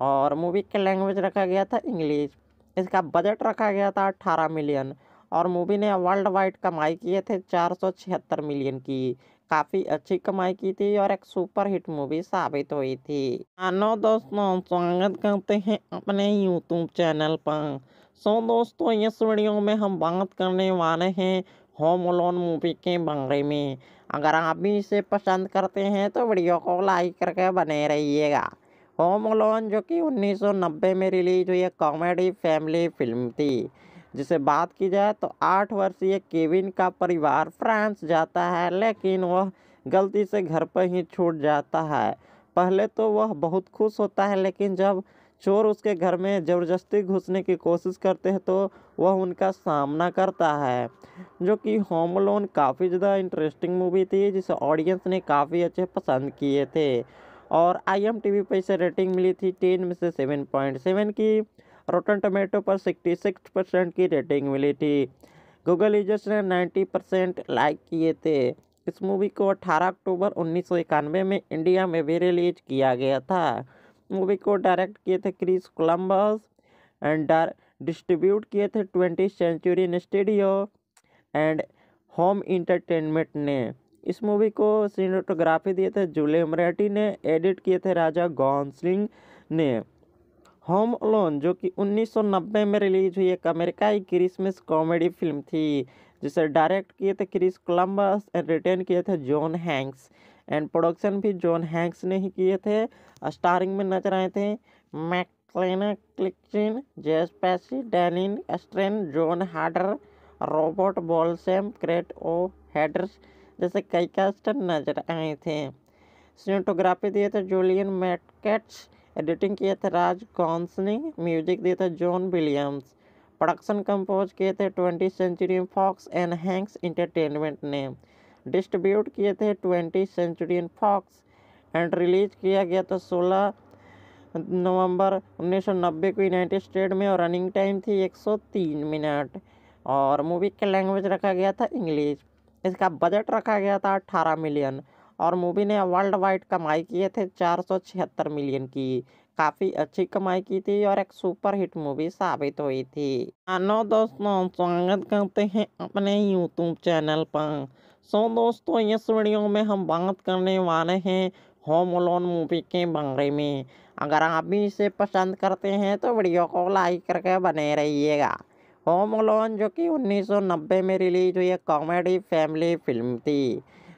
[SPEAKER 1] और मूवी का लैंग्वेज रखा गया था इंग्लिश इसका बजट रखा गया था 18 मिलियन और मूवी ने वर्ल्ड वाइड कमाई किए थे चार सौ छिहत्तर मिलियन की काफ़ी अच्छी कमाई की थी और एक सुपर हिट मूवी साबित हुई थी मानो हाँ, दोस्तों स्वागत करते हैं अपने यूट्यूब चैनल पर सो दोस्तों इस वीडियो में हम बात करने वाले हैं होम लोन मूवी के बारे में अगर आप भी इसे पसंद करते हैं तो वीडियो को लाइक करके बने रहिएगा होम लोन जो कि 1990 में रिलीज हुई कॉमेडी फैमिली फिल्म थी जिसे बात की जाए तो आठ वर्षीय केविन का परिवार फ्रांस जाता है लेकिन वह गलती से घर पर ही छूट जाता है पहले तो वह बहुत खुश होता है लेकिन जब चोर उसके घर में ज़बरदस्ती घुसने की कोशिश करते हैं तो वह उनका सामना करता है जो कि होम लोन काफ़ी ज़्यादा इंटरेस्टिंग मूवी थी जिसे ऑडियंस ने काफ़ी अच्छे पसंद किए थे और आई एम टी वी पर इसे रेटिंग मिली थी टेन में से सेवन पॉइंट सेवन की रोटन टोमेटो पर 66 परसेंट की रेटिंग मिली थी गूगल यूजर्स ने 90 परसेंट लाइक किए थे इस मूवी को 18 अक्टूबर उन्नीस में इंडिया में भी रिलीज किया गया था मूवी को डायरेक्ट किए थे क्रिस कोलम्बस एंड डिस्ट्रीब्यूट किए थे twenty century studio and home entertainment ने इस मूवी को सीनेटोग्राफी दिए थे जूलियम रेटी ने एडिट किए थे राजा गौन सिंह ने होम अलोन जो कि 1990 में रिलीज हुई एक अमेरिकाई क्रिसमस कॉमेडी फिल्म थी जिसे डायरेक्ट किए थे क्रिस कोलम्बस एंड रिटर्न किए थे जॉन हैंक्स एंड प्रोडक्शन भी जॉन हैंक्स ने ही किए थे स्टारिंग में नजर आए थे मैकलेना क्लिकचिन जेस पैसी डैनिन एस्ट्रेन जॉन हार्डर रॉबर्ट बॉलसेम क्रेट ओ हेडर्स जैसे कई कैस्टर नजर आए थे सीनेटोग्राफी दिए थे जूलियन मैटकेट्स एडिटिंग किया था राज कॉन्स ने म्यूजिक दिया था जॉन विलियम्स प्रोडक्शन कंपोज किए थे twenty century fox and Hanks entertainment ने डिस्ट्रीब्यूट किए थे twenty century fox and release किया गया था सोलह नवंबर 1990 को यूनाइटेड स्टेट में और रनिंग टाइम थी 103 मिनट और मूवी का लैंग्वेज रखा गया था इंग्लिश इसका बजट रखा गया था 18 मिलियन और मूवी ने वर्ल्ड वाइड कमाई किए थे चार सौ छिहत्तर मिलियन की काफ़ी अच्छी कमाई की थी और एक सुपर हिट मूवी साबित हुई थी आनो दोस्तों स्वागत करते हैं अपने यूट्यूब चैनल पर सो दोस्तों इस वीडियो में हम बात करने वाले हैं होम लोन मूवी के बारे में अगर आप भी इसे पसंद करते हैं तो वीडियो को लाइक करके बने रहिएगा होम लोन जो कि 1990 में रिलीज हुई कॉमेडी फैमिली फिल्म थी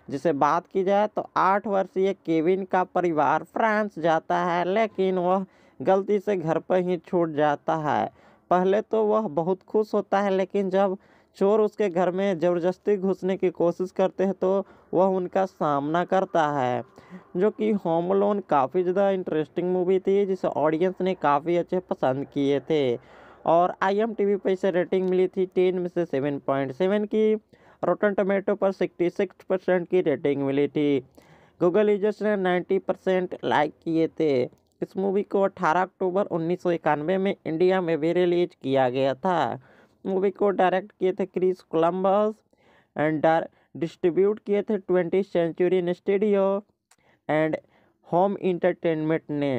[SPEAKER 1] जिसे बात की जाए तो आठ वर्षीय केविन का परिवार फ्रांस जाता है लेकिन वह गलती से घर पर ही छूट जाता है पहले तो वह बहुत खुश होता है लेकिन जब चोर उसके घर में ज़बरदस्ती घुसने की कोशिश करते हैं तो वह उनका सामना करता है जो कि होम लोन काफ़ी ज़्यादा इंटरेस्टिंग मूवी थी जिसे ऑडियंस ने काफ़ी अच्छे पसंद किए थे और आई एम टी वी पर इसे रेटिंग मिली थी टेन में से सेवन पॉइंट सेवन की रोटन टोमेटो पर 66 परसेंट की रेटिंग मिली थी गूगल यूजर्स ने 90 परसेंट लाइक किए थे इस मूवी को 18 अक्टूबर उन्नीस में इंडिया में भी रिलीज किया गया था मूवी को डायरेक्ट किए थे क्रिस कोलम्बस एंड डिस्ट्रीब्यूट किए थे twenty century studio and home entertainment ने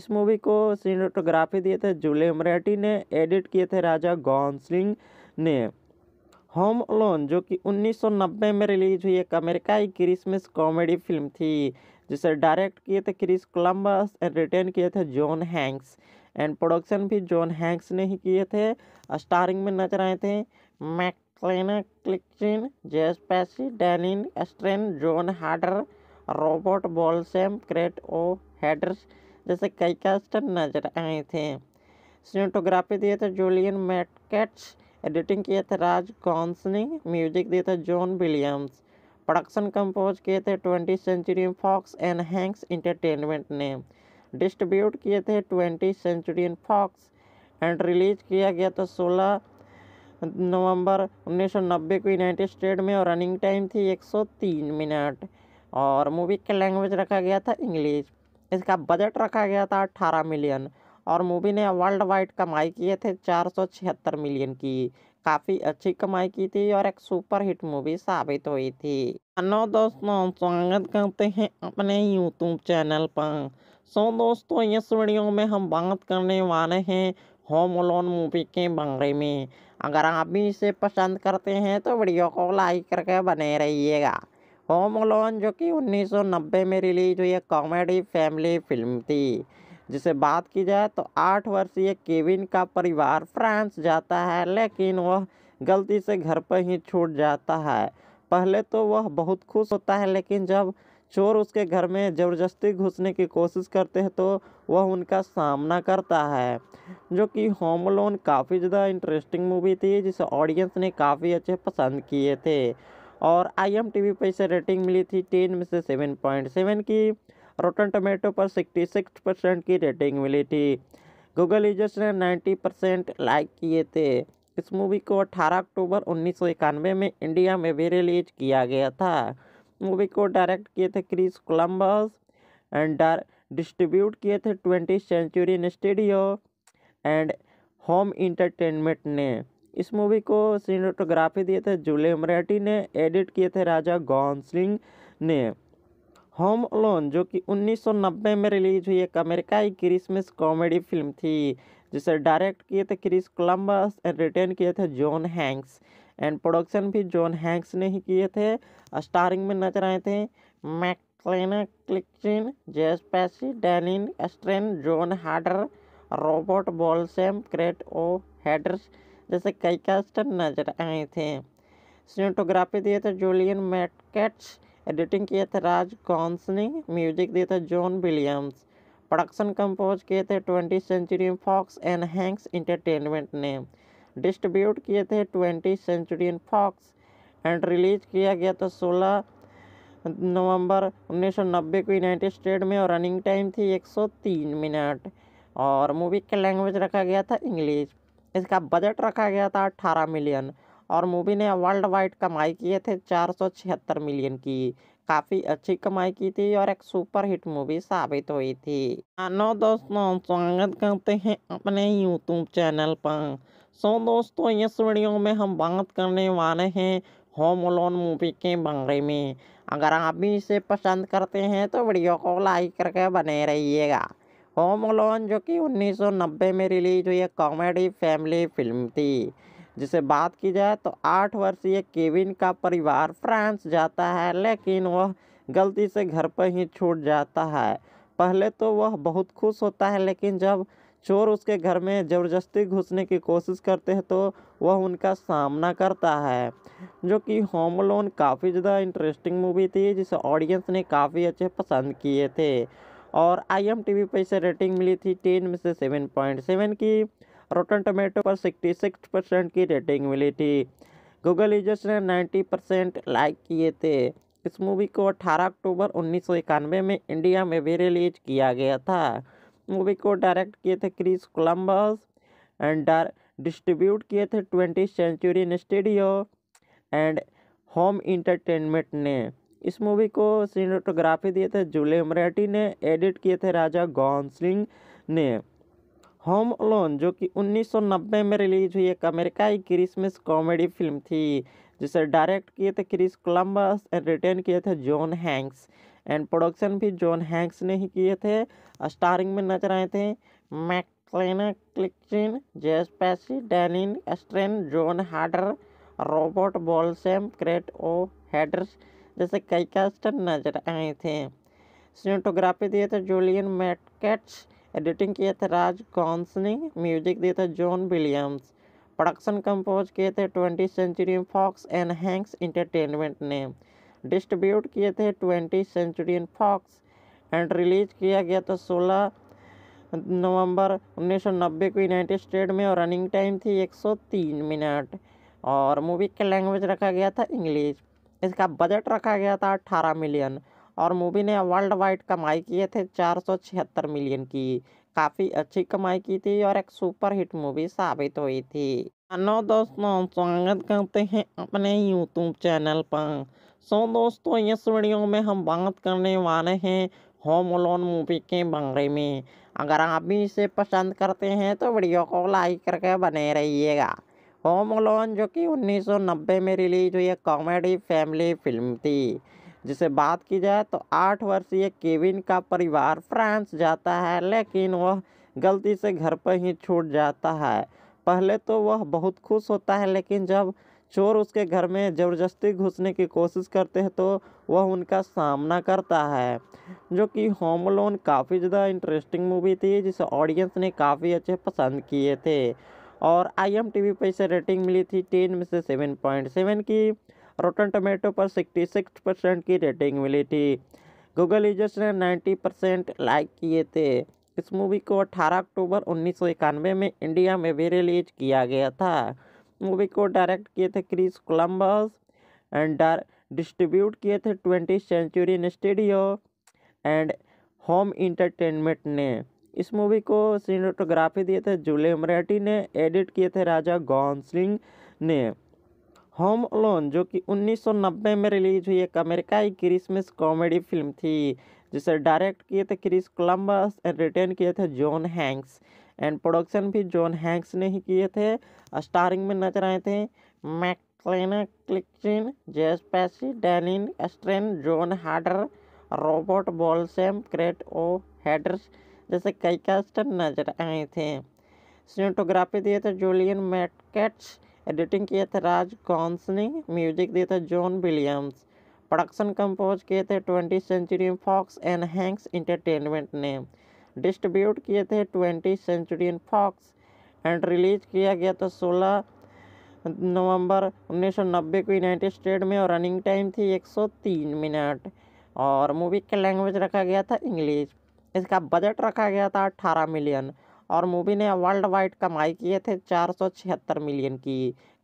[SPEAKER 1] इस मूवी को सीनेटोग्राफी दिए थे जूलियम रेटी ने एडिट किए थे राजा गौन सिंह ने होम लोन जो कि 1990 में रिलीज हुई एक अमेरिकाई क्रिसमस कॉमेडी फिल्म थी जिसे डायरेक्ट किए थे क्रिस कोलम्बस एंड रिटर्न किए थे जॉन हैंक्स एंड प्रोडक्शन भी जॉन हैंक्स ने ही किए थे स्टारिंग में नजर आए थे मैकलेना क्लिकचिन जेस पैसी डैनिन एस्ट्रेन जॉन हार्डर रॉबर्ट बॉलसेम क्रेट ओ हैडर्स जैसे कई कैस्टर नजर आए थे सीनेटोग्राफी दिए थे जूलियन मैटकेट्स एडिटिंग किए थे राज कॉन्स ने म्यूजिक दिए थे जॉन विलियम्स प्रोडक्शन कंपोज किए थे twenty century fox and Hanks entertainment ने डिस्ट्रीब्यूट किए थे twenty century fox and release किया गया था सोलह नवंबर 1990 को यूनाइटेड स्टेट में और रनिंग टाइम थी 103 मिनट और मूवी का लैंग्वेज रखा गया था इंग्लिश इसका बजट रखा गया था 18 मिलियन और मूवी ने वर्ल्ड वाइड कमाई किए थे चार सौ छिहत्तर मिलियन की काफ़ी अच्छी कमाई की थी और एक सुपर हिट मूवी साबित हुई थी हेलो दोस्तों स्वागत करते हैं अपने यूट्यूब चैनल पर सो दोस्तों इस वीडियो में हम बात करने वाले हैं होम लोन मूवी के बारे में अगर आप भी इसे पसंद करते हैं तो वीडियो को लाइक करके बने रहिएगा होम लोन जो कि 1990 में रिलीज हुई कॉमेडी फैमिली फिल्म थी जिसे बात की जाए तो आठ वर्षीय केविन का परिवार फ्रांस जाता है लेकिन वह गलती से घर पर ही छूट जाता है पहले तो वह बहुत खुश होता है लेकिन जब चोर उसके घर में ज़बरदस्ती घुसने की कोशिश करते हैं तो वह उनका सामना करता है जो कि होम लोन काफ़ी ज़्यादा इंटरेस्टिंग मूवी थी जिसे ऑडियंस ने काफ़ी अच्छे पसंद किए थे और आई एम टी वी पर इसे रेटिंग मिली थी टेन में से सेवन पॉइंट सेवन की रोटन टोमेटो पर 66 परसेंट की रेटिंग मिली थी गूगल यूजर्स ने 90 परसेंट लाइक किए थे इस मूवी को 18 अक्टूबर उन्नीस में इंडिया में भी रिलीज किया गया था मूवी को डायरेक्ट किए थे क्रिस कोलम्बस एंड डिस्ट्रीब्यूट किए थे twenty century studio and home entertainment ने इस मूवी को सीनेटोग्राफी दिए थे जूलियम रेटी ने एडिट किए थे राजा गौन सिंह ने होम लोन जो कि 1990 में रिलीज हुई एक अमेरिकाई क्रिसमस कॉमेडी फिल्म थी जिसे डायरेक्ट किए थे क्रिस कोलम्बस एंड रिटर्न किए थे जॉन हैंक्स एंड प्रोडक्शन भी जॉन हैंक्स ने ही किए थे स्टारिंग में नजर आए थे मैकलेना क्लिक्चिन जेस पैसी डैनिन एस्ट्रेन जॉन हार्डर रॉबर्ट बॉलसेम क्रेट ओ हैडर्स जैसे कई कैस्टर नजर आए थे सीनेटोग्राफी दिए थे जूलियन मैटकेट्स एडिटिंग किए थे राज कॉन्स ने म्यूजिक दिए था जॉन विलियम्स प्रोडक्शन कंपोज किए थे twenty century fox and Hanks entertainment ने डिस्ट्रीब्यूट किए थे twenty century fox and release किया गया था सोलह नवंबर 1990 को यूनाइटेड स्टेट में और रनिंग टाइम थी 103 मिनट और मूवी का लैंग्वेज रखा गया था इंग्लिश इसका बजट रखा गया था 18 मिलियन और मूवी ने वर्ल्ड वाइड कमाई किए थे चार सौ छिहत्तर मिलियन की काफ़ी अच्छी कमाई की थी और एक सुपर हिट मूवी साबित हुई थी हाँ, नौ दोस्तों स्वागत करते हैं अपने यूट्यूब चैनल पर सो दोस्तों इस वीडियो में हम बात करने वाले हैं होम लोन मूवी के बारे में अगर आप भी इसे पसंद करते हैं तो वीडियो को लाइक करके बने रहिएगा होम लोन जो कि 1990 में रिलीज हुई कॉमेडी फैमिली फिल्म थी जिसे बात की जाए तो आठ वर्षीय केविन का परिवार फ्रांस जाता है लेकिन वह गलती से घर पर ही छूट जाता है पहले तो वह बहुत खुश होता है लेकिन जब चोर उसके घर में ज़बरदस्ती घुसने की कोशिश करते हैं तो वह उनका सामना करता है जो कि होम लोन काफ़ी ज़्यादा इंटरेस्टिंग मूवी थी जिसे ऑडियंस ने काफ़ी अच्छे पसंद किए थे और आई एम टी वी पर इसे रेटिंग मिली थी टेन में से सेवन पॉइंट सेवन की रोटन टोमेटो पर 66 परसेंट की रेटिंग मिली थी गूगल यूजर्स ने 90 परसेंट लाइक किए थे इस मूवी को 18 अक्टूबर उन्नीस में इंडिया में भी रिलीज किया गया था मूवी को डायरेक्ट किए थे क्रिस कोलम्बस एंड डिस्ट्रीब्यूट किए थे twenty century studio and home entertainment ने इस मूवी को सीनेटोग्राफी दिए थे जूले मराठी ने एडिट किए थे राजा गौन सिंह ने होम अलोन जो कि 1990 में रिलीज हुई एक अमेरिकाई क्रिसमस कॉमेडी फिल्म थी जिसे डायरेक्ट किए थे क्रिस कोलम्बस एंड रिटर्न किए थे जॉन हैंक्स एंड प्रोडक्शन भी जॉन हैंक्स ने ही किए थे स्टारिंग में नजर आए थे मैकलेना क्लिकचिन जेस पैसी डैनिन एस्ट्रेन जॉन हार्डर रॉबर्ट बॉलसेम क्रेट ओ हैडर्स जैसे कई कैस्टर नजर आए थे सीनेटोग्राफी दिए थे जूलियन मैटकेट्स एडिटिंग किए थे राज ने म्यूजिक दिए थे जॉन विलियम्स प्रोडक्शन कंपोज किए थे twenty century fox and Hanks entertainment ने डिस्ट्रीब्यूट किए थे twenty century fox and release किया गया था सोलह नवंबर 1990 को यूनाइटेड स्टेट में और रनिंग टाइम थी 103 मिनट और मूवी का लैंग्वेज रखा गया था इंग्लिश इसका बजट रखा गया था 18 मिलियन और मूवी ने वर्ल्ड वाइड कमाई किए थे चार सौ छिहत्तर मिलियन की काफ़ी अच्छी कमाई की थी और एक सुपर हिट मूवी साबित हुई थी हेलो दोस्तों स्वागत करते हैं अपने यूट्यूब चैनल पर सो दोस्तों इस वीडियो में हम बात करने वाले हैं होम लोन मूवी के बारे में अगर आप भी इसे पसंद करते हैं तो वीडियो को लाइक करके बने रहिएगा होम लोन जो कि 1990 में रिलीज हुई कॉमेडी फैमिली फिल्म थी जिसे बात की जाए तो आठ वर्षीय केविन का परिवार फ्रांस जाता है लेकिन वह गलती से घर पर ही छूट जाता है पहले तो वह बहुत खुश होता है लेकिन जब चोर उसके घर में ज़बरदस्ती घुसने की कोशिश करते हैं तो वह उनका सामना करता है जो कि होम लोन काफ़ी ज़्यादा इंटरेस्टिंग मूवी थी जिसे ऑडियंस ने काफ़ी अच्छे पसंद किए थे और आई एम टी वी पर इसे रेटिंग मिली थी टेन में से सेवन पॉइंट सेवन की रोटन टोमेटो पर 66 परसेंट की रेटिंग मिली थी गूगल यूजर्स ने 90 परसेंट लाइक किए थे इस मूवी को 18 अक्टूबर उन्नीस में इंडिया में भी रिलीज किया गया था मूवी को डायरेक्ट किए थे क्रिस कोलम्बस एंड डिस्ट्रीब्यूट किए थे twenty century studio and home entertainment ने इस मूवी को सीनेटोग्राफी दिए थे जूलियम रेटी ने एडिट किए थे राजा गौन सिंह ने होम अलोन जो कि 1990 में रिलीज हुई एक अमेरिकाई क्रिसमस कॉमेडी फिल्म थी जिसे डायरेक्ट किए थे क्रिस कोलम्बस एंड रिटर्न किए थे जॉन हैंक्स एंड प्रोडक्शन भी जॉन हैंक्स ने ही किए थे स्टारिंग में नजर आए थे मैकलेना क्लिक्चिन जेस पैसी डैनिन एस्ट्रेन जॉन हार्डर रॉबर्ट बॉलसेम क्रेट ओ हैडर्स जैसे कई कैस्टर नजर आए थे सीनेटोग्राफी दिए थे जूलियन मैटकेट्स एडिटिंग किया था राज कॉन्स ने म्यूजिक दिया था जॉन विलियम्स प्रोडक्शन कंपोज किए थे twenty century fox and Hanks entertainment ने डिस्ट्रीब्यूट किए थे twenty century fox and release किया गया था सोलह नवंबर 1990 को यूनाइटेड स्टेट में और रनिंग टाइम थी 103 मिनट और मूवी का लैंग्वेज रखा गया था इंग्लिश इसका बजट रखा गया था 18 मिलियन और मूवी ने वर्ल्ड वाइड कमाई किए थे चार सौ छिहत्तर मिलियन की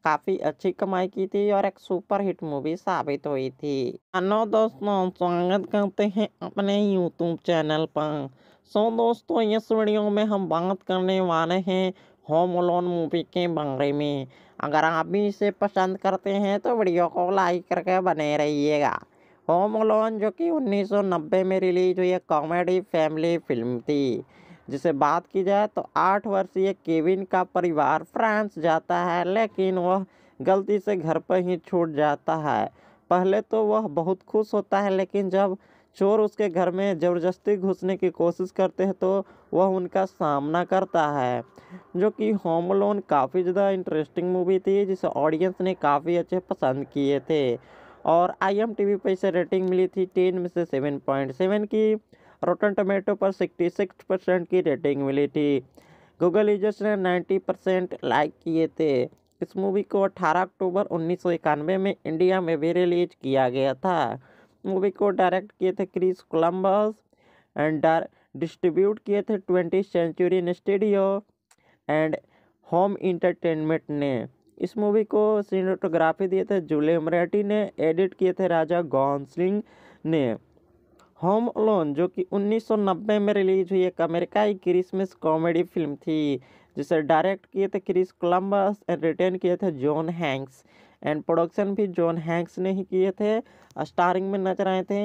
[SPEAKER 1] काफ़ी अच्छी कमाई की थी और एक सुपरहिट मूवी साबित हुई थी हेलो हाँ, दोस्तों स्वागत करते हैं अपने यूट्यूब चैनल पर सो दोस्तों इस वीडियो में हम बात करने वाले हैं होम लोन मूवी के बारे में अगर आप भी इसे पसंद करते हैं तो वीडियो को लाइक करके बने रहिएगा होम लोन जो कि 1990 में रिलीज हुई कॉमेडी फैमिली फिल्म थी जिसे बात की जाए तो आठ वर्षीय केविन का परिवार फ्रांस जाता है लेकिन वह गलती से घर पर ही छूट जाता है पहले तो वह बहुत खुश होता है लेकिन जब चोर उसके घर में ज़बरदस्ती घुसने की कोशिश करते हैं तो वह उनका सामना करता है जो कि होम लोन काफ़ी ज़्यादा इंटरेस्टिंग मूवी थी जिसे ऑडियंस ने काफ़ी अच्छे पसंद किए थे और आई एम टी वी पर इसे रेटिंग मिली थी टेन में से सेवन पॉइंट सेवन की रोटन टोमेटो पर 66 परसेंट की रेटिंग मिली थी गूगल यूजर्स ने 90 परसेंट लाइक किए थे इस मूवी को 18 अक्टूबर उन्नीस में इंडिया में भी रिलीज किया गया था मूवी को डायरेक्ट किए थे क्रिस कोलम्बस एंड डिस्ट्रीब्यूट किए थे twenty century studio and home entertainment ने इस मूवी को सीनेटोग्राफी दिए थे जूलियम रेटी ने एडिट किए थे राजा गौन सिंह ने होम अलोन जो कि 1990 में रिलीज हुई एक अमेरिकाई क्रिसमस कॉमेडी फिल्म थी जिसे डायरेक्ट किए थे क्रिस कोलम्बस एंड रिटर्न किए थे जॉन हैंक्स एंड प्रोडक्शन भी जॉन हैंक्स ने ही किए थे स्टारिंग में नजर आए थे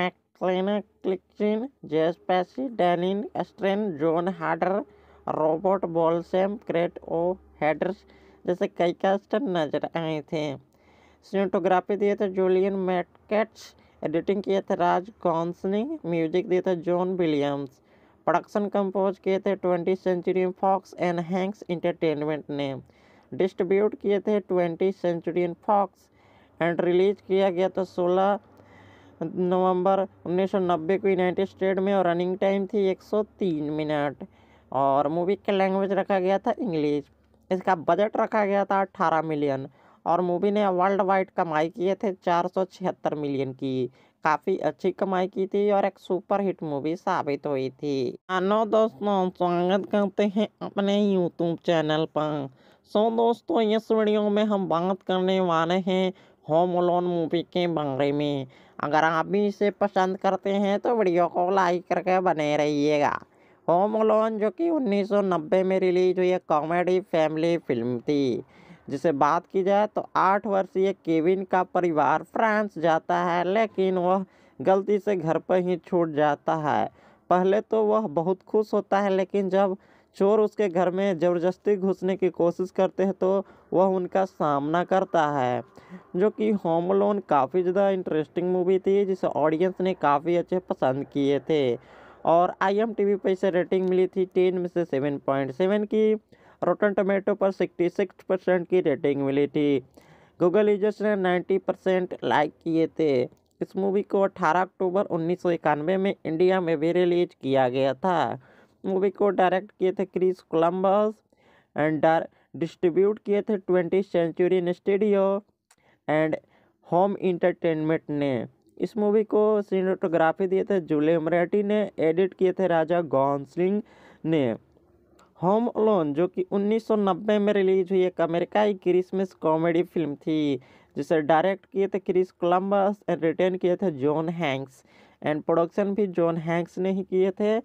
[SPEAKER 1] मैकलेना क्लिकचिन जेस पैसी डैनिन एस्ट्रेन जॉन हार्डर रॉबर्ट बॉलसेम क्रेट ओ हैडर्स जैसे कई कैस्टर नजर आए थे सीनेटोग्राफी दिए थे जूलियन मैटकेट्स एडिटिंग किए थे राज कॉन्स ने म्यूजिक दिए थे जॉन विलियम्स प्रोडक्शन कंपोज किए थे twenty century fox and Hanks entertainment ने डिस्ट्रीब्यूट किए थे twenty century fox and release किया गया था सोलह नवंबर 1990 को यूनाइटेड स्टेट में और रनिंग टाइम थी 103 मिनट और मूवी का लैंग्वेज रखा गया था इंग्लिश इसका बजट रखा गया था 18 मिलियन और मूवी ने वर्ल्ड वाइड कमाई किए थे चार सौ छिहत्तर मिलियन की काफ़ी अच्छी कमाई की थी और एक सुपर हिट मूवी साबित हुई थी हाँ, नो दोस्तों स्वागत करते हैं अपने यूट्यूब चैनल पर सो दोस्तों इस वीडियो में हम बात करने वाले हैं होम लोन मूवी के बारे में अगर आप भी इसे पसंद करते हैं तो वीडियो को लाइक करके बने रहिएगा होम लोन जो कि 1990 में रिलीज हुई कॉमेडी फैमिली फिल्म थी जिसे बात की जाए तो आठ वर्षीय केविन का परिवार फ्रांस जाता है लेकिन वह गलती से घर पर ही छूट जाता है पहले तो वह बहुत खुश होता है लेकिन जब चोर उसके घर में ज़बरदस्ती घुसने की कोशिश करते हैं तो वह उनका सामना करता है जो कि होम लोन काफ़ी ज़्यादा इंटरेस्टिंग मूवी थी जिसे ऑडियंस ने काफ़ी अच्छे पसंद किए थे और आई एम टी वी पर इसे रेटिंग मिली थी टेन में से सेवन पॉइंट सेवन की रोटन टोमेटो पर 66 परसेंट की रेटिंग मिली थी गूगल यूजर्स ने 90 परसेंट लाइक किए थे इस मूवी को 18 अक्टूबर उन्नीस में इंडिया में भी रिलीज किया गया था मूवी को डायरेक्ट किए थे क्रिस कोलम्बस एंड डिस्ट्रीब्यूट किए थे twenty century studio and home entertainment ने इस मूवी को सीनेटोग्राफी दिए थे जूलियम रेटी ने एडिट किए थे राजा गौन सिंह ने होम लोन जो कि 1990 में रिलीज हुई एक अमेरिकाई क्रिसमस कॉमेडी फिल्म थी जिसे डायरेक्ट किए थे क्रिस कोलम्बस एंड रिटर्न किए थे जॉन हैंक्स एंड प्रोडक्शन भी जॉन हैंक्स ने ही किए थे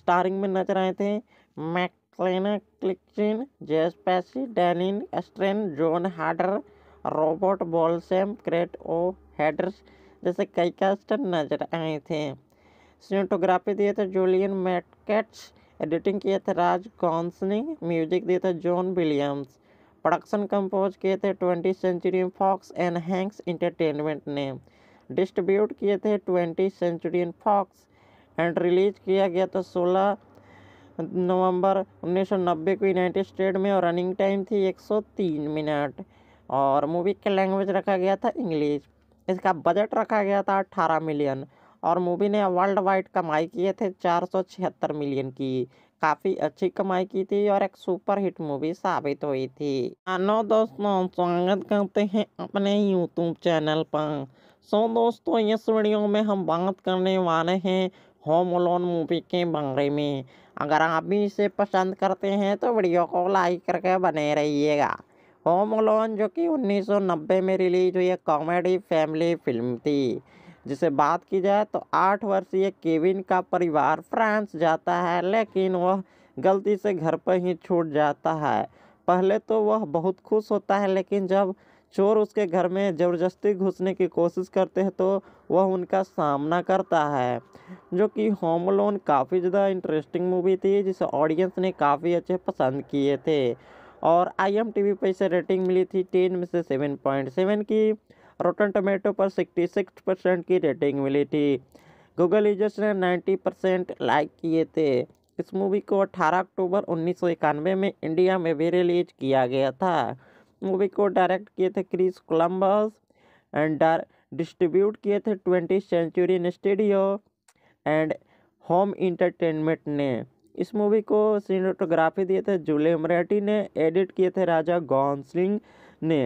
[SPEAKER 1] स्टारिंग में नजर आए थे मैकलेना क्लिकचिन जेस पैसी डैनिन एस्ट्रेन जॉन हार्डर रॉबर्ट बॉलसेम क्रेट ओ हैडर्स जैसे कई कैस्टर नजर आए थे सीनेटोग्राफी दिए थे जूलियन मैटकेट्स एडिटिंग किए थे राज कॉन्स ने म्यूजिक दिए थे जॉन विलियम्स प्रोडक्शन कंपोज किए थे twenty century fox and Hanks entertainment ने डिस्ट्रीब्यूट किए थे twenty century fox and release किया गया था सोलह नवंबर 1990 को यूनाइटेड स्टेट में और रनिंग टाइम थी 103 मिनट और मूवी का लैंग्वेज रखा गया था इंग्लिश इसका बजट रखा गया था 18 मिलियन और मूवी ने वर्ल्ड वाइड कमाई किए थे चार सौ छिहत्तर मिलियन की काफ़ी अच्छी कमाई की थी और एक सुपर हिट मूवी साबित हुई थी हाँ, नौ दोस्तों स्वागत करते हैं अपने यूट्यूब चैनल पर सो दोस्तों इस वीडियो में हम बात करने वाले हैं होम लोन मूवी के बारे में अगर आप भी इसे पसंद करते हैं तो वीडियो को लाइक करके बने रहिएगा होम लोन जो कि 1990 में रिलीज हुई कॉमेडी फैमिली फिल्म थी जिसे बात की जाए तो आठ वर्षीय केविन का परिवार फ्रांस जाता है लेकिन वह गलती से घर पर ही छूट जाता है पहले तो वह बहुत खुश होता है लेकिन जब चोर उसके घर में ज़बरदस्ती घुसने की कोशिश करते हैं तो वह उनका सामना करता है जो कि होम लोन काफ़ी ज़्यादा इंटरेस्टिंग मूवी थी जिसे ऑडियंस ने काफ़ी अच्छे पसंद किए थे और आई एम टी वी पर इसे रेटिंग मिली थी टेन में से सेवन पॉइंट सेवन की रोटन टोमेटो पर 66 परसेंट की रेटिंग मिली थी गूगल यूजर्स ने 90 परसेंट लाइक किए थे इस मूवी को 18 अक्टूबर उन्नीस में इंडिया में भी रिलीज किया गया था मूवी को डायरेक्ट किए थे क्रिस कोलम्बस एंड डिस्ट्रीब्यूट किए थे twenty century studio and home entertainment ने इस मूवी को सीनेटोग्राफी दिए थे जूलियम रेटी ने एडिट किए थे राजा गौन सिंह ने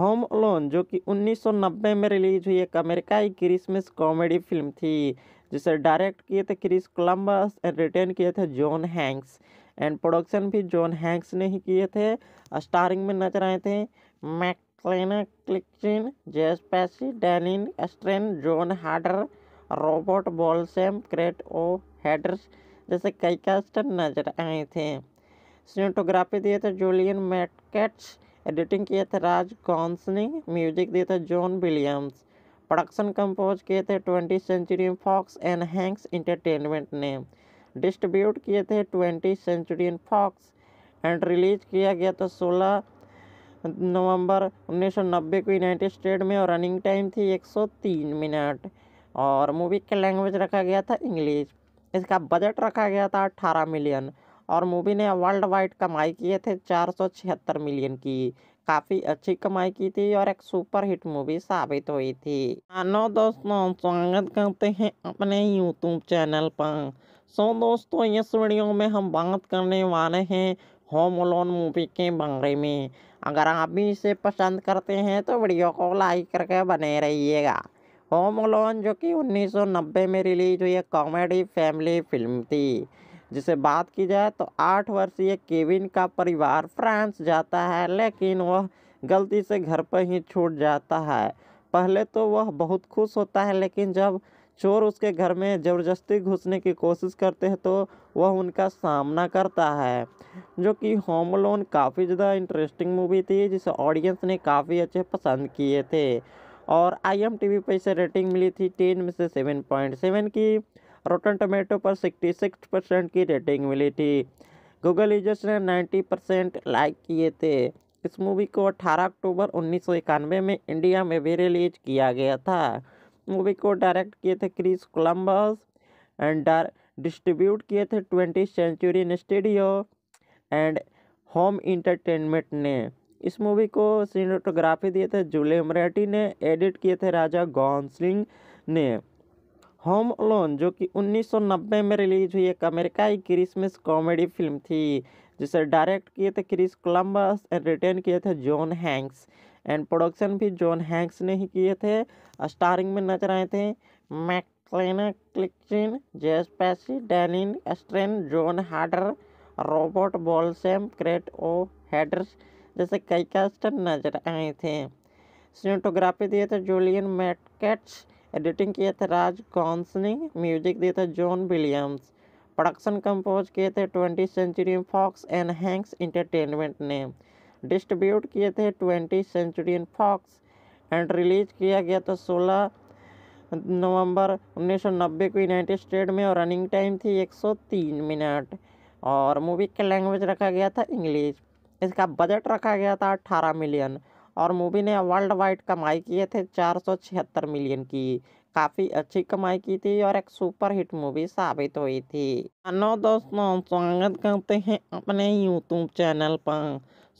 [SPEAKER 1] होम लोन जो कि 1990 में रिलीज हुई एक अमेरिकाई क्रिसमस कॉमेडी फिल्म थी जिसे डायरेक्ट किए थे क्रिस कोलम्बस एंड रिटर्न किए थे जॉन हैंक्स एंड प्रोडक्शन भी जॉन हैंक्स ने ही किए थे स्टारिंग में नजर आए थे मैकलेना क्लिकिन जेस पैसी डैनिन एस्ट्रेन जॉन हार्डर रॉबर्ट बॉलसेम क्रेट ओ हेडर्स जैसे कई कैस्टर नजर आए थे सीनेटोग्राफी दिए थे जूलियन मैटकेट्स एडिटिंग किए थे राज कॉन्स ने म्यूजिक दिए थे जॉन विलियम्स प्रोडक्शन कंपोज किए थे twenty century fox and Hanks entertainment ने डिस्ट्रीब्यूट किए थे twenty century fox and release किया गया था सोलह नवंबर 1990 को यूनाइटेड स्टेट में और रनिंग टाइम थी 103 मिनट और मूवी का लैंग्वेज रखा गया था इंग्लिश इसका बजट रखा गया था 18 मिलियन और मूवी ने वर्ल्ड वाइड कमाई किए थे चार सौ छिहत्तर मिलियन की काफ़ी अच्छी कमाई की थी और एक सुपर हिट मूवी साबित हुई थी मानो हाँ, दोस्तों स्वागत करते हैं अपने यूट्यूब चैनल पर सो दोस्तों इस वीडियो में हम बात करने वाले हैं होम लोन मूवी के बारे में अगर आप भी इसे पसंद करते हैं तो वीडियो को लाइक करके बने रहिएगा होम लोन जो कि 1990 में रिलीज हुई कॉमेडी फैमिली फिल्म थी जिसे बात की जाए तो आठ वर्षीय केविन का परिवार फ्रांस जाता है लेकिन वह गलती से घर पर ही छूट जाता है पहले तो वह बहुत खुश होता है लेकिन जब चोर उसके घर में ज़बरदस्ती घुसने की कोशिश करते हैं तो वह उनका सामना करता है जो कि होम लोन काफ़ी ज़्यादा इंटरेस्टिंग मूवी थी जिसे ऑडियंस ने काफ़ी अच्छे पसंद किए थे और आई एम टी वी पर इसे रेटिंग मिली थी टेन में से सेवन पॉइंट सेवन की रोटन टोमेटो पर 66 परसेंट की रेटिंग मिली थी गूगल यूजर्स ने 90 परसेंट लाइक किए थे इस मूवी को 18 अक्टूबर उन्नीस में इंडिया में भी रिलीज किया गया था मूवी को डायरेक्ट किए थे क्रिस कोलम्बस एंड डिस्ट्रीब्यूट किए थे twenty century studio and home entertainment ने इस मूवी को सीनेटोग्राफी दिए थे जूलियम रेटी ने एडिट किए थे राजा गौन सिंह ने होम लोन जो कि 1990 में रिलीज हुई एक अमेरिकाई क्रिसमस कॉमेडी फिल्म थी जिसे डायरेक्ट किए थे क्रिस कोलम्बस एंड रिटर्न किए थे जॉन हैंक्स एंड प्रोडक्शन भी जॉन हैंक्स ने ही किए थे स्टारिंग में नजर आए थे मैकलेना क्लिक्चिन जेस पैसी डैनिन एस्ट्रेन जॉन हार्डर रॉबर्ट बॉलसेम क्रेट ओ हैडर्स जैसे कई कैस्टर नजर आए थे सीनेटोग्राफी दिए थे जूलियन मैटकेट्स एडिटिंग किए थे राज कॉन्स ने म्यूजिक दिए थे जॉन विलियम्स प्रोडक्शन कंपोज किए थे twenty century fox and Hanks entertainment ने डिस्ट्रीब्यूट किए थे twenty century fox and release किया गया तो सोलह नवंबर 1990 को यूनाइटेड स्टेट में और रनिंग टाइम थी 103 मिनट और मूवी का लैंग्वेज रखा गया था इंग्लिश इसका बजट रखा गया था 18 मिलियन और मूवी ने वर्ल्ड वाइड कमाई किए थे चार मिलियन की काफ़ी अच्छी कमाई की थी और एक सुपर हिट मूवी साबित हुई थी हेलो दोस्तों स्वागत करते हैं अपने यूट्यूब चैनल पर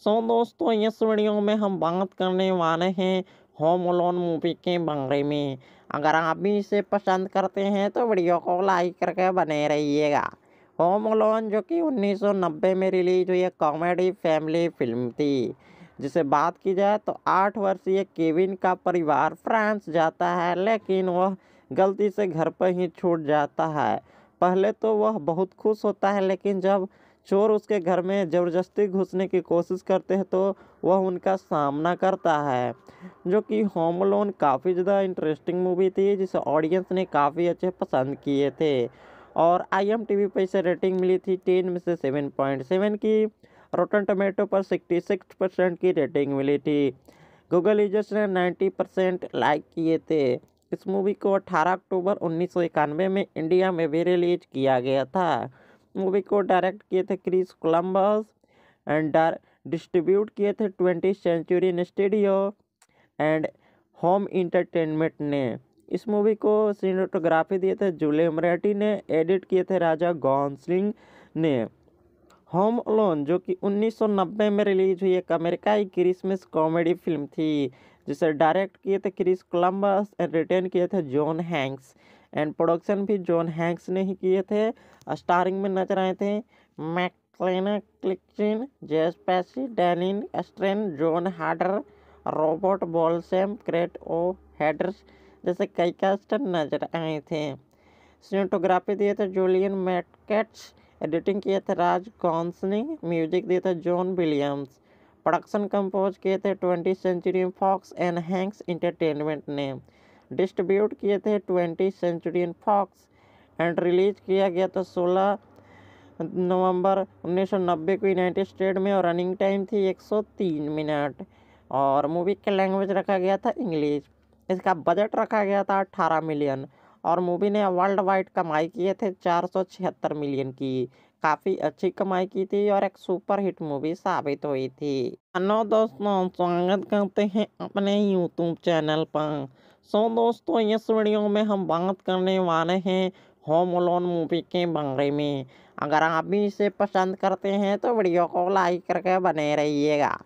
[SPEAKER 1] सो दोस्तों इस वीडियो में हम बात करने वाले हैं होम लोन मूवी के बारे में अगर आप भी इसे पसंद करते हैं तो वीडियो को लाइक करके बने रहिएगा होम लोन जो कि 1990 में रिलीज हुई कॉमेडी फैमिली फिल्म थी जिसे बात की जाए तो आठ वर्षीय केविन का परिवार फ्रांस जाता है लेकिन वह गलती से घर पर ही छूट जाता है पहले तो वह बहुत खुश होता है लेकिन जब चोर उसके घर में ज़बरदस्ती घुसने की कोशिश करते हैं तो वह उनका सामना करता है जो कि होम लोन काफ़ी ज़्यादा इंटरेस्टिंग मूवी थी जिसे ऑडियंस ने काफ़ी अच्छे पसंद किए थे और आई एम टी वी पर इसे रेटिंग मिली थी टेन में से सेवन पॉइंट सेवन की रोटन टोमेटो पर 66 परसेंट की रेटिंग मिली थी गूगल यूजर्स ने 90 परसेंट लाइक किए थे इस मूवी को 18 अक्टूबर उन्नीस में इंडिया में भी रिलीज किया गया था मूवी को डायरेक्ट किए थे क्रिस कोलम्बस एंड डिस्ट्रीब्यूट किए थे twenty century studio and home entertainment ने इस मूवी को सीनेटोग्राफी दिए थे जूलियम रेटी ने एडिट किए थे राजा गौन सिंह ने होम अलोन जो कि 1990 में रिलीज हुई एक अमेरिकाई क्रिसमस कॉमेडी फिल्म थी जिसे डायरेक्ट किए थे क्रिस कोलम्बस एंड रिटर्न किए थे जॉन हैंक्स एंड प्रोडक्शन भी जॉन हैंक्स ने ही किए थे स्टारिंग में नजर आए थे मैकलेना क्लिक्चिन जेस पैसी डैनिन एस्ट्रेन जॉन हार्डर रॉबर्ट बॉलसेम क्रेट ओ हैडर्स जैसे कई कैस्टर नजर आए थे सीनेटोग्राफी दिए थे जूलियन मैटकेट्स एडिटिंग किए थे राज कॉन्स ने म्यूजिक दिया था जॉन विलियम्स प्रोडक्शन कंपोज किए थे twenty century fox and Hanks entertainment ने डिस्ट्रीब्यूट किए थे twenty century fox and release किया गया था सोलह नवंबर 1990 को यूनाइटेड स्टेट में और रनिंग टाइम थी 103 मिनट और मूवी का लैंग्वेज रखा गया था इंग्लिश इसका बजट रखा गया था 18 मिलियन और मूवी ने वर्ल्ड वाइड कमाई किए थे चार सौ छिहत्तर मिलियन की काफ़ी अच्छी कमाई की थी और एक सुपर हिट मूवी साबित हुई थी हेलो दोस्तों स्वागत करते हैं अपने यूट्यूब चैनल पर सो दोस्तों इस वीडियो में हम बात करने वाले हैं होम लोन मूवी के बारे में अगर आप भी इसे पसंद करते हैं तो वीडियो को लाइक करके बने रहिएगा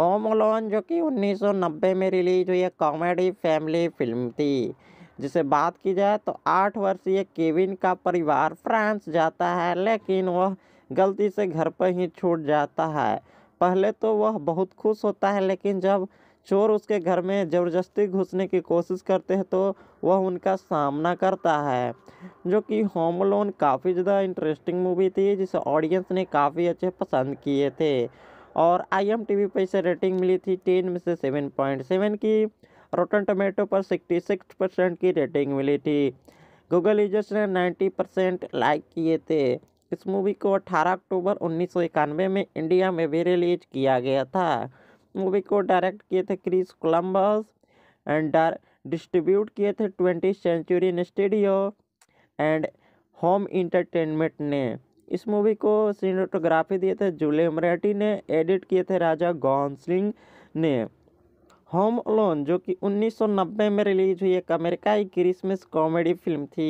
[SPEAKER 1] होम लोन जो कि 1990 में रिलीज हुई कॉमेडी फैमिली फिल्म थी जिसे बात की जाए तो आठ वर्षीय केविन का परिवार फ्रांस जाता है लेकिन वह गलती से घर पर ही छूट जाता है पहले तो वह बहुत खुश होता है लेकिन जब चोर उसके घर में ज़बरदस्ती घुसने की कोशिश करते हैं तो वह उनका सामना करता है जो कि होम लोन काफ़ी ज़्यादा इंटरेस्टिंग मूवी थी जिसे ऑडियंस ने काफ़ी अच्छे पसंद किए थे और आई एम टी वी पर इसे रेटिंग मिली थी टेन में से सेवन पॉइंट सेवन की रोटन टोमेटो पर 66 परसेंट की रेटिंग मिली थी गूगल यूजर्स ने 90 परसेंट लाइक किए थे इस मूवी को 18 अक्टूबर उन्नीस में इंडिया में भी रिलीज किया गया था मूवी को डायरेक्ट किए थे क्रिस कोलम्बस एंड डिस्ट्रीब्यूट किए थे twenty century studio and home entertainment ने इस मूवी को सीनेटोग्राफी दिए थे जूलियम रेटी ने एडिट किए थे राजा गौन सिंह ने होम लोन जो कि 1990 में रिलीज हुई एक अमेरिकाई क्रिसमस कॉमेडी फिल्म थी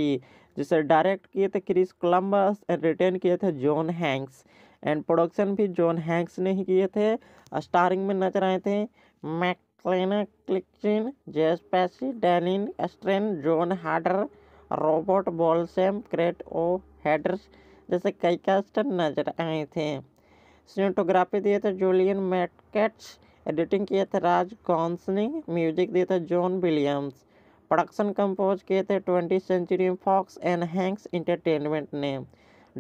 [SPEAKER 1] जिसे डायरेक्ट किए थे क्रिस कोलम्बस एंड रिटर्न किए थे जॉन हैंक्स एंड प्रोडक्शन भी जॉन हैंक्स ने ही किए थे स्टारिंग में नजर आए थे मैकलेना क्लिक्चिन जेस पैसी डैनिन एस्ट्रेन जॉन हार्डर रॉबर्ट बॉलसेम क्रेट ओ हेडर्स जैसे कई कैस्टर नजर आए थे सीनेटोग्राफी दिए थे जूलियन मैटकेट्स एडिटिंग किए थे राज कॉन्स ने म्यूजिक दिए थे जॉन विलियम्स प्रोडक्शन कंपोज किए थे twenty century fox and Hanks entertainment ने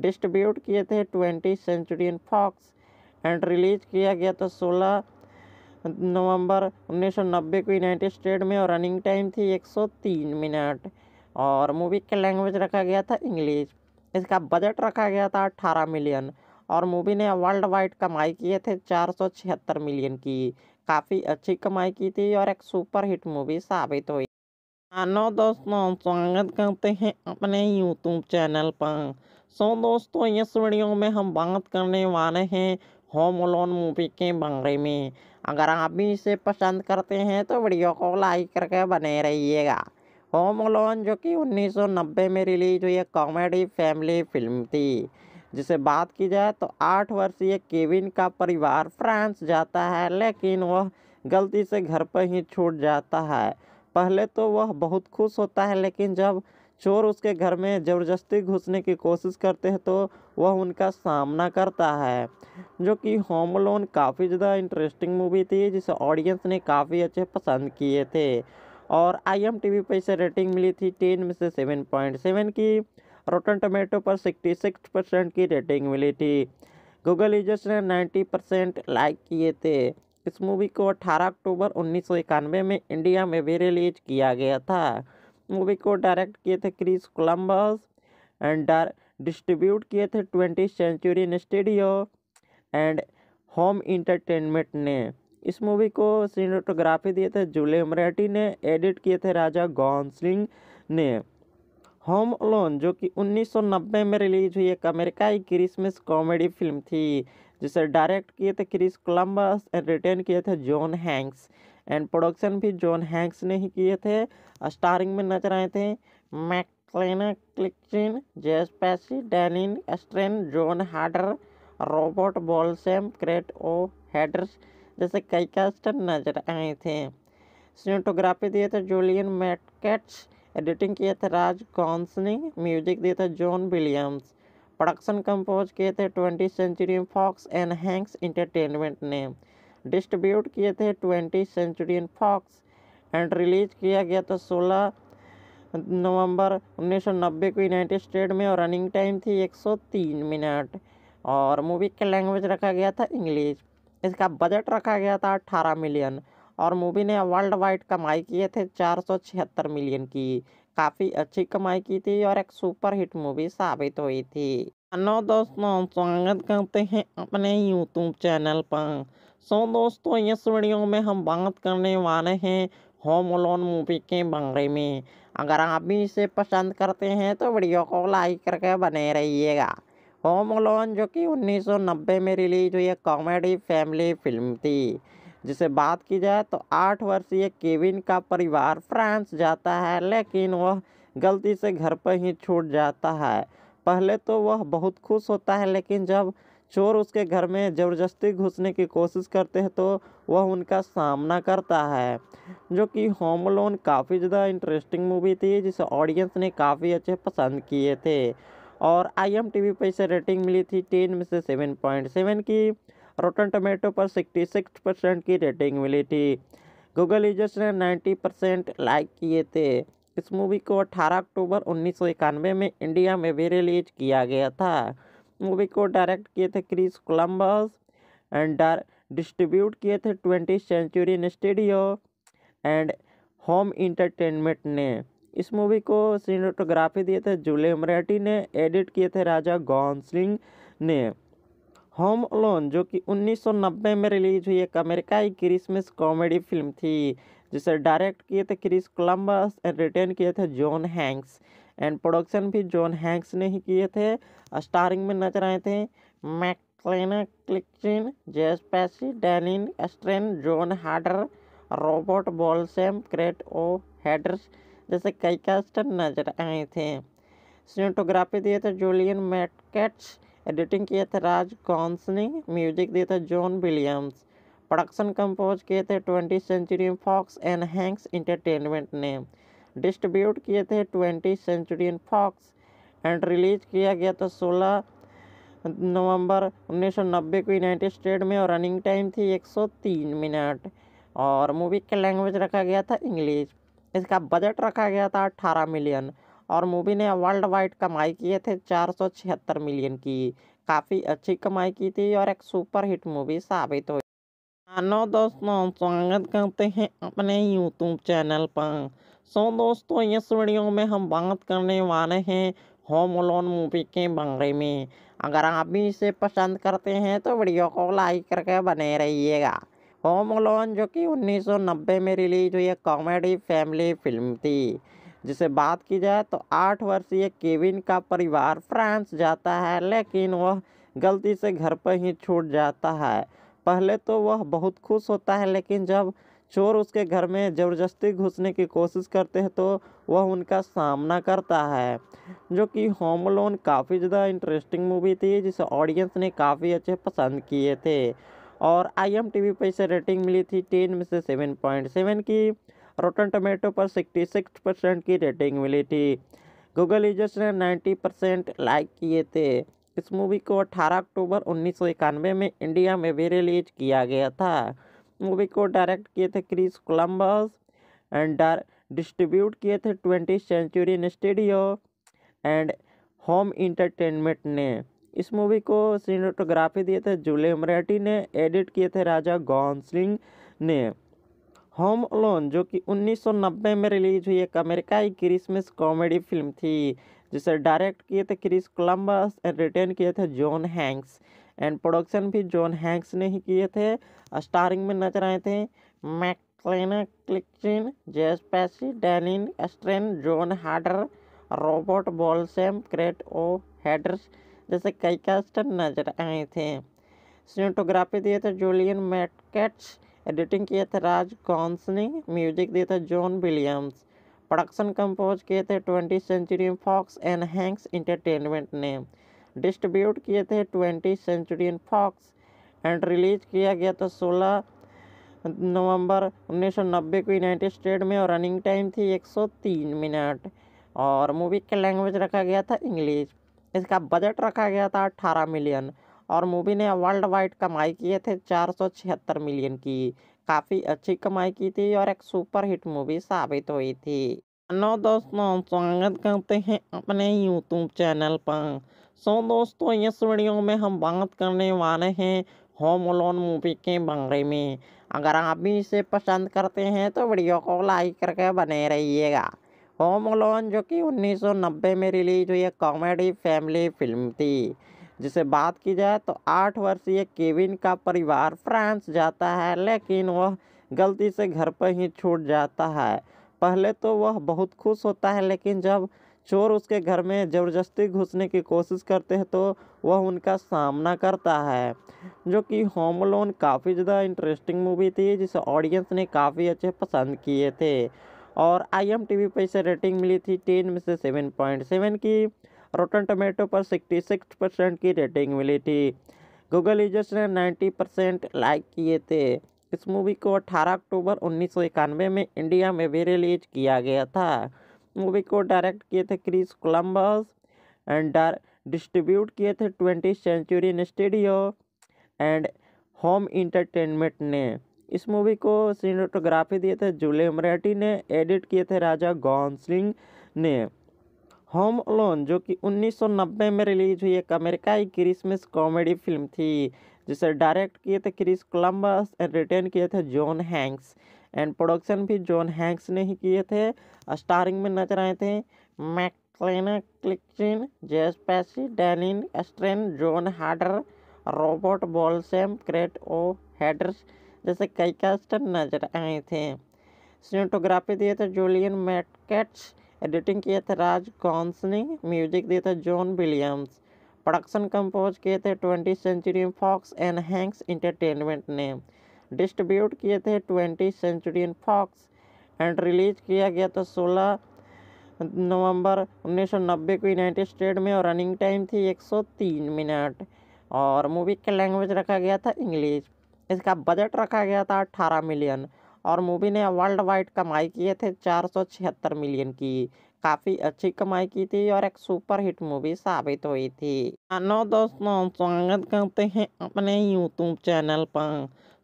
[SPEAKER 1] डिस्ट्रीब्यूट किए थे twenty century fox and release किया गया था सोलह नवंबर 1990 को यूनाइटेड स्टेट में और रनिंग टाइम थी 103 मिनट और मूवी का लैंग्वेज रखा गया था इंग्लिश इसका बजट रखा गया था 18 मिलियन और मूवी ने वर्ल्ड वाइड कमाई किए थे चार मिलियन की काफ़ी अच्छी कमाई की थी और एक सुपर हिट मूवी साबित हुई हेलो हाँ, दोस्तों स्वागत करते हैं अपने यूट्यूब चैनल पर सो दोस्तों इस वीडियो में हम बात करने वाले हैं होम लोन मूवी के बारे में अगर आप भी इसे पसंद करते हैं तो वीडियो को लाइक करके बने रहिएगा होम लोन जो कि 1990 में रिलीज हुई कॉमेडी फैमिली फिल्म थी जिसे बात की जाए तो आठ वर्षीय केविन का परिवार फ्रांस जाता है लेकिन वह गलती से घर पर ही छूट जाता है पहले तो वह बहुत खुश होता है लेकिन जब चोर उसके घर में ज़बरदस्ती घुसने की कोशिश करते हैं तो वह उनका सामना करता है जो कि होम लोन काफ़ी ज़्यादा इंटरेस्टिंग मूवी थी जिसे ऑडियंस ने काफ़ी अच्छे पसंद किए थे और आई एम टी वी पर इसे रेटिंग मिली थी टेन में से सेवन पॉइंट सेवन की रोटन टोमेटो पर 66 परसेंट की रेटिंग मिली थी गूगल यूजर्स ने 90 परसेंट लाइक किए थे इस मूवी को 18 अक्टूबर उन्नीस में इंडिया में भी रिलीज किया गया था मूवी को डायरेक्ट किए थे क्रिस कोलम्बस एंड डिस्ट्रीब्यूट किए थे twenty century studio and home entertainment ने इस मूवी को सीनेटोग्राफी दिए थे जूलियम रेटी ने एडिट किए थे राजा गौन सिंह ने होम लोन जो कि 1990 में रिलीज हुई एक अमेरिकाई क्रिसमस कॉमेडी फिल्म थी जिसे डायरेक्ट किए थे क्रिस कोलम्बस एंड रिटर्न किए थे जॉन हैंक्स एंड प्रोडक्शन भी जॉन हैंक्स ने ही किए थे स्टारिंग में नजर आए थे मैकलेना क्लिक्चिन जेस पैसी डैनिन एस्ट्रेन जॉन हार्डर रॉबर्ट बॉलसेम क्रेट ओ हेडर्स जैसे कई कैस्टर नजर आए थे सीनेटोग्राफी दिए थे जूलियन मैटकेट्स एडिटिंग किया था राज कॉन्स ने म्यूजिक दिया था जॉन विलियम्स प्रोडक्शन कंपोज किए थे twenty century fox and Hanks entertainment ने डिस्ट्रीब्यूट किए थे twenty century fox and release किया गया था सोलह नवंबर 1990 को यूनाइटेड स्टेट में और रनिंग टाइम थी 103 मिनट और मूवी का लैंग्वेज रखा गया था इंग्लिश इसका बजट रखा गया था 18 मिलियन और मूवी ने वर्ल्ड वाइड कमाई किए थे चार मिलियन की काफ़ी अच्छी कमाई की थी और एक सुपरहिट मूवी साबित हुई थी हेलो दोस्तों स्वागत करते हैं अपने यूट्यूब चैनल पर सो दोस्तों इस वीडियो में हम बात करने वाले हैं होम लोन मूवी के बारे में अगर आप भी इसे पसंद करते हैं तो वीडियो को लाइक करके बने रहिएगा होम लोन जो कि 1990 में रिलीज हुई कॉमेडी फैमिली फिल्म थी जिसे बात की जाए तो आठ वर्षीय केविन का परिवार फ्रांस जाता है लेकिन वह गलती से घर पर ही छूट जाता है पहले तो वह बहुत खुश होता है लेकिन जब चोर उसके घर में ज़बरदस्ती घुसने की कोशिश करते हैं तो वह उनका सामना करता है जो कि होम लोन काफ़ी ज़्यादा इंटरेस्टिंग मूवी थी जिसे ऑडियंस ने काफ़ी अच्छे पसंद किए थे और आई एम टी वी पर इसे रेटिंग मिली थी टेन में से सेवन पॉइंट सेवन की रोटन टोमेटो पर 66 परसेंट की रेटिंग मिली थी गूगल यूजर्स ने 90 परसेंट लाइक किए थे इस मूवी को 18 अक्टूबर उन्नीस में इंडिया में भी रिलीज किया गया था मूवी को डायरेक्ट किए थे क्रिस कोलम्बस एंड डिस्ट्रीब्यूट किए थे twenty century studio and home entertainment ने इस मूवी को सीनेटोग्राफी दिए थे जूलियम रेटी ने एडिट किए थे राजा गौन सिंह ने होम लोन जो कि 1990 में रिलीज हुई एक अमेरिकाई क्रिसमस कॉमेडी फिल्म थी जिसे डायरेक्ट किए थे क्रिस कोलम्बस एंड रिटर्न किए थे जॉन हैंक्स एंड प्रोडक्शन भी जॉन हैंक्स ने ही किए थे स्टारिंग में नजर आए थे मैकलेना क्लिक्चिन जेस पैसी डैनिन एस्ट्रेन जॉन हार्डर रॉबर्ट बॉलसेम क्रेट ओ हेडर्स जैसे कई कैस्टर नजर आए थे सीनेटोग्राफी दिए थे जूलियन मैटकेट्स एडिटिंग किए थे राज कॉन्स ने म्यूजिक दिए थे जॉन विलियम्स प्रोडक्शन कंपोज किए थे twenty century fox and Hanks entertainment ने डिस्ट्रीब्यूट किए थे twenty century fox and release किया गया था सोलह नवंबर 1990 को यूनाइटेड स्टेट में और रनिंग टाइम थी 103 मिनट और मूवी का लैंग्वेज रखा गया था इंग्लिश इसका बजट रखा गया था 18 मिलियन और मूवी ने वर्ल्ड वाइड कमाई किए थे चार मिलियन की काफ़ी अच्छी कमाई की थी और एक सुपर हिट मूवी साबित हुई हेलो हाँ, दोस्तों स्वागत करते हैं अपने यूट्यूब चैनल पर सो दोस्तों इस वीडियो में हम बात करने वाले हैं होम लोन मूवी के बारे में अगर आप भी इसे पसंद करते हैं तो वीडियो को लाइक करके बने रहिएगा होम लोन जो कि 1990 में रिलीज हुई कॉमेडी फैमिली फिल्म थी जिसे बात की जाए तो आठ वर्षीय केविन का परिवार फ्रांस जाता है लेकिन वह गलती से घर पर ही छूट जाता है पहले तो वह बहुत खुश होता है लेकिन जब चोर उसके घर में ज़बरदस्ती घुसने की कोशिश करते हैं तो वह उनका सामना करता है जो कि होम लोन काफ़ी ज़्यादा इंटरेस्टिंग मूवी थी जिसे ऑडियंस ने काफ़ी अच्छे पसंद किए थे और आई एम टी वी पर इसे रेटिंग मिली थी टेन में से सेवन पॉइंट सेवन की रोटन टोमेटो पर 66 परसेंट की रेटिंग मिली थी गूगल यूजर्स ने 90 परसेंट लाइक किए थे इस मूवी को 18 अक्टूबर उन्नीस में इंडिया में भी रिलीज किया गया था मूवी को डायरेक्ट किए थे क्रिस कोलम्बस एंड डिस्ट्रीब्यूट किए थे twenty century studio and home entertainment ने इस मूवी को सीनेटोग्राफी दिए थे जूलियम रेटी ने एडिट किए थे राजा गौन सिंह ने होम लोन जो कि 1990 में रिलीज हुई एक अमेरिकाई क्रिसमस कॉमेडी फिल्म थी जिसे डायरेक्ट किए थे क्रिस कोलम्बस एंड रिटर्न किए थे जॉन हैंक्स एंड प्रोडक्शन भी जॉन हैंक्स ने ही किए थे स्टारिंग में नजर आए थे मैकलेना क्लिक्चिन जेस पैसी डैनिन एस्ट्रेन जॉन हार्डर रॉबर्ट बॉलसेम क्रेट ओ हेडर्स जैसे कई कैस्टर नजर आए थे सीनेटोग्राफी दिए थे जूलियन मैटकेट्स एडिटिंग किए थे राज कॉन्स ने म्यूजिक दिए थे जॉन विलियम्स प्रोडक्शन कंपोज किए थे twenty century fox and Hanks entertainment ने डिस्ट्रीब्यूट किए थे twenty century fox and release किया गया था सोलह नवंबर 1990 को यूनाइटेड स्टेट में और रनिंग टाइम थी 103 मिनट और मूवी का लैंग्वेज रखा गया था इंग्लिश इसका बजट रखा गया था 18 मिलियन और मूवी ने वर्ल्ड वाइड कमाई किए थे चार मिलियन की काफ़ी अच्छी कमाई की थी और एक सुपर हिट मूवी साबित हुई थी नो दोस्तों स्वागत करते हैं अपने यूट्यूब चैनल पर सो दोस्तों इस वीडियो में हम बात करने वाले हैं होम लोन मूवी के बारे में अगर आप भी इसे पसंद करते हैं तो वीडियो को लाइक करके बने रहिएगा होम लोन जो कि 1990 में रिलीज हुई कॉमेडी फैमिली फिल्म थी जिसे बात की जाए तो आठ वर्षीय केविन का परिवार फ्रांस जाता है लेकिन वह गलती से घर पर ही छूट जाता है पहले तो वह बहुत खुश होता है लेकिन जब चोर उसके घर में ज़बरदस्ती घुसने की कोशिश करते हैं तो वह उनका सामना करता है जो कि होम लोन काफ़ी ज़्यादा इंटरेस्टिंग मूवी थी जिसे ऑडियंस ने काफ़ी अच्छे पसंद किए थे और आई एम टी वी पर इसे रेटिंग मिली थी टेन में से सेवन पॉइंट सेवन की रोटन टोमेटो पर 66 परसेंट की रेटिंग मिली थी गूगल यूजर्स ने 90 परसेंट लाइक किए थे इस मूवी को 18 अक्टूबर उन्नीस में इंडिया में भी रिलीज किया गया था मूवी को डायरेक्ट किए थे क्रिस कोलम्बस एंड डिस्ट्रीब्यूट किए थे twenty century studio and home entertainment ने इस मूवी को सीनेटोग्राफी दिए थे जूलियम रेटी ने एडिट किए थे राजा गौन सिंह ने होम अलोन जो कि 1990 में रिलीज हुई एक अमेरिकाई क्रिसमस कॉमेडी फिल्म थी जिसे डायरेक्ट किए थे क्रिस कोलम्बस एंड रिटर्न किए थे जॉन हैंक्स एंड प्रोडक्शन भी जॉन हैंक्स ने ही किए थे स्टारिंग में नजर आए थे मैकलेना क्लिकचिन जेस पैसी डैनिन एस्ट्रेन जॉन हार्डर रॉबर्ट बॉलसेम क्रेट ओ हैडर्स जैसे कई कैस्टर नजर आए थे सीनेटोग्राफी दिए थे जूलियन मैटकेट्स एडिटिंग किया था राज कॉन्स ने म्यूजिक दिया था जॉन विलियम्स प्रोडक्शन कंपोज किए थे twenty century fox and Hanks entertainment ने डिस्ट्रीब्यूट किए थे twenty century fox and release किया गया था सोलह नवंबर 1990 को यूनाइटेड स्टेट में और रनिंग टाइम थी 103 मिनट और मूवी का लैंग्वेज रखा गया था इंग्लिश इसका बजट रखा गया था 18 मिलियन और मूवी ने वर्ल्ड वाइड कमाई किए थे चार सौ छिहत्तर मिलियन की काफ़ी अच्छी कमाई की थी और एक सुपर हिट मूवी साबित हुई थी हाँ, नो दोस्तों स्वागत करते हैं अपने यूट्यूब चैनल पर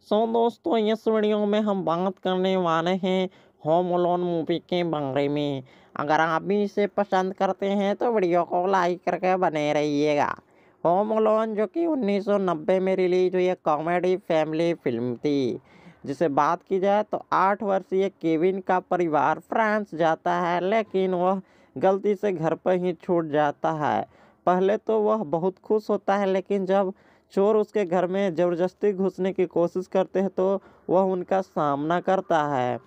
[SPEAKER 1] सो दोस्तों इस वीडियो में हम बात करने वाले हैं होम लोन मूवी के बारे में अगर आप भी इसे पसंद करते हैं तो वीडियो को लाइक करके बने रहिएगा होम लोन जो कि 1990 में रिलीज हुई कॉमेडी फैमिली फिल्म थी जिसे बात की जाए तो आठ वर्षीय केविन का परिवार फ्रांस जाता है लेकिन वह गलती से घर पर ही छूट जाता है पहले तो वह बहुत खुश होता है लेकिन जब चोर उसके घर में ज़बरदस्ती घुसने की कोशिश करते हैं तो वह उनका सामना करता है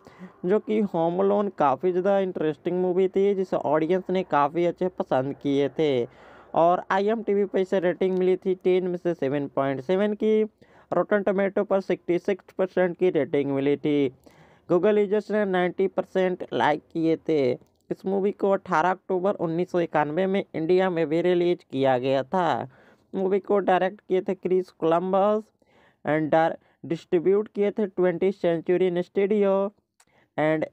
[SPEAKER 1] जो कि होम लोन काफ़ी ज़्यादा इंटरेस्टिंग मूवी थी जिसे ऑडियंस ने काफ़ी अच्छे पसंद किए थे और आई एम टी वी पर इसे रेटिंग मिली थी टेन में से सेवन पॉइंट सेवन की रोटन टोमेटो पर 66 परसेंट की रेटिंग मिली थी गूगल यूजर्स ने 90 परसेंट लाइक किए थे इस मूवी को 18 अक्टूबर उन्नीस में इंडिया में भी रिलीज किया गया था मूवी को डायरेक्ट किए थे क्रिस कोलम्बस एंड डिस्ट्रीब्यूट किए थे twenty century studio and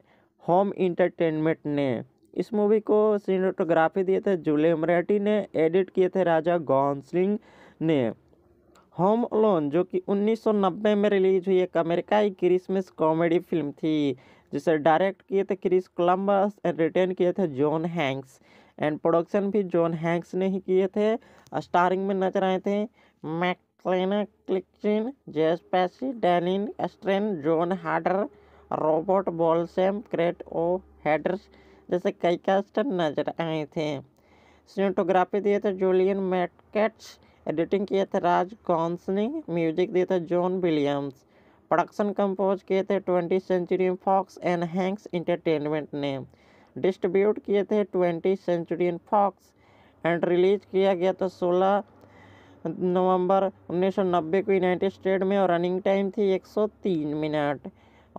[SPEAKER 1] home entertainment ने इस मूवी को सीनेटोग्राफी दिए थे जूलियम रेटी ने एडिट किए थे राजा गौन सिंह ने होम लोन जो कि 1990 में रिलीज हुई एक अमेरिकाई क्रिसमस कॉमेडी फिल्म थी जिसे डायरेक्ट किए थे क्रिस कोलम्बस एंड रिटर्न किए थे जॉन हैंक्स एंड प्रोडक्शन भी जॉन हैंक्स ने ही किए थे स्टारिंग में नजर आए थे मैकलेना क्लिकचिन जेस पैसी डैनिन एस्ट्रेन जॉन हार्डर रॉबर्ट बॉलसेम क्रेट ओ हेडर्स जैसे कई कैस्टर नजर आए थे सीनेटोग्राफी दिए थे जूलियन मैटकेट्स एडिटिंग किए थे राज कॉन्स ने म्यूजिक दिए थे जॉन विलियम्स प्रोडक्शन कंपोज किए थे twenty century fox and Hanks entertainment ने डिस्ट्रीब्यूट किए थे twenty century fox and release किया गया था सोलह नवंबर 1990 को यूनाइटेड स्टेट में और रनिंग टाइम थी 103 मिनट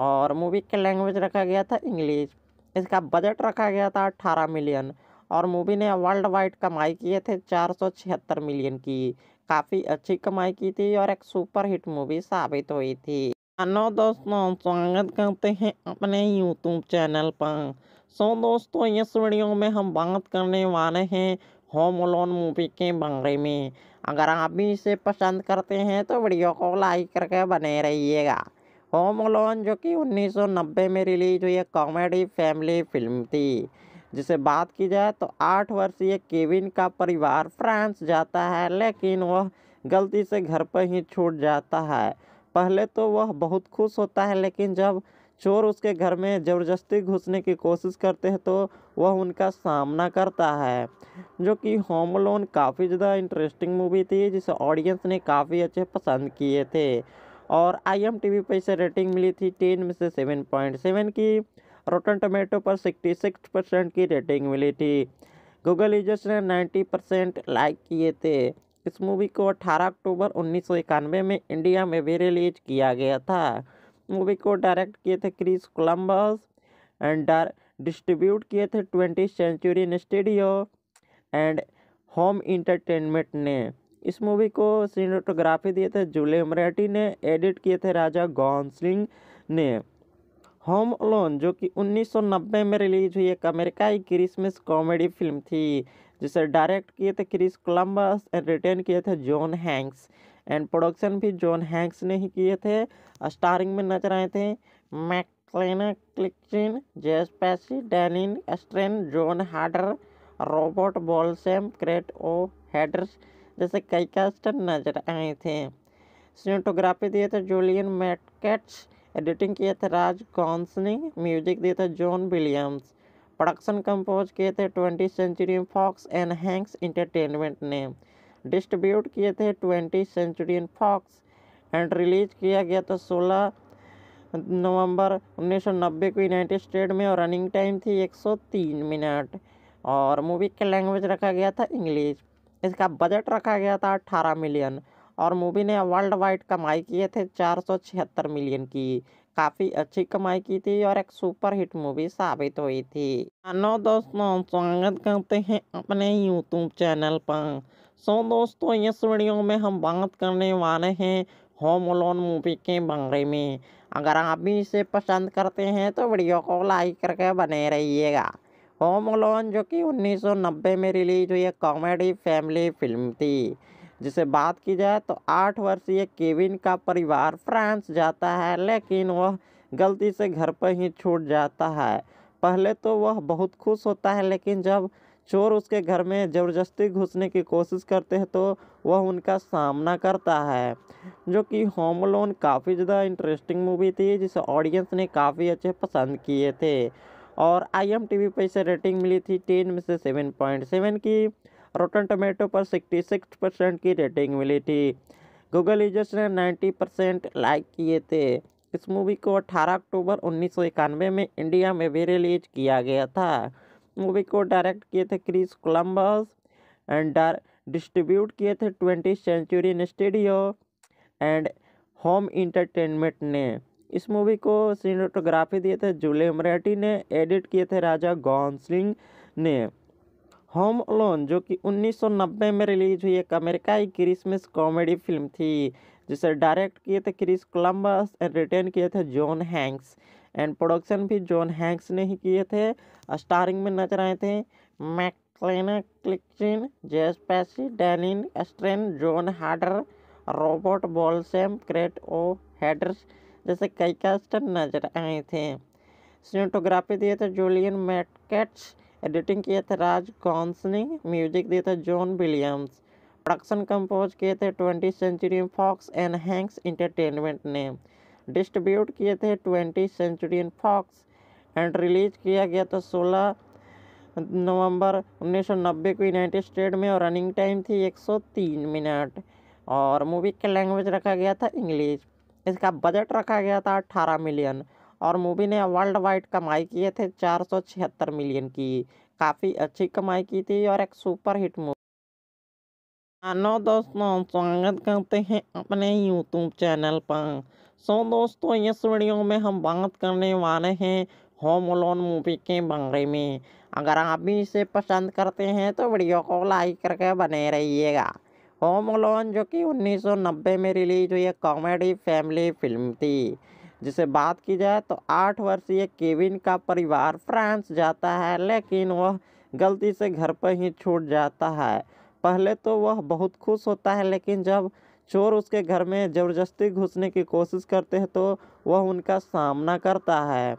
[SPEAKER 1] और मूवी का लैंग्वेज रखा गया था इंग्लिश इसका बजट रखा गया था 18 मिलियन और मूवी ने वर्ल्ड वाइड कमाई किए थे चार सौ छिहत्तर मिलियन की काफ़ी अच्छी कमाई की थी और एक सुपर हिट मूवी साबित हुई थी हेलो दोस्तों स्वागत करते हैं अपने यूट्यूब चैनल पर सो दोस्तों इस वीडियो में हम बात करने वाले हैं होम लोन मूवी के बारे में अगर आप भी इसे पसंद करते हैं तो वीडियो को लाइक करके बने रहिएगा होम लोन जो कि 1990 में रिलीज हुई कॉमेडी फैमिली फिल्म थी जिसे बात की जाए तो आठ वर्षीय केविन का परिवार फ्रांस जाता है लेकिन वह गलती से घर पर ही छूट जाता है पहले तो वह बहुत खुश होता है लेकिन जब चोर उसके घर में ज़बरदस्ती घुसने की कोशिश करते हैं तो वह उनका सामना करता है जो कि होम लोन काफ़ी ज़्यादा इंटरेस्टिंग मूवी थी जिसे ऑडियंस ने काफ़ी अच्छे पसंद किए थे और आई एम टी वी पर इसे रेटिंग मिली थी टेन में से सेवन पॉइंट सेवन की रोटन टोमेटो पर 66 परसेंट की रेटिंग मिली थी गूगल यूजर्स ने 90 परसेंट लाइक किए थे इस मूवी को 18 अक्टूबर उन्नीस में इंडिया में भी रिलीज किया गया था मूवी को डायरेक्ट किए थे क्रिस कोलम्बस एंड डिस्ट्रीब्यूट किए थे twenty century studio and home entertainment ने इस मूवी को सीनेटोग्राफी दिए थे जूलियम रेटी ने एडिट किए थे राजा गौन सिंह ने होम लोन जो कि 1990 में रिलीज हुई एक अमेरिकाई क्रिसमस कॉमेडी फिल्म थी जिसे डायरेक्ट किए थे क्रिस कोलम्बस एंड रिटर्न किए थे जॉन हैंक्स एंड प्रोडक्शन भी जॉन हैंक्स ने ही किए थे स्टारिंग में नजर आए थे मैकलेना क्लिकिन जेस पैसी डैनिन एस्ट्रेन जॉन हार्डर रॉबर्ट बॉलसेम क्रेट ओ हेडर्स जैसे कई कैस्टर नजर आए थे सीनेटोग्राफी दिए थे जूलियन मैटकेट्स एडिटिंग किए थे राज कॉन्स ने म्यूजिक दिए थे जॉन विलियम्स प्रोडक्शन कंपोज किए थे twenty century fox and Hanks entertainment ने डिस्ट्रीब्यूट किए थे twenty century fox and release किया गया था सोलह नवंबर 1990 को यूनाइटेड स्टेट में और रनिंग टाइम थी 103 मिनट और मूवी का लैंग्वेज रखा गया था इंग्लिश इसका बजट रखा गया था 18 मिलियन और मूवी ने वर्ल्ड वाइड कमाई किए थे चार सौ छिहत्तर मिलियन की काफ़ी अच्छी कमाई की थी और एक सुपर हिट मूवी साबित हुई थी हेलो हाँ, दोस्तों स्वागत करते हैं अपने यूट्यूब चैनल पर सो दोस्तों इस वीडियो में हम बात करने वाले हैं होम लोन मूवी के बारे में अगर आप भी इसे पसंद करते हैं तो वीडियो को लाइक करके बने रहिएगा होम लोन जो कि 1990 में रिलीज हुई कॉमेडी फैमिली फिल्म थी जिसे बात की जाए तो आठ वर्षीय केविन का परिवार फ्रांस जाता है लेकिन वह गलती से घर पर ही छूट जाता है पहले तो वह बहुत खुश होता है लेकिन जब चोर उसके घर में ज़बरदस्ती घुसने की कोशिश करते हैं तो वह उनका सामना करता है जो कि होम लोन काफ़ी ज़्यादा इंटरेस्टिंग मूवी थी जिसे ऑडियंस ने काफ़ी अच्छे पसंद किए थे और आई एम टी वी पर इसे रेटिंग मिली थी टेन में से सेवन पॉइंट सेवन की रोटन टोमेटो पर 66 परसेंट की रेटिंग मिली थी गूगल यूजर्स ने 90 परसेंट लाइक किए थे इस मूवी को 18 अक्टूबर उन्नीस में इंडिया में भी रिलीज किया गया था मूवी को डायरेक्ट किए थे क्रिस कोलम्बस एंड डिस्ट्रीब्यूट किए थे twenty century studio and home entertainment ने इस मूवी को सीनेटोग्राफी दिए थे जूलियम रेटी ने एडिट किए थे राजा गौन सिंह ने होम अलोन जो कि 1990 में रिलीज हुई एक अमेरिकाई क्रिसमस कॉमेडी फिल्म थी जिसे डायरेक्ट किए थे क्रिस कोलम्बस एंड रिटर्न किए थे जॉन हैंक्स एंड प्रोडक्शन भी जॉन हैंक्स ने ही किए थे स्टारिंग में नजर आए थे मैकलेना क्लिक्चिन जेस पैसी डैनिन एस्ट्रेन जॉन हार्डर रॉबर्ट बॉलसेम क्रेट ओ हैडर्स जैसे कई कैस्टर नजर आए थे सीनेटोग्राफी दिए थे जूलियन मैटकेट्स एडिटिंग किया था राज कॉन्स ने म्यूजिक दिया था जॉन विलियम्स प्रोडक्शन कंपोज किए थे twenty century fox and Hanks entertainment ने डिस्ट्रीब्यूट किए थे twenty century fox and release किया गया था सोलह नवंबर 1990 को यूनाइटेड स्टेट में और रनिंग टाइम थी 103 मिनट और मूवी का लैंग्वेज रखा गया था इंग्लिश इसका बजट रखा गया था 18 मिलियन और मूवी ने वर्ल्ड वाइड कमाई किए थे चार सौ छिहत्तर मिलियन की काफ़ी अच्छी कमाई की थी और एक सुपर हिट मूवी हेलो हाँ, दोस्तों स्वागत करते हैं अपने यूट्यूब चैनल पर सो दोस्तों इस वीडियो में हम बात करने वाले हैं होम लोन मूवी के बारे में अगर आप भी इसे पसंद करते हैं तो वीडियो को लाइक करके बने रहिएगा होम लोन जो कि 1990 में रिलीज हुई कॉमेडी फैमिली फिल्म थी जिसे बात की जाए तो आठ वर्षीय केविन का परिवार फ्रांस जाता है लेकिन वह गलती से घर पर ही छूट जाता है पहले तो वह बहुत खुश होता है लेकिन जब चोर उसके घर में ज़बरदस्ती घुसने की कोशिश करते हैं तो वह उनका सामना करता है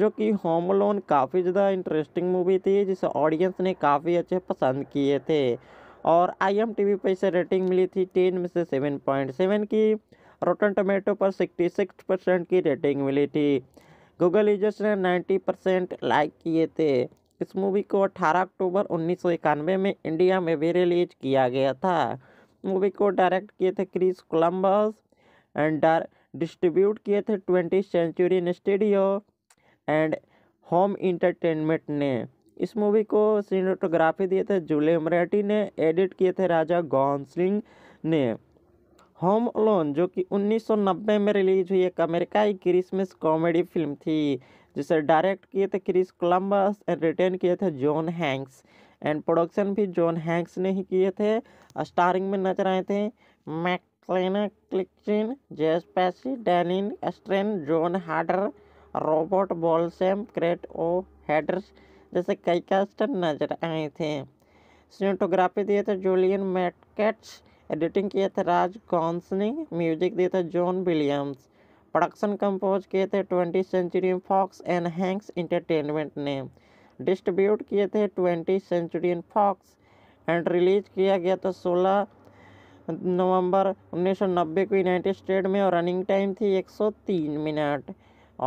[SPEAKER 1] जो कि होम लोन काफ़ी ज़्यादा इंटरेस्टिंग मूवी थी जिसे ऑडियंस ने काफ़ी अच्छे पसंद किए थे और आई एम टी वी पर इसे रेटिंग मिली थी टेन में से सेवन पॉइंट सेवन की रोटन टोमेटो पर 66 परसेंट की रेटिंग मिली थी गूगल यूजर्स ने 90 परसेंट लाइक किए थे इस मूवी को 18 अक्टूबर उन्नीस में इंडिया में भी रिलीज किया गया था मूवी को डायरेक्ट किए थे क्रिस कोलम्बस एंड डिस्ट्रीब्यूट किए थे twenty century studio and home entertainment ने इस मूवी को सीनेटोग्राफी दिए थे जूलियम रेटी ने एडिट किए थे राजा गौन सिंह ने होम लोन जो कि 1990 में रिलीज हुई एक अमेरिकाई क्रिसमस कॉमेडी फिल्म थी जिसे डायरेक्ट किए थे क्रिस कोलम्बस एंड रिटर्न किए थे जॉन हैंक्स एंड प्रोडक्शन भी जॉन हैंक्स ने ही किए थे स्टारिंग में नजर आए थे मैकलेना क्लिक्चिन जेस पैसी डैनिन एस्ट्रेन जॉन हार्डर रॉबर्ट बॉलसेम क्रेट ओ हेडर्स जैसे कई कैस्टर नजर आए थे सीनेटोग्राफी दिए थे जूलियन मैटकेट्स एडिटिंग किया था राज कॉन्स ने म्यूजिक दिए था जॉन विलियम्स प्रोडक्शन कंपोज किए थे twenty century fox and Hanks entertainment ने डिस्ट्रीब्यूट किए थे twenty century fox and release किया गया था सोलह नवंबर 1990 को यूनाइटेड स्टेट में और रनिंग टाइम थी 103 मिनट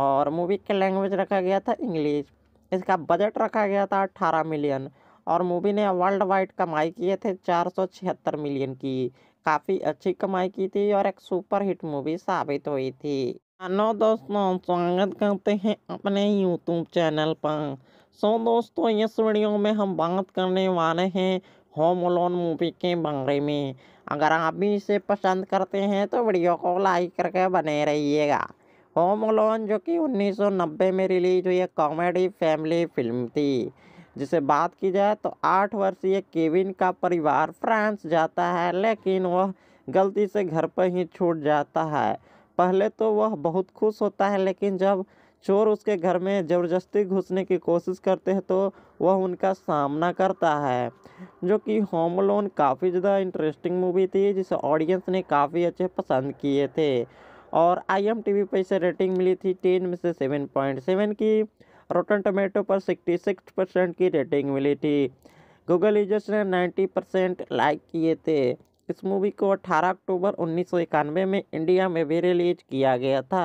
[SPEAKER 1] और मूवी का लैंग्वेज रखा गया था इंग्लिश इसका बजट रखा गया था 18 मिलियन और मूवी ने वर्ल्ड वाइड कमाई किए थे चार मिलियन की काफ़ी अच्छी कमाई की थी और एक सुपर हिट मूवी साबित हुई थी हेलो दोस्तों स्वागत करते हैं अपने यूट्यूब चैनल पर सो दोस्तों इस वीडियो में हम बात करने वाले हैं होम लोन मूवी के बारे में अगर आप भी इसे पसंद करते हैं तो वीडियो को लाइक करके बने रहिएगा होम लोन जो कि 1990 में रिलीज हुई कॉमेडी फैमिली फिल्म थी जिसे बात की जाए तो आठ वर्षीय केविन का परिवार फ्रांस जाता है लेकिन वह गलती से घर पर ही छूट जाता है पहले तो वह बहुत खुश होता है लेकिन जब चोर उसके घर में ज़बरदस्ती घुसने की कोशिश करते हैं तो वह उनका सामना करता है जो कि होम लोन काफ़ी ज़्यादा इंटरेस्टिंग मूवी थी जिसे ऑडियंस ने काफ़ी अच्छे पसंद किए थे और आई एम टी वी पर इसे रेटिंग मिली थी टेन में से सेवन पॉइंट सेवन की रोटन टोमेटो पर 66 परसेंट की रेटिंग मिली थी गूगल यूजर्स ने 90 परसेंट लाइक किए थे इस मूवी को 18 अक्टूबर उन्नीस में इंडिया में भी रिलीज किया गया था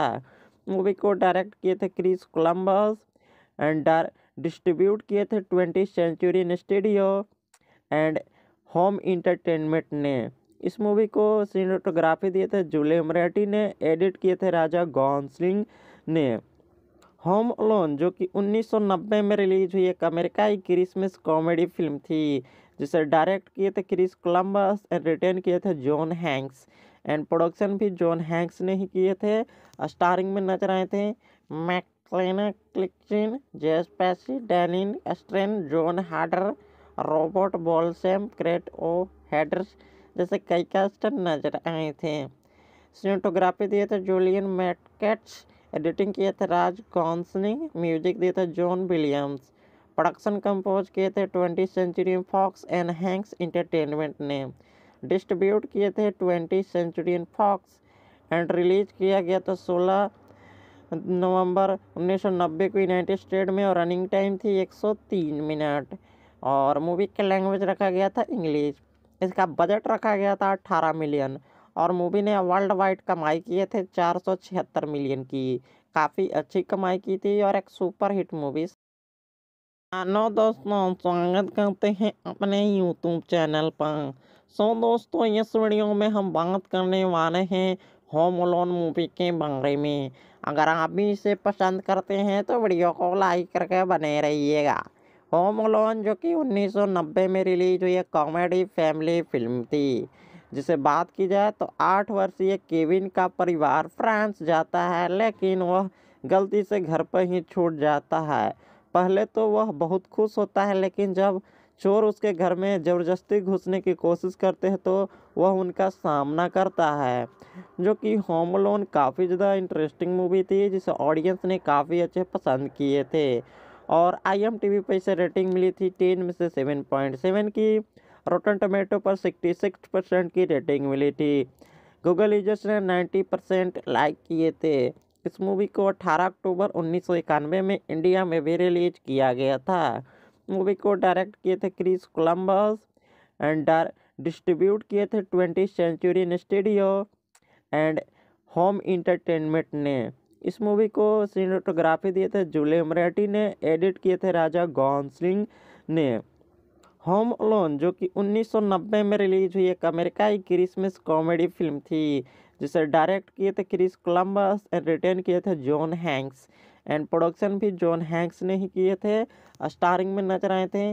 [SPEAKER 1] मूवी को डायरेक्ट किए थे क्रिस कोलम्बस एंड डिस्ट्रीब्यूट किए थे twenty century studio and home entertainment ने इस मूवी को सीनेटोग्राफी दिए थे जूले मराठी ने एडिट किए थे राजा गौन सिंह ने होम लोन जो कि 1990 में रिलीज हुई एक अमेरिकाई क्रिसमस कॉमेडी फिल्म थी जिसे डायरेक्ट किए थे क्रिस कोलम्बस एंड रिटर्न किए थे जॉन हैंक्स एंड प्रोडक्शन भी जॉन हैंक्स ने ही किए थे स्टारिंग में नजर आए थे मैकलेना क्लिकचिन जेस पैसी डैनिन एस्ट्रेन जॉन हार्डर रॉबर्ट बॉलसेम क्रेट ओ हैडर्स जैसे कई कैस्टर नजर आए थे सीनेटोग्राफी दिए थे जूलियन मैटकेट्स एडिटिंग किए थे राज कॉन्स ने म्यूजिक दिए थे जॉन विलियम्स प्रोडक्शन कंपोज किए थे twenty century fox and Hanks entertainment ने डिस्ट्रीब्यूट किए थे twenty century fox and release किया गया था सोलह नवंबर 1990 को यूनाइटेड स्टेट में और रनिंग टाइम थी 103 मिनट और मूवी का लैंग्वेज रखा गया था इंग्लिश इसका बजट रखा गया था 18 मिलियन और मूवी ने वर्ल्ड वाइड कमाई किए थे चार सौ छिहत्तर मिलियन की काफ़ी अच्छी कमाई की थी और एक सुपर हिट मूवी नो दोस्तों स्वागत करते हैं अपने यूट्यूब चैनल पर सो दोस्तों इस वीडियो में हम बात करने वाले हैं होम लोन मूवी के बारे में अगर आप भी इसे पसंद करते हैं तो वीडियो को लाइक करके बने रहिएगा होम लोन जो कि 1990 में रिलीज हुई कॉमेडी फैमिली फिल्म थी जिसे बात की जाए तो आठ वर्षीय केविन का परिवार फ्रांस जाता है लेकिन वह गलती से घर पर ही छूट जाता है पहले तो वह बहुत खुश होता है लेकिन जब चोर उसके घर में ज़बरदस्ती घुसने की कोशिश करते हैं तो वह उनका सामना करता है जो कि होम लोन काफ़ी ज़्यादा इंटरेस्टिंग मूवी थी जिसे ऑडियंस ने काफ़ी अच्छे पसंद किए थे और आई एम टी वी पर इसे रेटिंग मिली थी टेन में से सेवन पॉइंट सेवन की रोटन टोमेटो पर 66 परसेंट की रेटिंग मिली थी गूगल यूजर्स ने 90 परसेंट लाइक किए थे इस मूवी को 18 अक्टूबर उन्नीस में इंडिया में भी रिलीज किया गया था मूवी को डायरेक्ट किए थे क्रिस कोलम्बस एंड डिस्ट्रीब्यूट किए थे twenty century studio and home entertainment ने इस मूवी को सीनेटोग्राफी दिए थे जूलियम रेटी ने एडिट किए थे राजा गौन सिंह ने होम लोन जो कि 1990 में रिलीज हुई एक अमेरिकाई क्रिसमस कॉमेडी फिल्म थी जिसे डायरेक्ट किए थे क्रिस कोलम्बस एंड रिटर्न किए थे जॉन हैंक्स एंड प्रोडक्शन भी जॉन हैंक्स ने ही किए थे स्टारिंग में नजर आए थे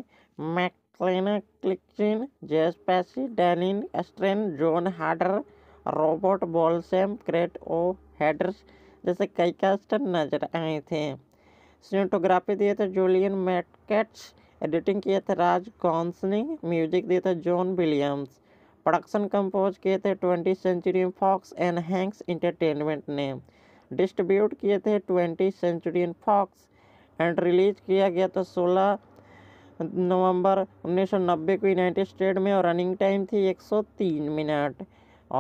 [SPEAKER 1] मैकलेना क्लिकचिन जेस पैसी डैनिन एस्ट्रेन जॉन हार्डर रॉबर्ट बॉलसेम क्रेट ओ हैडर्स जैसे कई कैस्टर नजर आए थे सीनेटोग्राफी दिए थे जूलियन मैटकेट्स एडिटिंग किए थे राज ने म्यूजिक दिए थे जॉन विलियम्स प्रोडक्शन कंपोज किए थे twenty century fox and Hanks entertainment ने डिस्ट्रीब्यूट किए थे twenty century fox and release किया गया था सोलह नवंबर 1990 को यूनाइटेड स्टेट में और रनिंग टाइम थी 103 मिनट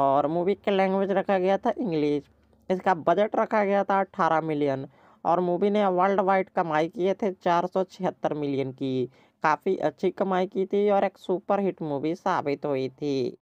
[SPEAKER 1] और मूवी का लैंग्वेज रखा गया था इंग्लिश इसका बजट रखा गया था 18 मिलियन और मूवी ने वर्ल्ड वाइड कमाई किए थे चार सौ छिहत्तर मिलियन की काफ़ी अच्छी कमाई की थी और एक सुपर हिट मूवी साबित हुई थी